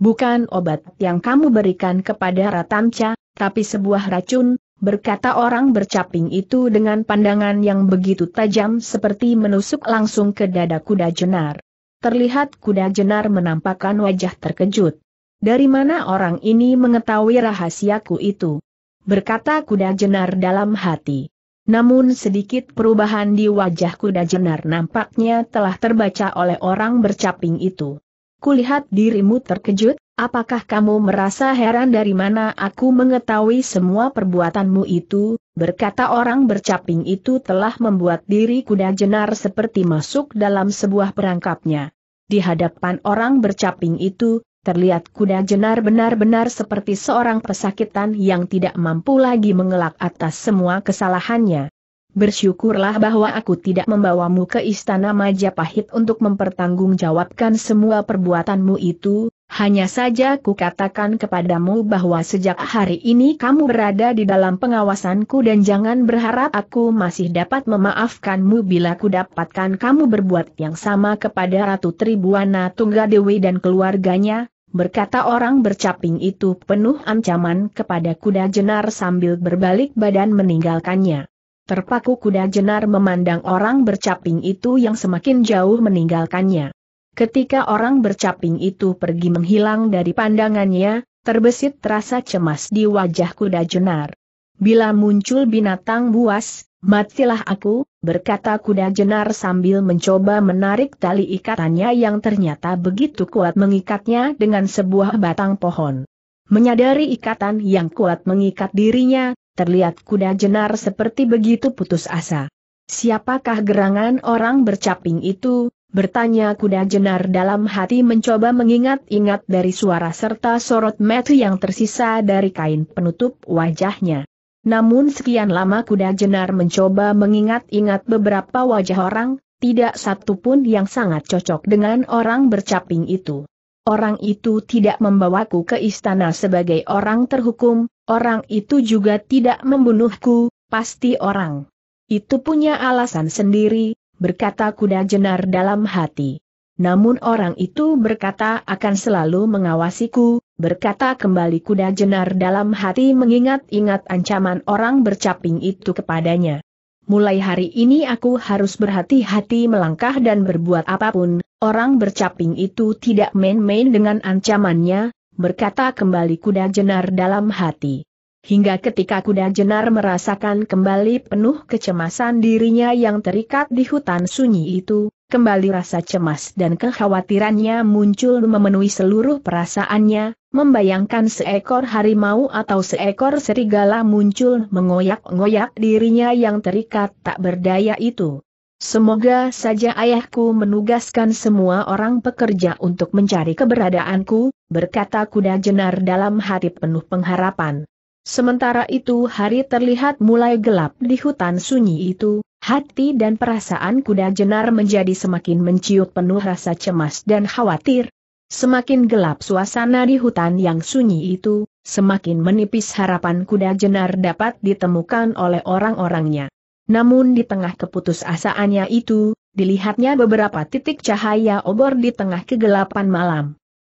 Bukan obat yang kamu berikan kepada Ratanca, tapi sebuah racun, berkata orang bercaping itu dengan pandangan yang begitu tajam seperti menusuk langsung ke dada kuda jenar. Terlihat kuda jenar menampakkan wajah terkejut. Dari mana orang ini mengetahui rahasiaku itu? Berkata kuda jenar dalam hati. Namun sedikit perubahan di wajah kuda jenar nampaknya telah terbaca oleh orang bercaping itu. Kulihat dirimu terkejut, Apakah kamu merasa heran dari mana aku mengetahui semua perbuatanmu itu, berkata orang bercaping itu telah membuat diri kuda jenar seperti masuk dalam sebuah perangkapnya. Di hadapan orang bercaping itu, terlihat kuda jenar benar-benar seperti seorang pesakitan yang tidak mampu lagi mengelak atas semua kesalahannya. Bersyukurlah bahwa aku tidak membawamu ke istana Majapahit untuk mempertanggungjawabkan semua perbuatanmu itu, hanya saja ku katakan kepadamu bahwa sejak hari ini kamu berada di dalam pengawasanku dan jangan berharap aku masih dapat memaafkanmu bila ku dapatkan kamu berbuat yang sama kepada Ratu Tribuana Tunggadewi dan keluarganya, berkata orang bercaping itu penuh ancaman kepada kuda jenar sambil berbalik badan meninggalkannya. Terpaku kuda jenar memandang orang bercaping itu yang semakin jauh meninggalkannya. Ketika orang bercaping itu pergi menghilang dari pandangannya, terbesit rasa cemas di wajah kuda jenar. Bila muncul binatang buas, matilah aku, berkata kuda jenar sambil mencoba menarik tali ikatannya yang ternyata begitu kuat mengikatnya dengan sebuah batang pohon. Menyadari ikatan yang kuat mengikat dirinya, terlihat kuda jenar seperti begitu putus asa. Siapakah gerangan orang bercaping itu, Bertanya kuda jenar dalam hati mencoba mengingat-ingat dari suara serta sorot mata yang tersisa dari kain penutup wajahnya. Namun sekian lama kuda jenar mencoba mengingat-ingat beberapa wajah orang, tidak satu pun yang sangat cocok dengan orang bercaping itu. Orang itu tidak membawaku ke istana sebagai orang terhukum, orang itu juga tidak membunuhku, pasti orang. Itu punya alasan sendiri, berkata kuda jenar dalam hati. Namun orang itu berkata akan selalu mengawasiku, berkata kembali kuda jenar dalam hati mengingat-ingat ancaman orang bercaping itu kepadanya. Mulai hari ini aku harus berhati-hati melangkah dan berbuat apapun, orang bercaping itu tidak main-main dengan ancamannya, berkata kembali kuda jenar dalam hati hingga ketika kuda jenar merasakan kembali penuh kecemasan dirinya yang terikat di hutan sunyi itu, kembali rasa cemas dan kekhawatirannya muncul memenuhi seluruh perasaannya, membayangkan seekor harimau atau seekor serigala muncul mengoyak-ngoyak dirinya yang terikat tak berdaya itu. Semoga saja ayahku menugaskan semua orang pekerja untuk mencari keberadaanku, berkata kuda jenar dalam hati penuh pengharapan. Sementara itu hari terlihat mulai gelap di hutan sunyi itu, hati dan perasaan kuda jenar menjadi semakin menciut penuh rasa cemas dan khawatir. Semakin gelap suasana di hutan yang sunyi itu, semakin menipis harapan kuda jenar dapat ditemukan oleh orang-orangnya. Namun di tengah keputusasaannya itu, dilihatnya beberapa titik cahaya obor di tengah kegelapan malam.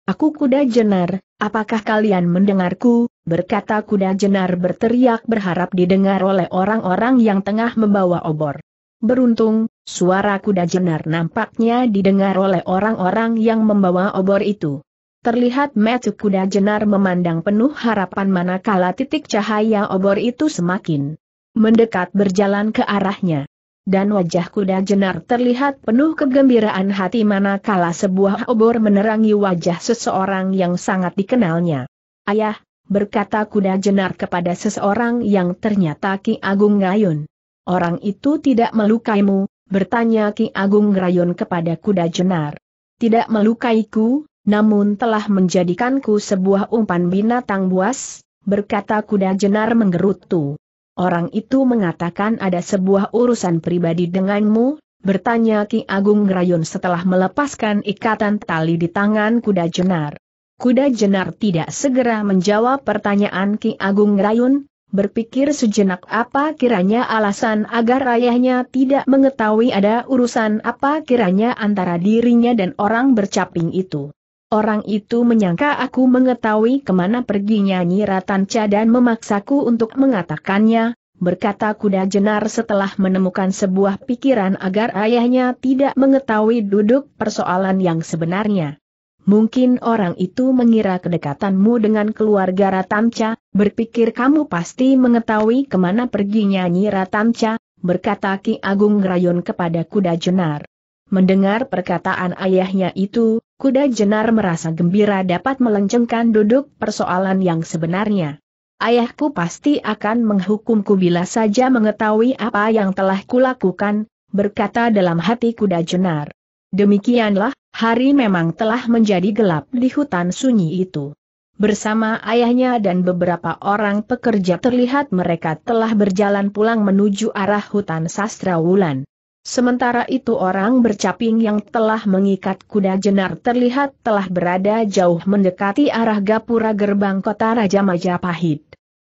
Aku kuda jenar, Apakah kalian mendengarku? berkata kuda jenar berteriak berharap didengar oleh orang-orang yang tengah membawa obor. Beruntung, suara kuda jenar nampaknya didengar oleh orang-orang yang membawa obor itu. Terlihat metu kuda jenar memandang penuh harapan manakala titik cahaya obor itu semakin mendekat berjalan ke arahnya dan wajah kuda jenar terlihat penuh kegembiraan hati manakala sebuah obor menerangi wajah seseorang yang sangat dikenalnya. Ayah, berkata kuda jenar kepada seseorang yang ternyata Ki Agung Ngayun. Orang itu tidak melukaimu, bertanya Ki Agung Ngayun kepada kuda jenar. Tidak melukaiku, namun telah menjadikanku sebuah umpan binatang buas, berkata kuda jenar menggerutu. Orang itu mengatakan ada sebuah urusan pribadi denganmu, bertanya Ki Agung Rayun setelah melepaskan ikatan tali di tangan kuda jenar. Kuda jenar tidak segera menjawab pertanyaan Ki Agung Rayun, berpikir sejenak apa kiranya alasan agar ayahnya tidak mengetahui ada urusan apa kiranya antara dirinya dan orang bercaping itu. Orang itu menyangka aku mengetahui kemana perginya Nyi Ratanca dan memaksaku untuk mengatakannya, berkata kuda jenar setelah menemukan sebuah pikiran agar ayahnya tidak mengetahui duduk persoalan yang sebenarnya. Mungkin orang itu mengira kedekatanmu dengan keluarga Ratanca, berpikir kamu pasti mengetahui kemana perginya Nyi Ratanca, berkata Ki Agung Rayon kepada kuda jenar. Mendengar perkataan ayahnya itu, kuda jenar merasa gembira dapat melencengkan duduk persoalan yang sebenarnya. Ayahku pasti akan menghukumku bila saja mengetahui apa yang telah kulakukan, berkata dalam hati kuda jenar. Demikianlah, hari memang telah menjadi gelap di hutan sunyi itu. Bersama ayahnya dan beberapa orang pekerja terlihat mereka telah berjalan pulang menuju arah hutan sastra wulan. Sementara itu orang bercaping yang telah mengikat kuda jenar terlihat telah berada jauh mendekati arah gapura gerbang kota Raja Majapahit.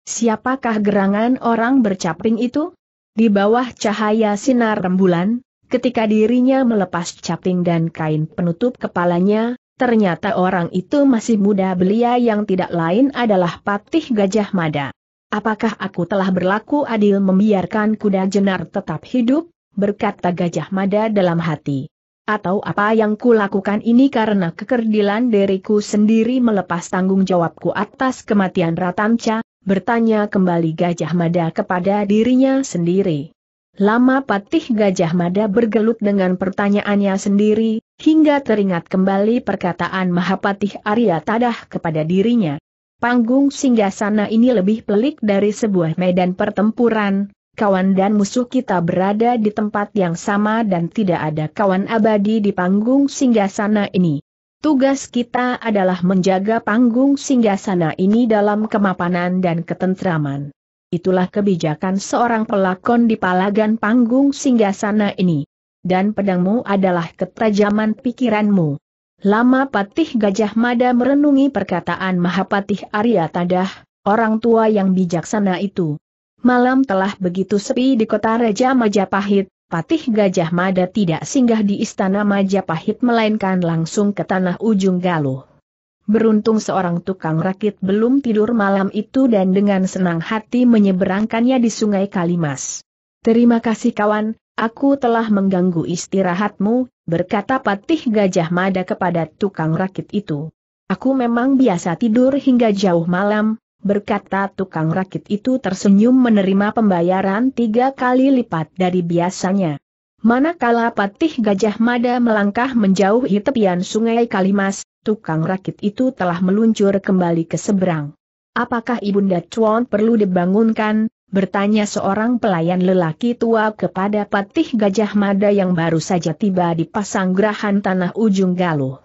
Siapakah gerangan orang bercaping itu? Di bawah cahaya sinar rembulan, ketika dirinya melepas caping dan kain penutup kepalanya, ternyata orang itu masih muda belia yang tidak lain adalah Patih Gajah Mada. Apakah aku telah berlaku adil membiarkan kuda jenar tetap hidup? berkata Gajah Mada dalam hati. Atau apa yang kulakukan ini karena kekerdilan diriku sendiri melepas tanggung jawabku atas kematian Ratamca, bertanya kembali Gajah Mada kepada dirinya sendiri. Lama patih Gajah Mada bergelut dengan pertanyaannya sendiri, hingga teringat kembali perkataan Mahapatih Arya Tadah kepada dirinya. Panggung singgah ini lebih pelik dari sebuah medan pertempuran, kawan dan musuh kita berada di tempat yang sama dan tidak ada kawan abadi di panggung singgasana ini. Tugas kita adalah menjaga panggung singgasana ini dalam kemapanan dan ketentraman. Itulah kebijakan seorang pelakon di palagan panggung singgasana ini. Dan pedangmu adalah ketajaman pikiranmu. Lama Patih Gajah Mada merenungi perkataan Mahapatih Arya Tadah, orang tua yang bijaksana itu malam telah begitu sepi di kota Raja Majapahit, Patih Gajah Mada tidak singgah di istana Majapahit melainkan langsung ke tanah ujung Galuh. Beruntung seorang tukang rakit belum tidur malam itu dan dengan senang hati menyeberangkannya di sungai Kalimas. Terima kasih kawan, aku telah mengganggu istirahatmu, berkata Patih Gajah Mada kepada tukang rakit itu. Aku memang biasa tidur hingga jauh malam, berkata tukang rakit itu tersenyum menerima pembayaran tiga kali lipat dari biasanya. Manakala patih Gajah Mada melangkah menjauhi tepian sungai Kalimas, tukang rakit itu telah meluncur kembali ke seberang. Apakah Ibunda Chuan perlu dibangunkan? Bertanya seorang pelayan lelaki tua kepada patih Gajah Mada yang baru saja tiba di Pasanggrahan tanah ujung galuh.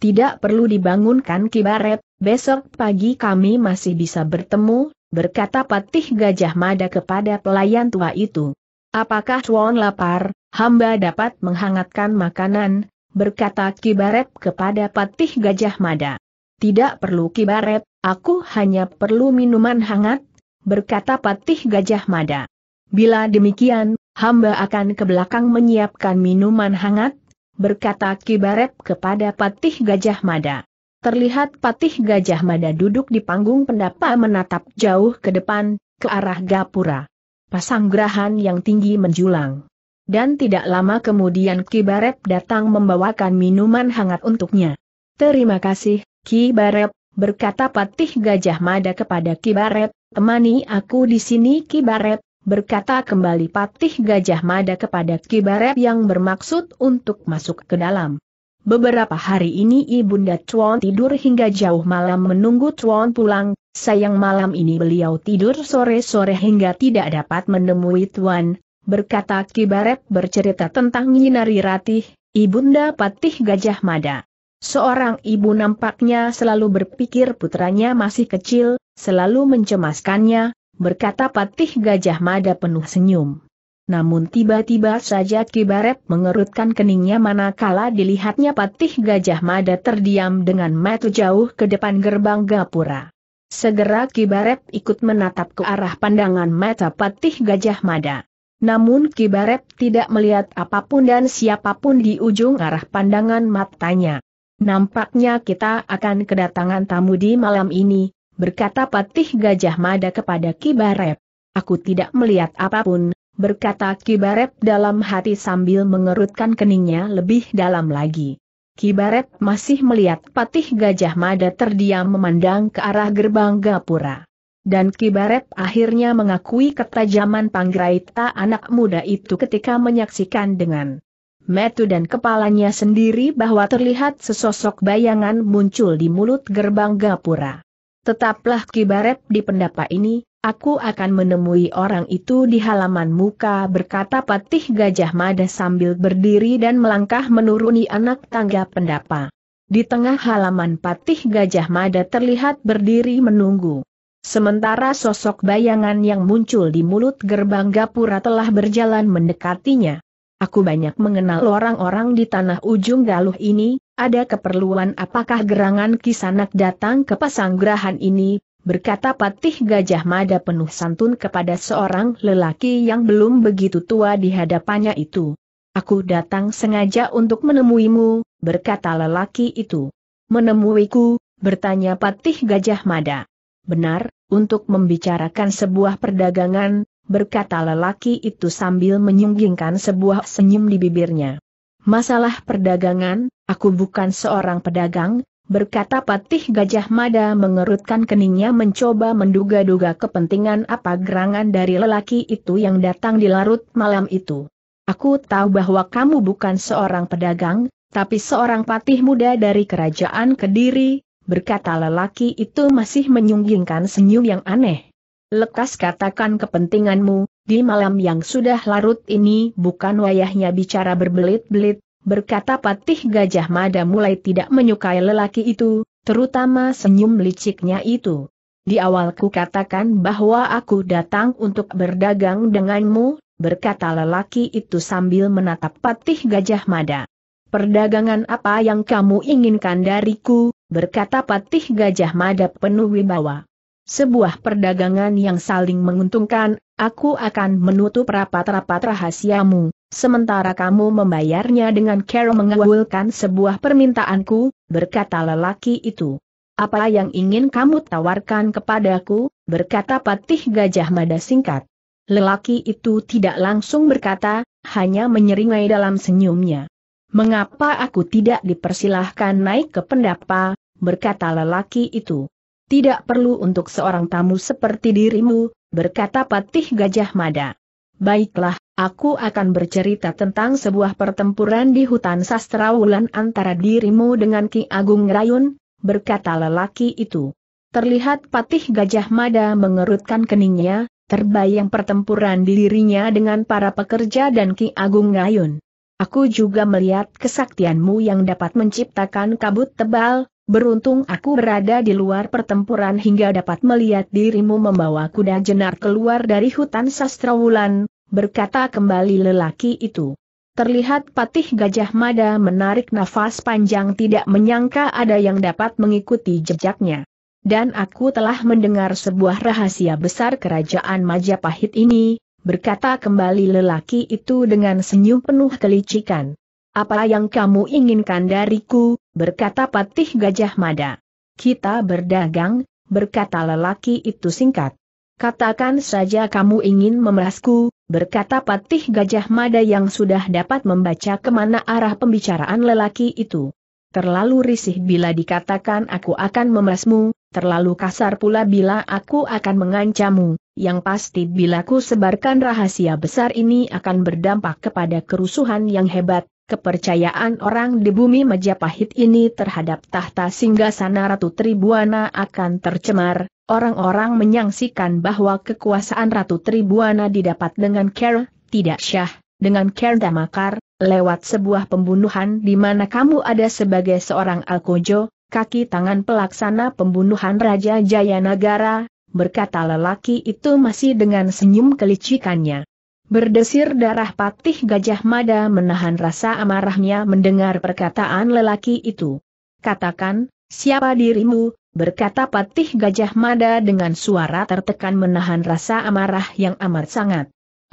Tidak perlu dibangunkan kibaret, besok pagi kami masih bisa bertemu, berkata Patih Gajah Mada kepada pelayan tua itu. Apakah Tuan lapar, hamba dapat menghangatkan makanan, berkata Kibarep kepada Patih Gajah Mada. Tidak perlu Kibarep, aku hanya perlu minuman hangat, berkata Patih Gajah Mada. Bila demikian, hamba akan ke belakang menyiapkan minuman hangat, berkata Kibarep kepada Patih Gajah Mada. Terlihat patih Gajah Mada duduk di panggung pendapa menatap jauh ke depan, ke arah gapura. Pasang gerahan yang tinggi menjulang. Dan tidak lama kemudian Ki Barep datang membawakan minuman hangat untuknya. Terima kasih, Ki Barep, berkata patih Gajah Mada kepada Ki Barep. temani aku di sini Ki Barep, berkata kembali patih Gajah Mada kepada Kibarep yang bermaksud untuk masuk ke dalam. Beberapa hari ini Ibunda Chuan tidur hingga jauh malam menunggu Chuan pulang, sayang malam ini beliau tidur sore-sore hingga tidak dapat menemui Tuan, berkata Ki Kibarep bercerita tentang Nyinari Ratih, Ibunda Patih Gajah Mada. Seorang ibu nampaknya selalu berpikir putranya masih kecil, selalu mencemaskannya, berkata Patih Gajah Mada penuh senyum. Namun tiba-tiba saja Kibaret mengerutkan keningnya manakala dilihatnya patih gajah mada terdiam dengan mata jauh ke depan gerbang gapura. Segera Kibaret ikut menatap ke arah pandangan mata patih gajah mada. Namun Kibaret tidak melihat apapun dan siapapun di ujung arah pandangan matanya. Nampaknya kita akan kedatangan tamu di malam ini, berkata patih gajah mada kepada Kibaret. Aku tidak melihat apapun, berkata Kibarep dalam hati sambil mengerutkan keningnya lebih dalam lagi. Kibarep masih melihat patih gajah mada terdiam memandang ke arah gerbang gapura. Dan Kibarep akhirnya mengakui ketajaman Panggraita anak muda itu ketika menyaksikan dengan metu dan kepalanya sendiri bahwa terlihat sesosok bayangan muncul di mulut gerbang gapura. Tetaplah Kibarep di pendapa ini, Aku akan menemui orang itu di halaman muka berkata Patih Gajah Mada sambil berdiri dan melangkah menuruni anak tangga pendapa. Di tengah halaman Patih Gajah Mada terlihat berdiri menunggu. Sementara sosok bayangan yang muncul di mulut gerbang gapura telah berjalan mendekatinya. Aku banyak mengenal orang-orang di tanah ujung galuh ini, ada keperluan apakah gerangan kisanak datang ke pasanggrahan ini, berkata Patih Gajah Mada penuh santun kepada seorang lelaki yang belum begitu tua di hadapannya itu. Aku datang sengaja untuk menemuimu, berkata lelaki itu. Menemuiku, bertanya Patih Gajah Mada. Benar, untuk membicarakan sebuah perdagangan, berkata lelaki itu sambil menyunggingkan sebuah senyum di bibirnya. Masalah perdagangan, aku bukan seorang pedagang, berkata Patih Gajah Mada mengerutkan keningnya mencoba menduga-duga kepentingan apa gerangan dari lelaki itu yang datang di larut malam itu. Aku tahu bahwa kamu bukan seorang pedagang, tapi seorang patih muda dari kerajaan Kediri, berkata lelaki itu masih menyunggingkan senyum yang aneh. Lekas katakan kepentinganmu, di malam yang sudah larut ini bukan wayahnya bicara berbelit-belit, berkata patih gajah mada mulai tidak menyukai lelaki itu, terutama senyum liciknya itu. Di awalku katakan bahwa aku datang untuk berdagang denganmu, berkata lelaki itu sambil menatap patih gajah mada. Perdagangan apa yang kamu inginkan dariku, berkata patih gajah mada penuh wibawa. Sebuah perdagangan yang saling menguntungkan, aku akan menutup rapat-rapat rahasiamu, sementara kamu membayarnya dengan cara mengawulkan sebuah permintaanku, berkata lelaki itu. Apa yang ingin kamu tawarkan kepadaku, berkata patih gajah mada singkat. Lelaki itu tidak langsung berkata, hanya menyeringai dalam senyumnya. Mengapa aku tidak dipersilahkan naik ke pendapa, berkata lelaki itu. Tidak perlu untuk seorang tamu seperti dirimu, berkata patih gajah mada. Baiklah, Aku akan bercerita tentang sebuah pertempuran di hutan sastra wulan antara dirimu dengan Ki Agung Rayun, berkata lelaki itu. Terlihat patih gajah mada mengerutkan keningnya, terbayang pertempuran dirinya dengan para pekerja dan Ki Agung Rayun. Aku juga melihat kesaktianmu yang dapat menciptakan kabut tebal, beruntung aku berada di luar pertempuran hingga dapat melihat dirimu membawa kuda jenar keluar dari hutan sastra wulan, berkata kembali lelaki itu. Terlihat patih Gajah Mada menarik nafas panjang tidak menyangka ada yang dapat mengikuti jejaknya. Dan aku telah mendengar sebuah rahasia besar kerajaan Majapahit ini, berkata kembali lelaki itu dengan senyum penuh kelicikan. Apa yang kamu inginkan dariku, berkata patih Gajah Mada. Kita berdagang, berkata lelaki itu singkat. Katakan saja kamu ingin memerasku, berkata patih gajah mada yang sudah dapat membaca kemana arah pembicaraan lelaki itu. Terlalu risih bila dikatakan aku akan memerasmu, terlalu kasar pula bila aku akan mengancammu, yang pasti bila ku sebarkan rahasia besar ini akan berdampak kepada kerusuhan yang hebat, kepercayaan orang di bumi Majapahit ini terhadap tahta singgasana Ratu Tribuana akan tercemar, Orang-orang menyangsikan bahwa kekuasaan Ratu Tribuana didapat dengan care, tidak syah, dengan care damakar, lewat sebuah pembunuhan di mana kamu ada sebagai seorang alkojo, kaki tangan pelaksana pembunuhan Raja Jayanagara, berkata lelaki itu masih dengan senyum kelicikannya. Berdesir darah patih Gajah Mada menahan rasa amarahnya mendengar perkataan lelaki itu. Katakan, siapa dirimu, berkata Patih Gajah Mada dengan suara tertekan menahan rasa amarah yang amat sangat.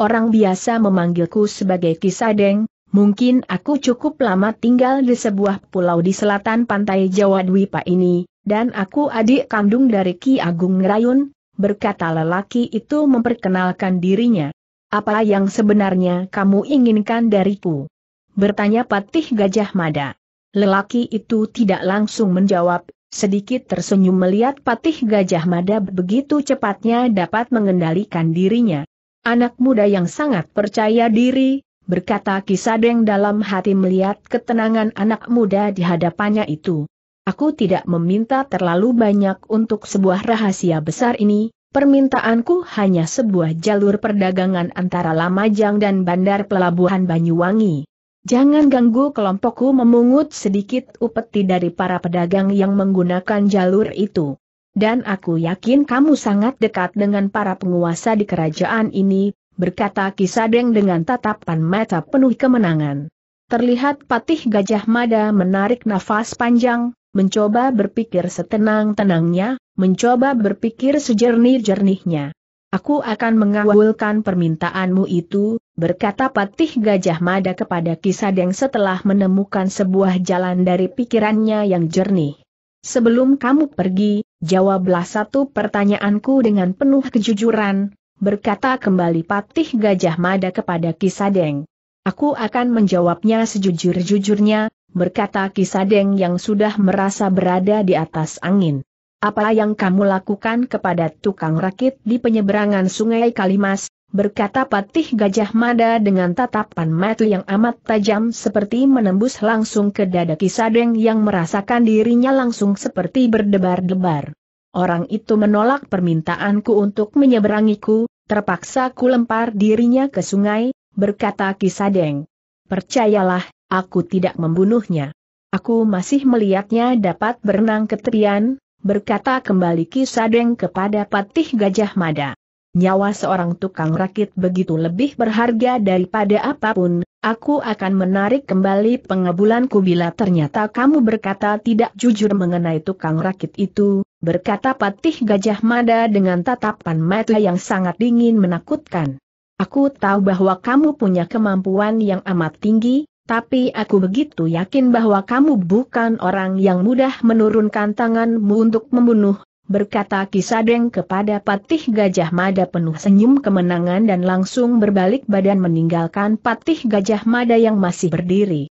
Orang biasa memanggilku sebagai Kisadeng, mungkin aku cukup lama tinggal di sebuah pulau di selatan pantai Jawa Dwipa ini, dan aku adik kandung dari Ki Agung Ngerayun, berkata lelaki itu memperkenalkan dirinya. Apa yang sebenarnya kamu inginkan dariku? Bertanya Patih Gajah Mada. Lelaki itu tidak langsung menjawab, Sedikit tersenyum melihat patih gajah mada begitu cepatnya dapat mengendalikan dirinya. Anak muda yang sangat percaya diri, berkata Kisadeng dalam hati melihat ketenangan anak muda di hadapannya itu. Aku tidak meminta terlalu banyak untuk sebuah rahasia besar ini, permintaanku hanya sebuah jalur perdagangan antara Lamajang dan Bandar Pelabuhan Banyuwangi. Jangan ganggu kelompokku memungut sedikit upeti dari para pedagang yang menggunakan jalur itu. Dan aku yakin kamu sangat dekat dengan para penguasa di kerajaan ini, berkata Kisadeng dengan tatapan mata penuh kemenangan. Terlihat patih Gajah Mada menarik nafas panjang, mencoba berpikir setenang-tenangnya, mencoba berpikir sejernih-jernihnya. Aku akan mengawulkan permintaanmu itu, berkata Patih Gajah Mada kepada Kisadeng setelah menemukan sebuah jalan dari pikirannya yang jernih. Sebelum kamu pergi, jawablah satu pertanyaanku dengan penuh kejujuran, berkata kembali Patih Gajah Mada kepada Kisadeng. Aku akan menjawabnya sejujur-jujurnya, berkata Kisadeng yang sudah merasa berada di atas angin. Apa yang kamu lakukan kepada tukang rakit di penyeberangan sungai Kalimas, berkata Patih Gajah Mada dengan tatapan mata yang amat tajam seperti menembus langsung ke dada Kisadeng yang merasakan dirinya langsung seperti berdebar-debar. Orang itu menolak permintaanku untuk menyeberangiku, terpaksa ku lempar dirinya ke sungai, berkata Kisadeng. Percayalah, aku tidak membunuhnya. Aku masih melihatnya dapat berenang ke tepian, berkata kembali Kisadeng kepada Patih Gajah Mada. Nyawa seorang tukang rakit begitu lebih berharga daripada apapun, aku akan menarik kembali pengebulanku bila ternyata kamu berkata tidak jujur mengenai tukang rakit itu, berkata patih gajah mada dengan tatapan mata yang sangat dingin menakutkan. Aku tahu bahwa kamu punya kemampuan yang amat tinggi, tapi aku begitu yakin bahwa kamu bukan orang yang mudah menurunkan tanganmu untuk membunuh, berkata Kisadeng kepada Patih Gajah Mada penuh senyum kemenangan dan langsung berbalik badan meninggalkan Patih Gajah Mada yang masih berdiri.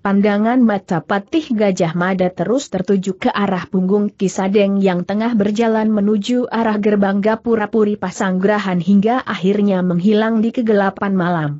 Pandangan mata Patih Gajah Mada terus tertuju ke arah punggung Kisadeng yang tengah berjalan menuju arah gerbang Gapura Puri Pasanggrahan hingga akhirnya menghilang di kegelapan malam.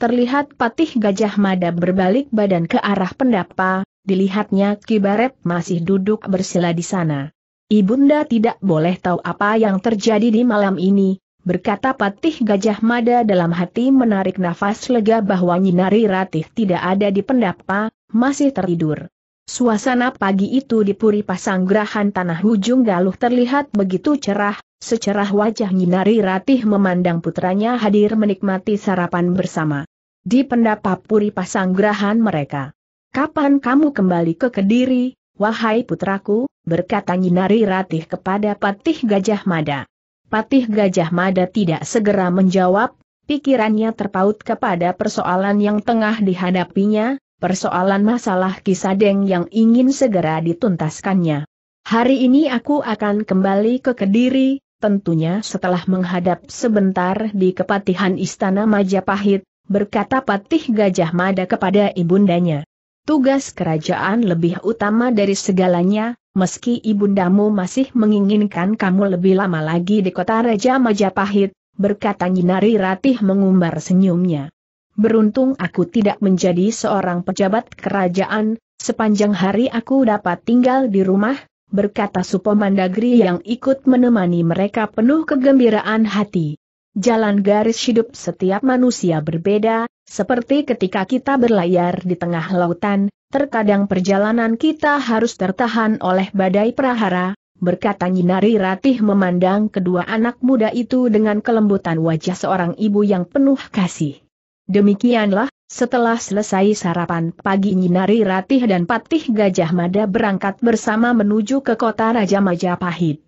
Terlihat Patih Gajah Mada berbalik badan ke arah pendapa, dilihatnya kibaret masih duduk bersila di sana. Ibunda tidak boleh tahu apa yang terjadi di malam ini, berkata Patih Gajah Mada dalam hati menarik nafas lega bahwa Nyinari Ratih tidak ada di pendapa, masih tertidur. Suasana pagi itu di Puri Pasanggrahan Tanah Ujung Galuh terlihat begitu cerah, secerah wajah Nyinari Ratih memandang putranya hadir menikmati sarapan bersama. Di pendapa Puri Pasanggrahan mereka. Kapan kamu kembali ke Kediri, Wahai putraku, berkata Nyinari Ratih kepada Patih Gajah Mada. Patih Gajah Mada tidak segera menjawab, pikirannya terpaut kepada persoalan yang tengah dihadapinya, persoalan masalah Kisadeng yang ingin segera dituntaskannya. Hari ini aku akan kembali ke Kediri, tentunya setelah menghadap sebentar di kepatihan Istana Majapahit, berkata Patih Gajah Mada kepada ibundanya. Tugas kerajaan lebih utama dari segalanya, meski ibundamu masih menginginkan kamu lebih lama lagi di kota Raja Majapahit, berkata Nyinari Ratih mengumbar senyumnya. Beruntung aku tidak menjadi seorang pejabat kerajaan, sepanjang hari aku dapat tinggal di rumah, berkata Supomandagri yang ikut menemani mereka penuh kegembiraan hati. Jalan garis hidup setiap manusia berbeda, seperti ketika kita berlayar di tengah lautan, terkadang perjalanan kita harus tertahan oleh badai prahara, berkata Nyinari Ratih memandang kedua anak muda itu dengan kelembutan wajah seorang ibu yang penuh kasih. Demikianlah, setelah selesai sarapan pagi Nyinari Ratih dan Patih Gajah Mada berangkat bersama menuju ke kota Raja Majapahit.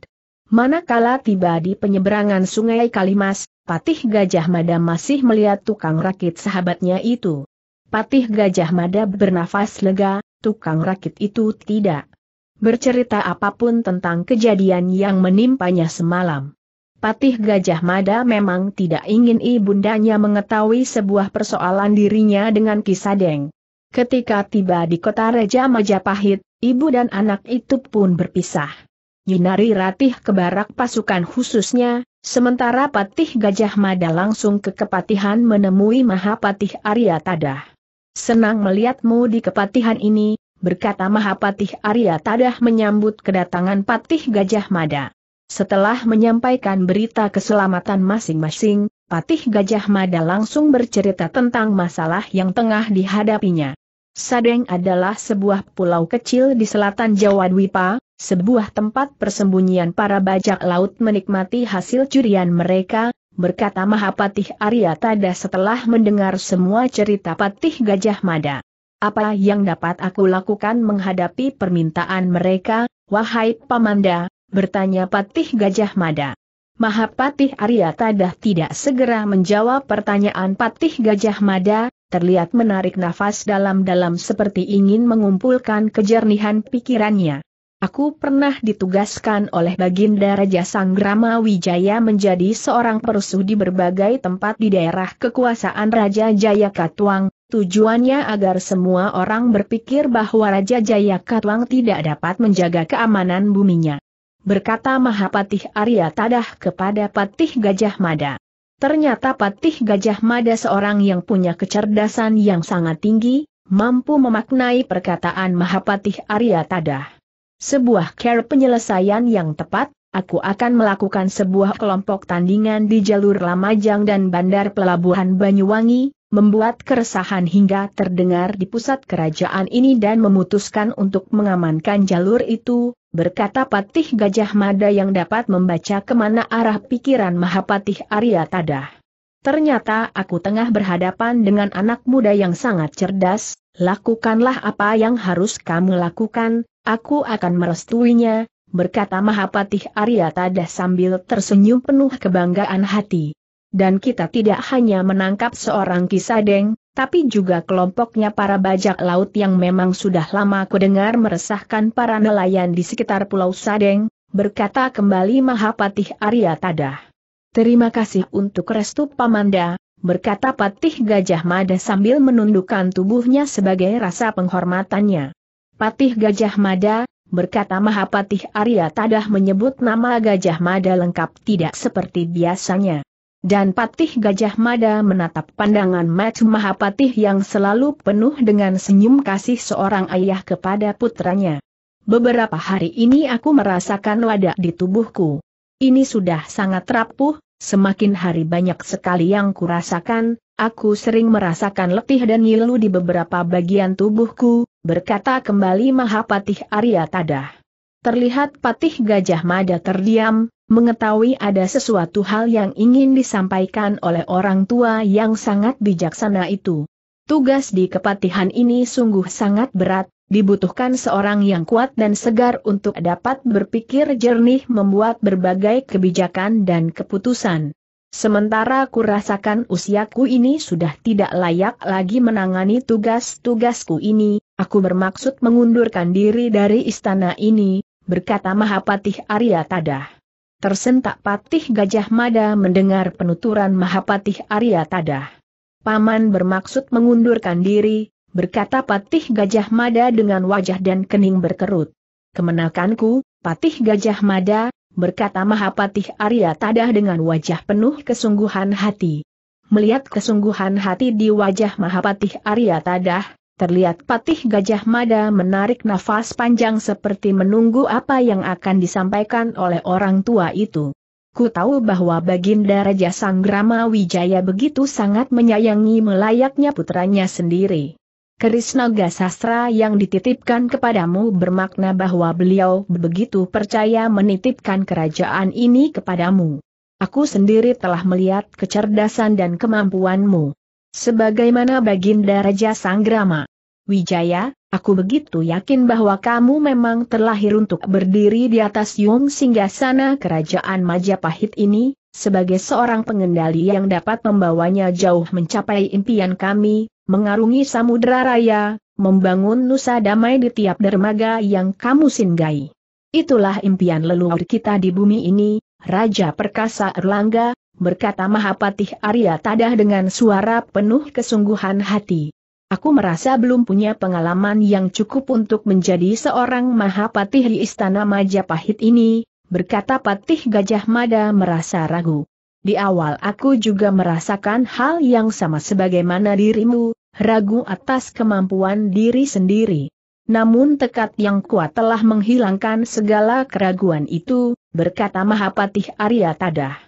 Manakala tiba di penyeberangan sungai Kalimas, Patih Gajah Mada masih melihat tukang rakit sahabatnya itu. Patih Gajah Mada bernafas lega, tukang rakit itu tidak bercerita apapun tentang kejadian yang menimpanya semalam. Patih Gajah Mada memang tidak ingin ibundanya mengetahui sebuah persoalan dirinya dengan kisah Deng. Ketika tiba di kota Reja Majapahit, ibu dan anak itu pun berpisah. Yinari Ratih ke barak pasukan khususnya, Sementara Patih Gajah Mada langsung ke kepatihan menemui Mahapatih Arya Tadah. Senang melihatmu di kepatihan ini, berkata Mahapatih Arya Tadah menyambut kedatangan Patih Gajah Mada. Setelah menyampaikan berita keselamatan masing-masing, Patih Gajah Mada langsung bercerita tentang masalah yang tengah dihadapinya. Sadeng adalah sebuah pulau kecil di selatan Jawa Dwipa, sebuah tempat persembunyian para bajak laut menikmati hasil curian mereka, berkata Mahapatih Arya Tada setelah mendengar semua cerita Patih Gajah Mada. Apa yang dapat aku lakukan menghadapi permintaan mereka, wahai Pamanda, bertanya Patih Gajah Mada. Mahapatih Arya Tada tidak segera menjawab pertanyaan Patih Gajah Mada, terlihat menarik nafas dalam-dalam seperti ingin mengumpulkan kejernihan pikirannya. Aku pernah ditugaskan oleh Baginda Raja Sanggrama Wijaya menjadi seorang perusuh di berbagai tempat di daerah kekuasaan Raja Jayakatwang, tujuannya agar semua orang berpikir bahwa Raja Jayakatwang tidak dapat menjaga keamanan buminya. Berkata Mahapatih Arya Tadah kepada Patih Gajah Mada. Ternyata Patih Gajah Mada seorang yang punya kecerdasan yang sangat tinggi, mampu memaknai perkataan Mahapatih Arya Tadah. Sebuah care penyelesaian yang tepat, aku akan melakukan sebuah kelompok tandingan di jalur Lamajang dan Bandar Pelabuhan Banyuwangi, membuat keresahan hingga terdengar di pusat kerajaan ini dan memutuskan untuk mengamankan jalur itu, berkata Patih Gajah Mada yang dapat membaca kemana arah pikiran Mahapatih Arya Tadah. Ternyata aku tengah berhadapan dengan anak muda yang sangat cerdas, lakukanlah apa yang harus kamu lakukan, aku akan merestuinya, berkata Mahapatih Arya Aryatada sambil tersenyum penuh kebanggaan hati. Dan kita tidak hanya menangkap seorang kisadeng, tapi juga kelompoknya para bajak laut yang memang sudah lama kudengar meresahkan para nelayan di sekitar Pulau Sadeng, berkata kembali Mahapatih Arya Tadah. Terima kasih untuk restu Pamanda, berkata Patih Gajah Mada sambil menundukkan tubuhnya sebagai rasa penghormatannya. Patih Gajah Mada, berkata Mahapatih Arya Tadah menyebut nama Gajah Mada lengkap tidak seperti biasanya. Dan Patih Gajah Mada menatap pandangan Matu Mahapatih yang selalu penuh dengan senyum kasih seorang ayah kepada putranya. Beberapa hari ini aku merasakan wadah di tubuhku. Ini sudah sangat rapuh, semakin hari banyak sekali yang kurasakan, aku sering merasakan letih dan ngilu di beberapa bagian tubuhku, berkata kembali Mahapatih Arya Tadah. Terlihat Patih Gajah Mada terdiam, mengetahui ada sesuatu hal yang ingin disampaikan oleh orang tua yang sangat bijaksana itu. Tugas di kepatihan ini sungguh sangat berat, dibutuhkan seorang yang kuat dan segar untuk dapat berpikir jernih membuat berbagai kebijakan dan keputusan. Sementara ku rasakan usiaku ini sudah tidak layak lagi menangani tugas-tugasku ini, aku bermaksud mengundurkan diri dari istana ini, berkata Mahapatih Arya Tadah. Tersentak patih Gajah Mada mendengar penuturan Mahapatih Arya Tadah. Paman bermaksud mengundurkan diri, berkata patih Gajah Mada dengan wajah dan kening berkerut. Kemenakanku, patih Gajah Mada, berkata Mahapatih Arya Tadah dengan wajah penuh kesungguhan hati. Melihat kesungguhan hati di wajah Mahapatih Arya Tadah, terlihat Patih Gajah Mada menarik nafas panjang seperti menunggu apa yang akan disampaikan oleh orang tua itu. Ku tahu bahwa Baginda Raja Sanggrama Wijaya begitu sangat menyayangi melayaknya putranya sendiri. Keris naga sastra yang dititipkan kepadamu bermakna bahwa beliau begitu percaya menitipkan kerajaan ini kepadamu. Aku sendiri telah melihat kecerdasan dan kemampuanmu. Sebagaimana Baginda Raja Sanggrama. Wijaya, aku begitu yakin bahwa kamu memang terlahir untuk berdiri di atas Yung Singgasana Kerajaan Majapahit ini, sebagai seorang pengendali yang dapat membawanya jauh mencapai impian kami, mengarungi samudera raya, membangun nusa damai di tiap dermaga yang kamu singgahi. Itulah impian leluhur kita di bumi ini, Raja Perkasa Erlangga, berkata Mahapatih Arya Tadah dengan suara penuh kesungguhan hati. Aku merasa belum punya pengalaman yang cukup untuk menjadi seorang Mahapatih di Istana Majapahit ini, berkata Patih Gajah Mada merasa ragu. Di awal aku juga merasakan hal yang sama sebagaimana dirimu, ragu atas kemampuan diri sendiri. Namun tekad yang kuat telah menghilangkan segala keraguan itu, berkata Mahapatih Arya Tadah.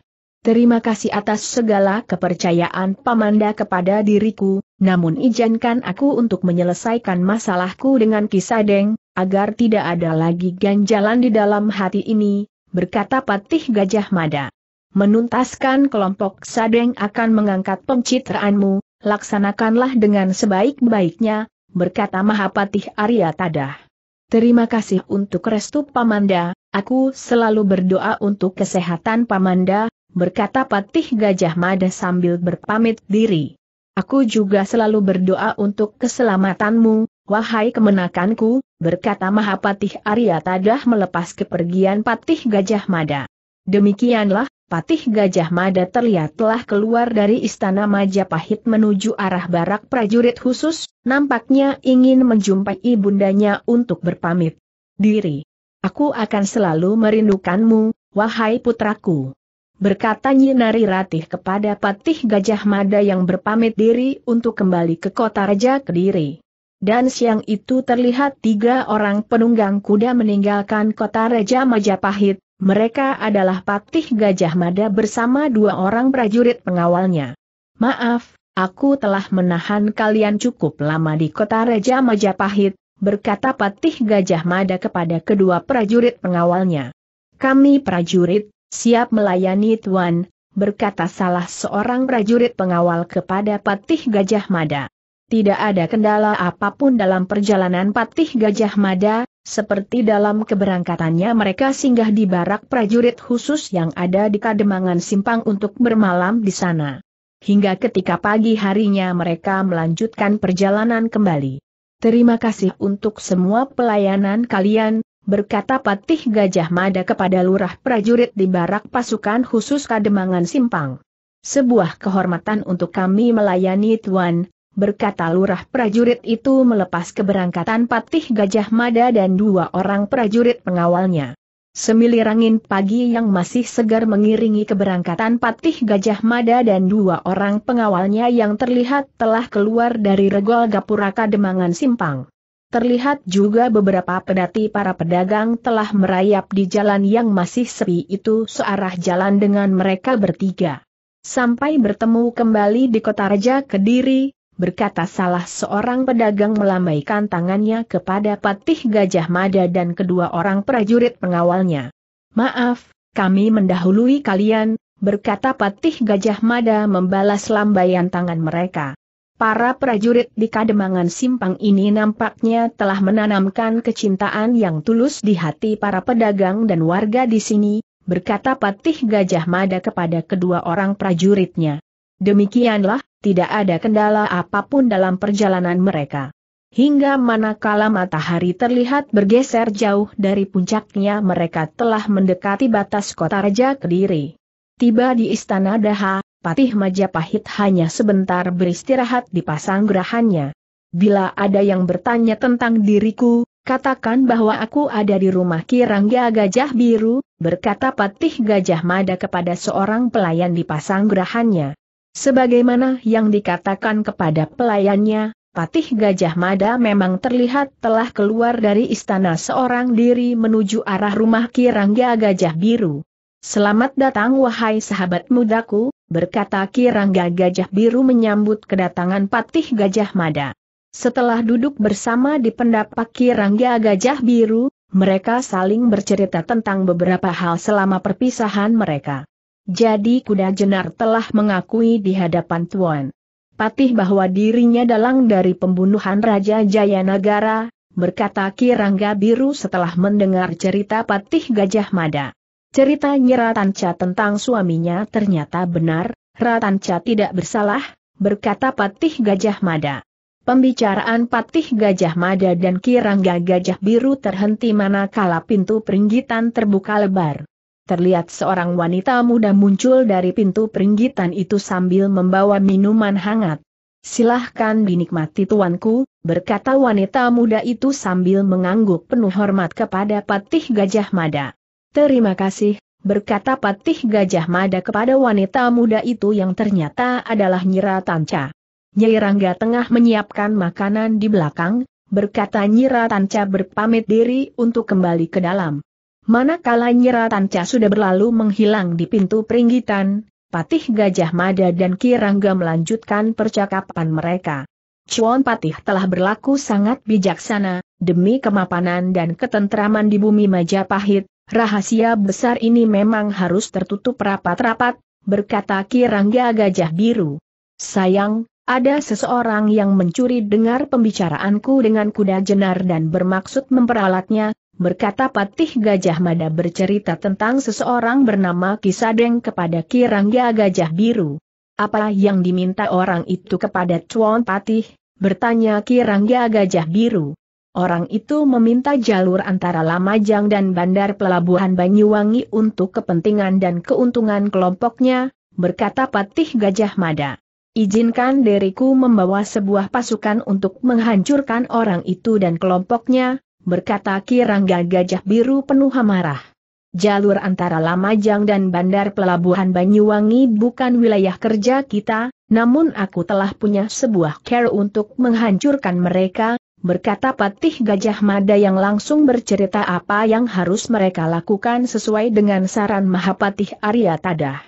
Terima kasih atas segala kepercayaan Pamanda kepada diriku, namun izinkan aku untuk menyelesaikan masalahku dengan Kisadeng, agar tidak ada lagi ganjalan di dalam hati ini, berkata Patih Gajah Mada. Menuntaskan kelompok Sadeng akan mengangkat pencitraanmu, laksanakanlah dengan sebaik-baiknya, berkata Mahapatih Arya Tadah. Terima kasih untuk restu Pamanda, aku selalu berdoa untuk kesehatan Pamanda, berkata Patih Gajah Mada sambil berpamit diri. Aku juga selalu berdoa untuk keselamatanmu, wahai kemenakanku, berkata Mahapatih Arya Tadah melepas kepergian Patih Gajah Mada. Demikianlah, Patih Gajah Mada terlihat telah keluar dari istana Majapahit menuju arah barak prajurit khusus, nampaknya ingin menjumpai ibundanya untuk berpamit. Diri. Aku akan selalu merindukanmu, wahai putraku. Berkata Nyinari Ratih kepada Patih Gajah Mada yang berpamit diri untuk kembali ke kota Raja Kediri. Dan siang itu terlihat tiga orang penunggang kuda meninggalkan kota Raja Majapahit, mereka adalah Patih Gajah Mada bersama dua orang prajurit pengawalnya. Maaf, aku telah menahan kalian cukup lama di kota Raja Majapahit, berkata Patih Gajah Mada kepada kedua prajurit pengawalnya. Kami prajurit, siap melayani Tuan, berkata salah seorang prajurit pengawal kepada Patih Gajah Mada. Tidak ada kendala apapun dalam perjalanan Patih Gajah Mada, seperti dalam keberangkatannya mereka singgah di barak prajurit khusus yang ada di Kademangan Simpang untuk bermalam di sana. Hingga ketika pagi harinya mereka melanjutkan perjalanan kembali. Terima kasih untuk semua pelayanan kalian, berkata Patih Gajah Mada kepada lurah prajurit di barak pasukan khusus Kademangan Simpang. Sebuah kehormatan untuk kami melayani Tuan, berkata lurah prajurit itu melepas keberangkatan patih Gajah Mada dan dua orang prajurit pengawalnya. Semilir angin pagi yang masih segar mengiringi keberangkatan patih Gajah Mada dan dua orang pengawalnya yang terlihat telah keluar dari regol Gapuraka Demangan Simpang. Terlihat juga beberapa pedati para pedagang telah merayap di jalan yang masih sepi itu searah jalan dengan mereka bertiga. Sampai bertemu kembali di kota Raja Kediri, berkata salah seorang pedagang melambaikan tangannya kepada Patih Gajah Mada dan kedua orang prajurit pengawalnya. Maaf, kami mendahului kalian, berkata Patih Gajah Mada membalas lambaian tangan mereka. Para prajurit di Kademangan Simpang ini nampaknya telah menanamkan kecintaan yang tulus di hati para pedagang dan warga di sini, berkata Patih Gajah Mada kepada kedua orang prajuritnya. Demikianlah, tidak ada kendala apapun dalam perjalanan mereka. Hingga manakala matahari terlihat bergeser jauh dari puncaknya mereka telah mendekati batas kota Raja Kediri. Tiba di Istana Daha, Patih Majapahit hanya sebentar beristirahat di pasang gerahannya. Bila ada yang bertanya tentang diriku, katakan bahwa aku ada di rumah Kirangga Gajah Biru, berkata Patih Gajah Mada kepada seorang pelayan di pasang gerahannya. Sebagaimana yang dikatakan kepada pelayannya, Patih Gajah Mada memang terlihat telah keluar dari istana seorang diri menuju arah rumah Kirangga Gajah Biru. Selamat datang wahai sahabat mudaku, berkata Kirangga Gajah Biru menyambut kedatangan Patih Gajah Mada. Setelah duduk bersama di pendapak Kirangga Gajah Biru, mereka saling bercerita tentang beberapa hal selama perpisahan mereka. Jadi kuda jenar telah mengakui di hadapan Tuan Patih bahwa dirinya dalang dari pembunuhan Raja Jayanagara, berkata Kirangga Biru setelah mendengar cerita Patih Gajah Mada. cerita nyeratanca tentang suaminya ternyata benar, Ratanca tidak bersalah, berkata Patih Gajah Mada. Pembicaraan Patih Gajah Mada dan Kirangga Gajah Biru terhenti manakala pintu peringgitan terbuka lebar terlihat seorang wanita muda muncul dari pintu peringgitan itu sambil membawa minuman hangat. Silahkan dinikmati tuanku, berkata wanita muda itu sambil mengangguk penuh hormat kepada Patih Gajah Mada. Terima kasih, berkata Patih Gajah Mada kepada wanita muda itu yang ternyata adalah Nyira Tanca. Nyai Rangga tengah menyiapkan makanan di belakang, berkata Nyira Tanca berpamit diri untuk kembali ke dalam. Manakala Nyiranca sudah berlalu menghilang di pintu peringgitan, Patih Gajah Mada dan Kirangga melanjutkan percakapan mereka. Cuan Patih telah berlaku sangat bijaksana, demi kemapanan dan ketentraman di bumi Majapahit, rahasia besar ini memang harus tertutup rapat-rapat, berkata Kirangga Gajah Biru. Sayang, ada seseorang yang mencuri dengar pembicaraanku dengan kuda jenar dan bermaksud memperalatnya, berkata Patih Gajah Mada bercerita tentang seseorang bernama Kisadeng kepada Kirangga Gajah Biru. Apa yang diminta orang itu kepada Cuan Patih? bertanya Kirangga Gajah Biru. Orang itu meminta jalur antara Lamajang dan Bandar Pelabuhan Banyuwangi untuk kepentingan dan keuntungan kelompoknya, berkata Patih Gajah Mada. Izinkan diriku membawa sebuah pasukan untuk menghancurkan orang itu dan kelompoknya, berkata Kirangga Gajah Biru penuh amarah. Jalur antara Lamajang dan Bandar Pelabuhan Banyuwangi bukan wilayah kerja kita, namun aku telah punya sebuah care untuk menghancurkan mereka, berkata Patih Gajah Mada yang langsung bercerita apa yang harus mereka lakukan sesuai dengan saran Mahapatih Arya Tadah.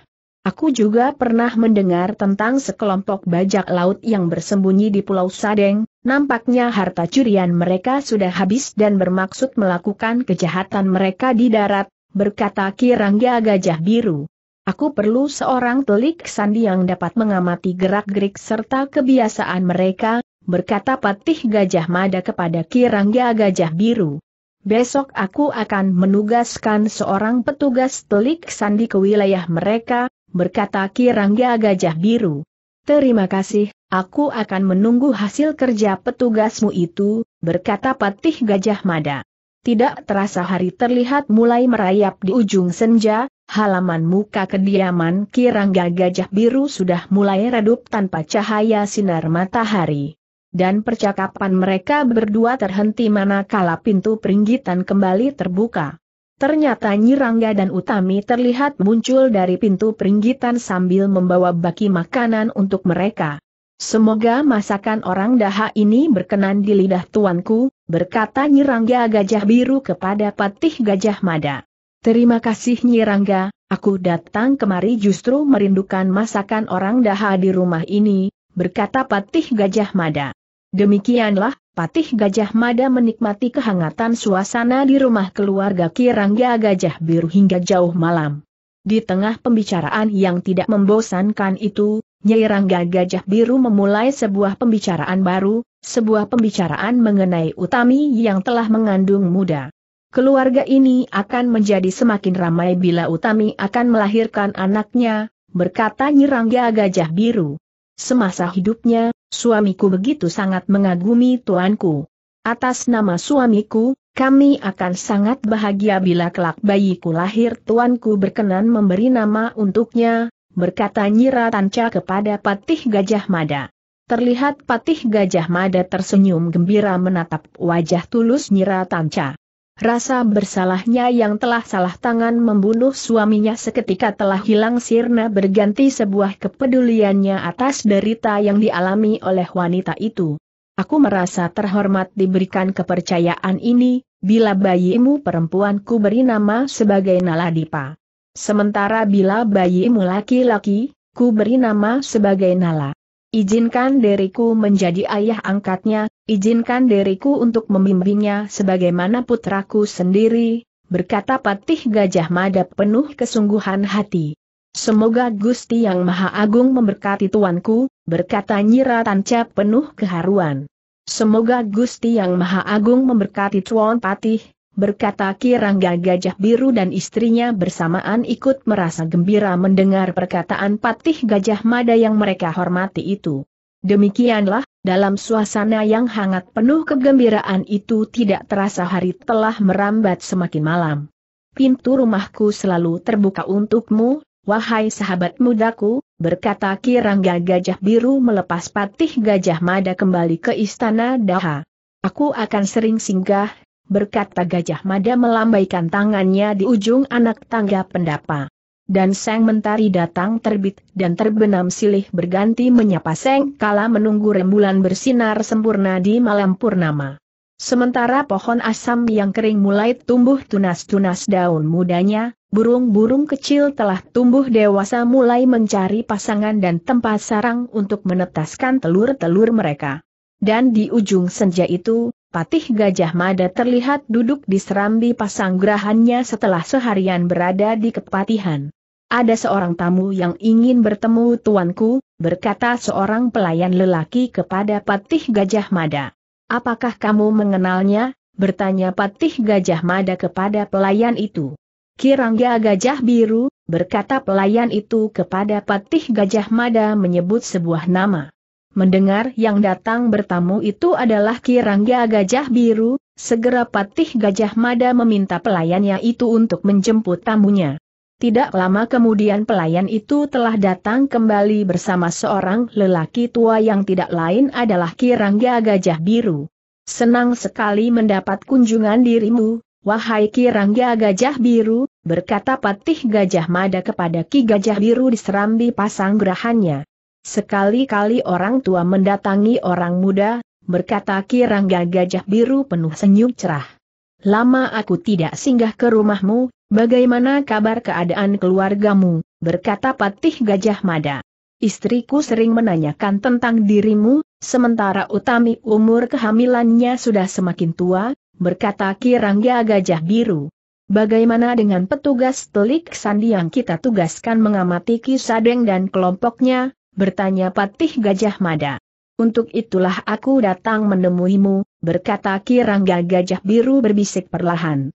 Aku juga pernah mendengar tentang sekelompok bajak laut yang bersembunyi di Pulau Sadeng, Nampaknya harta curian mereka sudah habis dan bermaksud melakukan kejahatan mereka di darat, berkata Kirangga Gajah Biru. Aku perlu seorang telik sandi yang dapat mengamati gerak-gerik serta kebiasaan mereka, berkata Patih Gajah Mada kepada Kirangga Gajah Biru. Besok aku akan menugaskan seorang petugas telik sandi ke wilayah mereka, berkata Kirangga Gajah Biru. Terima kasih, Aku akan menunggu hasil kerja petugasmu itu, berkata Patih Gajah Mada. Tidak terasa hari terlihat mulai merayap di ujung senja, halaman muka kediaman Kirangga Gajah Biru sudah mulai redup tanpa cahaya sinar matahari dan percakapan mereka berdua terhenti manakala pintu peringgitan kembali terbuka. Ternyata Nyirangga dan Utami terlihat muncul dari pintu peringgitan sambil membawa baki makanan untuk mereka. Semoga masakan orang dahak ini berkenan di lidah tuanku, berkata Nyirangga Gajah Biru kepada Patih Gajah Mada. Terima kasih Nyirangga, aku datang kemari justru merindukan masakan orang dahak di rumah ini, berkata Patih Gajah Mada. Demikianlah, Patih Gajah Mada menikmati kehangatan suasana di rumah keluarga Kirangga Gajah Biru hingga jauh malam. Di tengah pembicaraan yang tidak membosankan itu, Nyai Rangga Gajah Biru memulai sebuah pembicaraan baru, sebuah pembicaraan mengenai Utami yang telah mengandung muda. Keluarga ini akan menjadi semakin ramai bila Utami akan melahirkan anaknya, berkata Nyai Rangga Gajah Biru. Semasa hidupnya, suamiku begitu sangat mengagumi tuanku. Atas nama suamiku, kami akan sangat bahagia bila kelak bayiku lahir tuanku berkenan memberi nama untuknya, berkata Nyira Tanca kepada Patih Gajah Mada. Terlihat Patih Gajah Mada tersenyum gembira menatap wajah tulus Nyira Tanca. Rasa bersalahnya yang telah salah tangan membunuh suaminya seketika telah hilang sirna berganti sebuah kepeduliannya atas derita yang dialami oleh wanita itu. Aku merasa terhormat diberikan kepercayaan ini, bila bayimu perempuanku beri nama sebagai Naladipa. Sementara bila bayimu laki-laki, ku beri nama sebagai Nala. Izinkan diriku menjadi ayah angkatnya, izinkan diriku untuk membimbingnya sebagaimana putraku sendiri, berkata Patih Gajah Mada penuh kesungguhan hati. Semoga Gusti Yang Maha Agung memberkati tuanku, berkata Nyira Tanca penuh keharuan. Semoga Gusti Yang Maha Agung memberkati Tuan Patih, berkata Kirangga Gajah Biru dan istrinya bersamaan ikut merasa gembira mendengar perkataan Patih Gajah Mada yang mereka hormati itu. Demikianlah, dalam suasana yang hangat penuh kegembiraan itu tidak terasa hari telah merambat semakin malam. Pintu rumahku selalu terbuka untukmu, wahai sahabat mudaku, berkata Kirangga Gajah Biru melepas Patih Gajah Mada kembali ke istana Daha. Aku akan sering singgah berkata Gajah Mada melambaikan tangannya di ujung anak tangga pendapa. Dan Seng Mentari datang terbit dan terbenam silih berganti menyapa Seng kala menunggu rembulan bersinar sempurna di malam purnama. Sementara pohon asam yang kering mulai tumbuh tunas-tunas daun mudanya, burung-burung kecil telah tumbuh dewasa mulai mencari pasangan dan tempat sarang untuk menetaskan telur-telur mereka. Dan di ujung senja itu, Patih Gajah Mada terlihat duduk di serambi pasang gerahannya setelah seharian berada di kepatihan. Ada seorang tamu yang ingin bertemu tuanku, berkata seorang pelayan lelaki kepada Patih Gajah Mada. Apakah kamu mengenalnya? bertanya Patih Gajah Mada kepada pelayan itu. Kirangga Gajah Biru, berkata pelayan itu kepada Patih Gajah Mada menyebut sebuah nama. Mendengar yang datang bertamu itu adalah Kirangga Gajah Biru, segera Patih Gajah Mada meminta pelayannya itu untuk menjemput tamunya. Tidak lama kemudian pelayan itu telah datang kembali bersama seorang lelaki tua yang tidak lain adalah Kirangga Gajah Biru. Senang sekali mendapat kunjungan dirimu, wahai Kirangga Gajah Biru, berkata Patih Gajah Mada kepada Ki Gajah Biru di serambi pasang gerahannya. Sekali-kali orang tua mendatangi orang muda, berkata Kirangga Gajah Biru penuh senyum cerah. Lama aku tidak singgah ke rumahmu, bagaimana kabar keadaan keluargamu, berkata Patih Gajah Mada. Istriku sering menanyakan tentang dirimu, sementara utami umur kehamilannya sudah semakin tua, berkata Kirangga Gajah Biru. Bagaimana dengan petugas telik sandi yang kita tugaskan mengamati Kisadeng dan kelompoknya, bertanya Patih Gajah Mada. Untuk itulah aku datang menemuimu, berkata Kirangga Gajah Biru berbisik perlahan.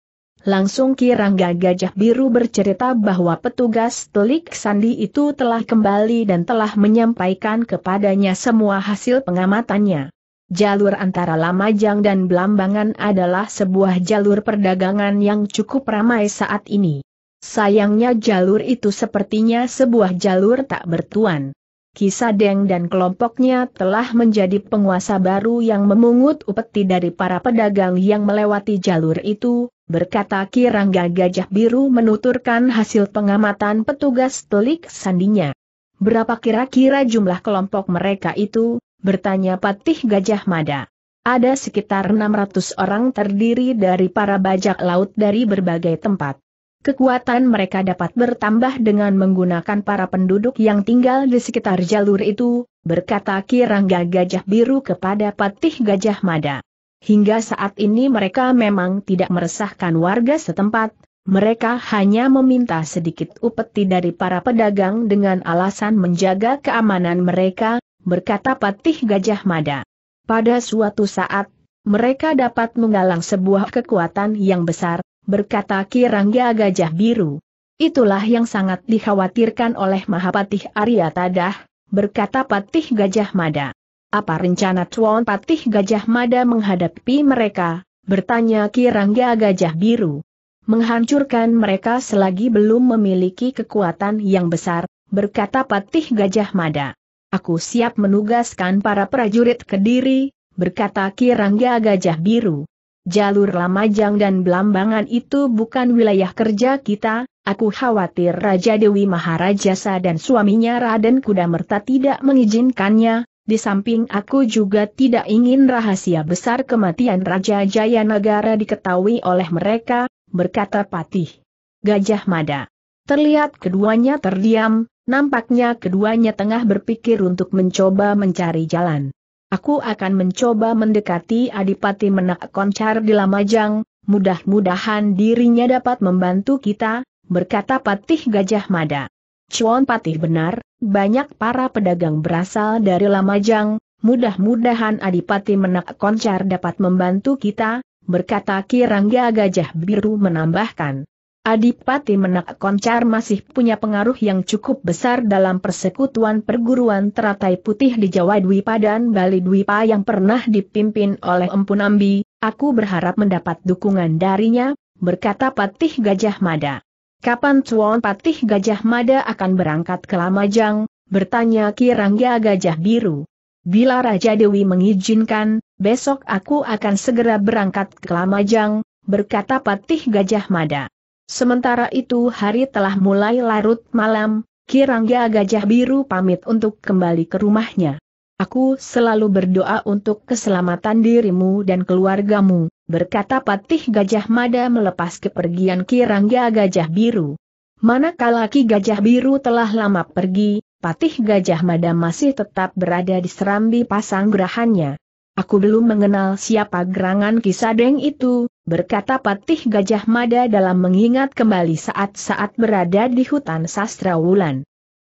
Langsung Kirangga Gajah Biru bercerita bahwa petugas telik sandi itu telah kembali dan telah menyampaikan kepadanya semua hasil pengamatannya. Jalur antara Lamajang dan Belambangan adalah sebuah jalur perdagangan yang cukup ramai saat ini. Sayangnya jalur itu sepertinya sebuah jalur tak bertuan. Kisadeng dan kelompoknya telah menjadi penguasa baru yang memungut upeti dari para pedagang yang melewati jalur itu, berkata Kirangga Gajah Biru menuturkan hasil pengamatan petugas telik sandinya. Berapa kira-kira jumlah kelompok mereka itu, bertanya Patih Gajah Mada. Ada sekitar 600 orang terdiri dari para bajak laut dari berbagai tempat. Kekuatan mereka dapat bertambah dengan menggunakan para penduduk yang tinggal di sekitar jalur itu, berkata Kirangga Gajah Biru kepada Patih Gajah Mada. Hingga saat ini mereka memang tidak meresahkan warga setempat, mereka hanya meminta sedikit upeti dari para pedagang dengan alasan menjaga keamanan mereka, berkata Patih Gajah Mada. Pada suatu saat, mereka dapat menggalang sebuah kekuatan yang besar, berkata Kirangga Gajah Biru. Itulah yang sangat dikhawatirkan oleh Mahapatih Arya Tadah, berkata Patih Gajah Mada. Apa rencana Tuan Patih Gajah Mada menghadapi mereka? bertanya Kirangga Gajah Biru. Menghancurkan mereka selagi belum memiliki kekuatan yang besar, berkata Patih Gajah Mada. Aku siap menugaskan para prajurit Kediri, berkata Kirangga Gajah Biru jalur Lamajang dan Belambangan itu bukan wilayah kerja kita, aku khawatir Raja Dewi Maharajasa dan suaminya Raden Kuda Merta tidak mengizinkannya, di samping aku juga tidak ingin rahasia besar kematian Raja Jayanagara diketahui oleh mereka, berkata Patih. Gajah Mada. Terlihat keduanya terdiam, nampaknya keduanya tengah berpikir untuk mencoba mencari jalan. Aku akan mencoba mendekati Adipati Menak Koncar di Lamajang, mudah-mudahan dirinya dapat membantu kita, berkata Patih Gajah Mada. Cuan Patih benar, banyak para pedagang berasal dari Lamajang, mudah-mudahan Adipati Menak Koncar dapat membantu kita, berkata Kirangga Gajah Biru menambahkan. Adipati Menak Koncar masih punya pengaruh yang cukup besar dalam persekutuan perguruan teratai putih di Jawa Dwi Padan Bali Dwipa yang pernah dipimpin oleh Empu Nambi. aku berharap mendapat dukungan darinya, berkata Patih Gajah Mada. Kapan Tuan Patih Gajah Mada akan berangkat ke Lamajang, bertanya Kirangga Gajah Biru. Bila Raja Dewi mengizinkan, besok aku akan segera berangkat ke Lamajang, berkata Patih Gajah Mada. Sementara itu hari telah mulai larut malam, Kirangga Gajah Biru pamit untuk kembali ke rumahnya. Aku selalu berdoa untuk keselamatan dirimu dan keluargamu, berkata Patih Gajah Mada melepas kepergian Kirangga Gajah Biru. Manakala Ki Gajah Biru telah lama pergi, Patih Gajah Mada masih tetap berada di serambi pasang gerahannya. Aku belum mengenal siapa gerangan Kisadeng itu, berkata Patih Gajah Mada dalam mengingat kembali saat-saat berada di hutan sastra wulan.